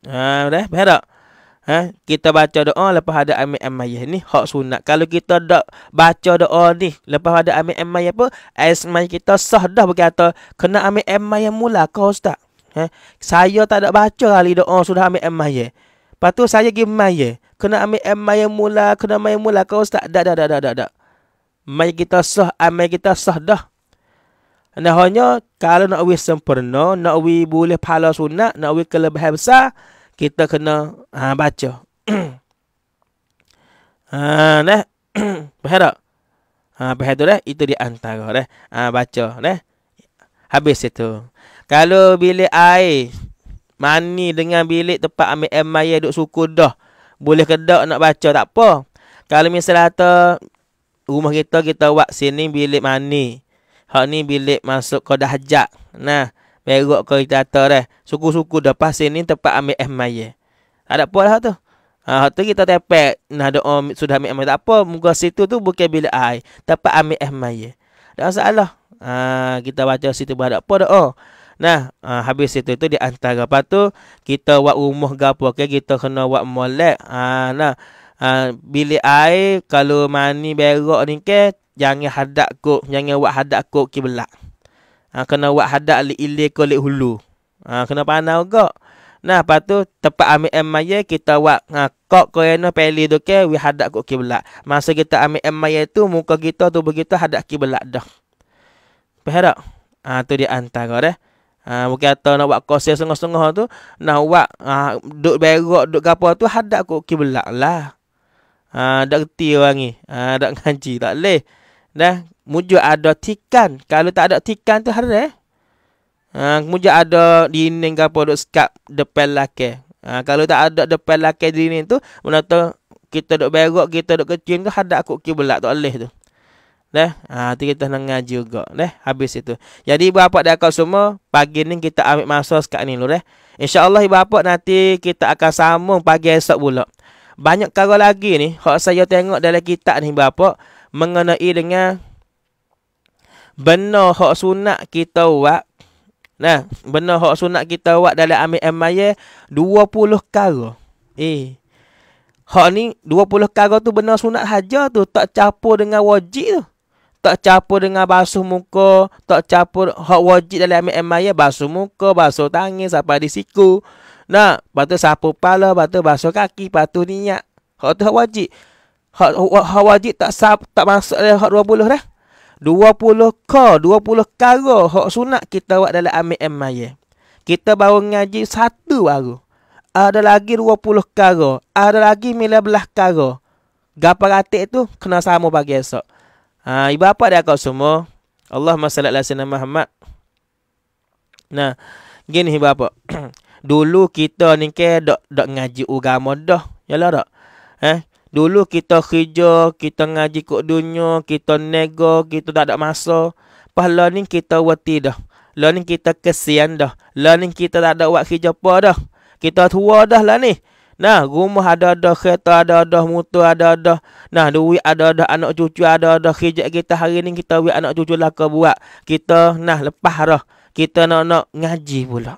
Ha, dah, berhadap. Ha? Kita baca doa lepas ada ambil amayah ni hak sunat. Kalau kita dak baca doa ni lepas ada ambil amayah apa? Asmai kita sah dah berkata kena ambil amayah mula kau ustaz. Ha? Saya tak ada baca kali doa sudah ambil amayah. Lepas tu saya pergi amayah. Kena ambil amayah mula, kena amayah mula kau ustaz. Dak dak dak dak dak. dak. Mai kita sah, amai kita sah dah. Nah hanya kalau nak wis sempurna, nak wis boleh pahala sunat, nak wis kelebihan besar, kita kena ha, baca. ha, dah. Faham Ha, faham dah. Itu di antara dah. Ha, baca dah. Habis itu. Kalau bilik air mani dengan bilik tempat ambil air maya duk suku dah. Boleh kedak nak baca tak apa. Kalau misalnya ta, rumah kita kita buat sini bilik mani. Hak ni bilik masuk kodah hajat. Nah, Merok ke kita atas dah. Suku-suku dah pasir ni tempat ambil air maya. Ah, tak ada apa lah tu. Ha, tu kita tepek. Nah, doa sudah ambil air maya. Tak apa. Muka situ tu bukan bila air. Tempat ambil air maya. Tak masalah. Ha, kita baca situ pun ada apa doa. Oh. Nah, ha, habis situ tu di antara. Lepas tu, kita buat rumah ke apa. Okay? Kita kena buat molek. Ha, nah. Ha, bilik air, kalau mani berok ni ke, jangan hadap kok. Jangan buat hadap kok kiblat ha, kena buat hadak li ilai ke li hulu. Ha, kena panau juga. Nah, lepas tu tempat ambil em maya kita buat ha, ah, kok kerana pilih tu ke we hadap ke kiblat. Masa kita ambil em maya tu muka kita tu begitu hadak kiblat dah. Faham tak? Ha, tu dia antara dah. Ha, mungkin atau nak buat kosil sengah-sengah tu Nak buat ha, Duk berok, duk apa tu hadak kok kiblat lah ha, Tak kerti orang ni ha, Tak ngaji, tak boleh Dah mujur ada tikan. Kalau tak ada tikan tu haram. Eh? Ha, mujur ada dinding ke apa duk sekap depan lelaki. Ha, kalau tak ada depan lelaki dinding tu, mana tu kita duk berok, kita duk kecil tu hadap aku kiblat tak leh tu. Dah. Ha, tu kita nak ngaji juga. Dah. Habis itu. Jadi ibu bapa dak semua, pagi ni kita ambil masa sekat ni dulu deh. Insya-Allah ibu bapa nanti kita akan sambung pagi esok pula. Banyak kala lagi ni, hak saya tengok dalam kitab ni ibu bapa, mengenai dengan benar hak sunat kita buat. Nah, benar hak sunat kita buat dalam ambil amaya 20 perkara. Eh. Hak ni 20 perkara tu benar sunat haja tu, tak capur dengan wajib tu. Tak capur dengan basuh muka, tak capur hak wajib dalam ambil amaya basuh muka, basuh tangan sampai di siku. Nah, patut sapu pala, patut basuh kaki, patut niat. Hak tu hak wajib hak hak wajib tak sab tak masuk dalam hak 20 dah. 20 ka, 20 perkara hak sunat kita buat dalam ambil amaya. Kita baru ngaji satu baru. Ada lagi 20 perkara, ada lagi 19 perkara. Gapa ratik tu kena sama bagi esok. Ha, ibu apa dia kau semua? Allah salli ala sayyidina Muhammad. Nah, gini ibu apa? Dulu kita ni ke dok dok ngaji agama dah. Yalah dak? Eh, Dulu kita kerja, kita ngaji kok dunia, kita nego, kita tak ada masa. Pahala ni kita wati dah. Lah kita kesian dah. Lah kita tak ada buat kerja apa dah. Kita tua dah lah ni. Nah, rumah ada ada, kereta ada ada, motor ada ada. Nah, duit ada ada, anak cucu ada ada. Kerja kita hari ni kita buat anak cucu lah ke buat. Kita nah lepas dah. Kita nak nak ngaji pula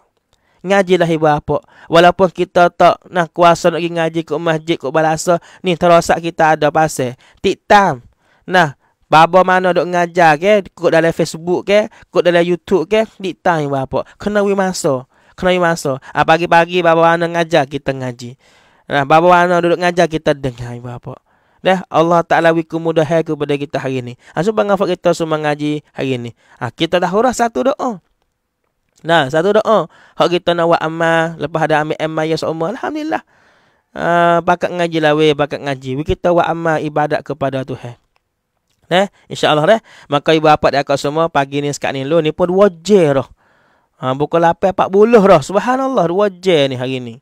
ngajilah ibu apa. Walaupun kita tak nak kuasa nak pergi ngaji ke masjid ke balasa, ni terosak kita ada pasal. Titam. Nah, Baba mana dok ngajar ke, kok dalam Facebook ke, kok dalam YouTube ke, di time apa. Kena we masa. Kena we masa. Ah, pagi-pagi baba mana ngajar kita ngaji. Nah, baba mana duduk ngajar kita dengar ibu apa. Dah Allah Taala wi kemudahan kepada kita hari ini. Ah, sebab kita semua ngaji hari ini. Ah, kita dah hurah satu doa. Nah, satu doa. Oh, hak kita nak buat amal. Lepas ada ambil amal yang seumur. Alhamdulillah. Uh, ah, bakat ngaji lah weh. Bakat ngaji. Kita buat amal ibadat kepada Tuhan. Eh, InsyaAllah deh. Maka ibu bapa dia semua. Pagi ni sekat ni lo. Ni pun dua je dah. Ha, pukul 8.40 dah. Subhanallah. Dua je ni hari ni.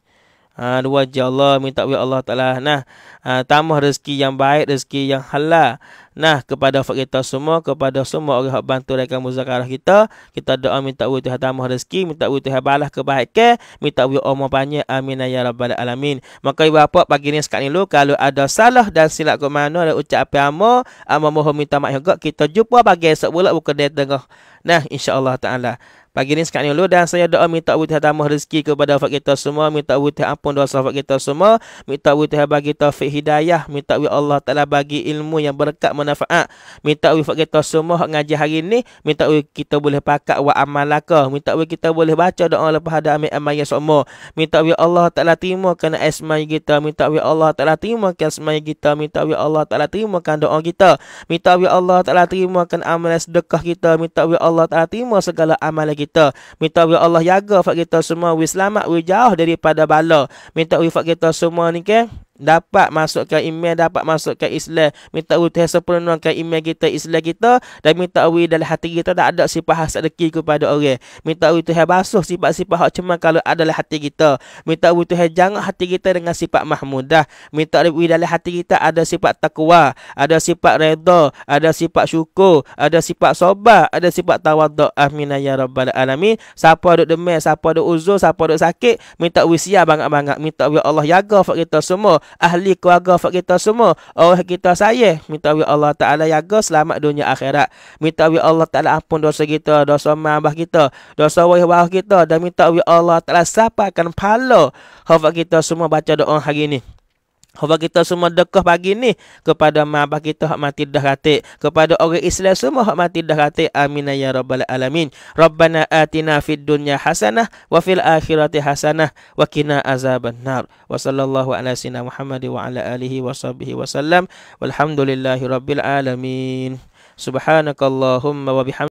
Uh, wajah Allah minta kepada Allah Ta'ala nah, uh, tambah rezeki yang baik rezeki yang halal nah kepada fakir kita semua kepada semua orang yang bantu mereka muzakarah kita kita doa minta kepada Tuhan tambah rezeki minta kepada Tuhan balas kebaikan minta kepada Allah banyak amin ya rabbal alamin maka ibu bapa pagi ni sekarang ni dulu kalau ada salah dan silap ke mana ada ucap apa ama mohon minta maaf juga kita jumpa pagi esok pula buka dia tengah nah insyaallah taala Pagi ni sekarang ni dulu dan saya doa minta Allah Taala tambah rezeki kepada wafat kita semua, minta Allah ampun dosa wafat kita semua, minta Allah Taala bagi taufik hidayah, minta Allah Taala bagi ilmu yang berkat manfaat. Minta Allah wafat kita semua hak ngaji hari ni, minta Allah kita boleh pakat wa amalaka, minta Allah kita boleh baca doa lepas ada ambil amal yang semua. Minta Allah Taala kena asmai kita, minta Allah Taala kena asmai kita, minta Allah Taala terimakan doa kita. Minta Allah Taala kena amal sedekah kita, minta Allah Taala terima segala amal kita. Minta wifat Allah jaga wifat kita semua. Wifat selamat, wifat jauh daripada bala. Minta wifat kita semua ni ke. Okay? dapat masukkan email dapat masukkan Islam minta Tuhan sempurnakan email kita Islam kita dan minta Allah dalam hati kita tak ada sifat hasad dengki kepada orang minta Allah Tuhan basuh sifat-sifat hak cemas kalau ada dalam hati kita minta Allah Tuhan jangan hati kita dengan sifat mahmudah minta Allah dalam hati kita ada sifat takwa ada sifat redha ada sifat syukur ada sifat sobat ada sifat tawaduk amin ya rabbal alamin siapa duk demam siapa duk uzur siapa duk sakit minta Allah siap banget-banget minta Allah Allah jaga kita semua ahli keluarga fak kita semua orang kita sayang minta wi Allah taala jaga selamat dunia akhirat minta wi Allah taala ampun dosa kita dosa mabah kita dosa wayah wayah kita dan minta wi Allah taala sapakan pahala hafak kita semua baca doa hari ini Hoba kita semua dekah pagi ni kepada mabah kita hak mati dah rati kepada orang Islam semua hak mati dah rati amin ya rabbal alamin rabbana atina fid dunya hasanah wa fil akhirati hasanah wa qina azabannar wa sallallahu ala sayyidina muhammad wa ala alihi wa sahbihi wasallam walhamdulillahi rabbil alamin subhanakallahumma wa bihamdika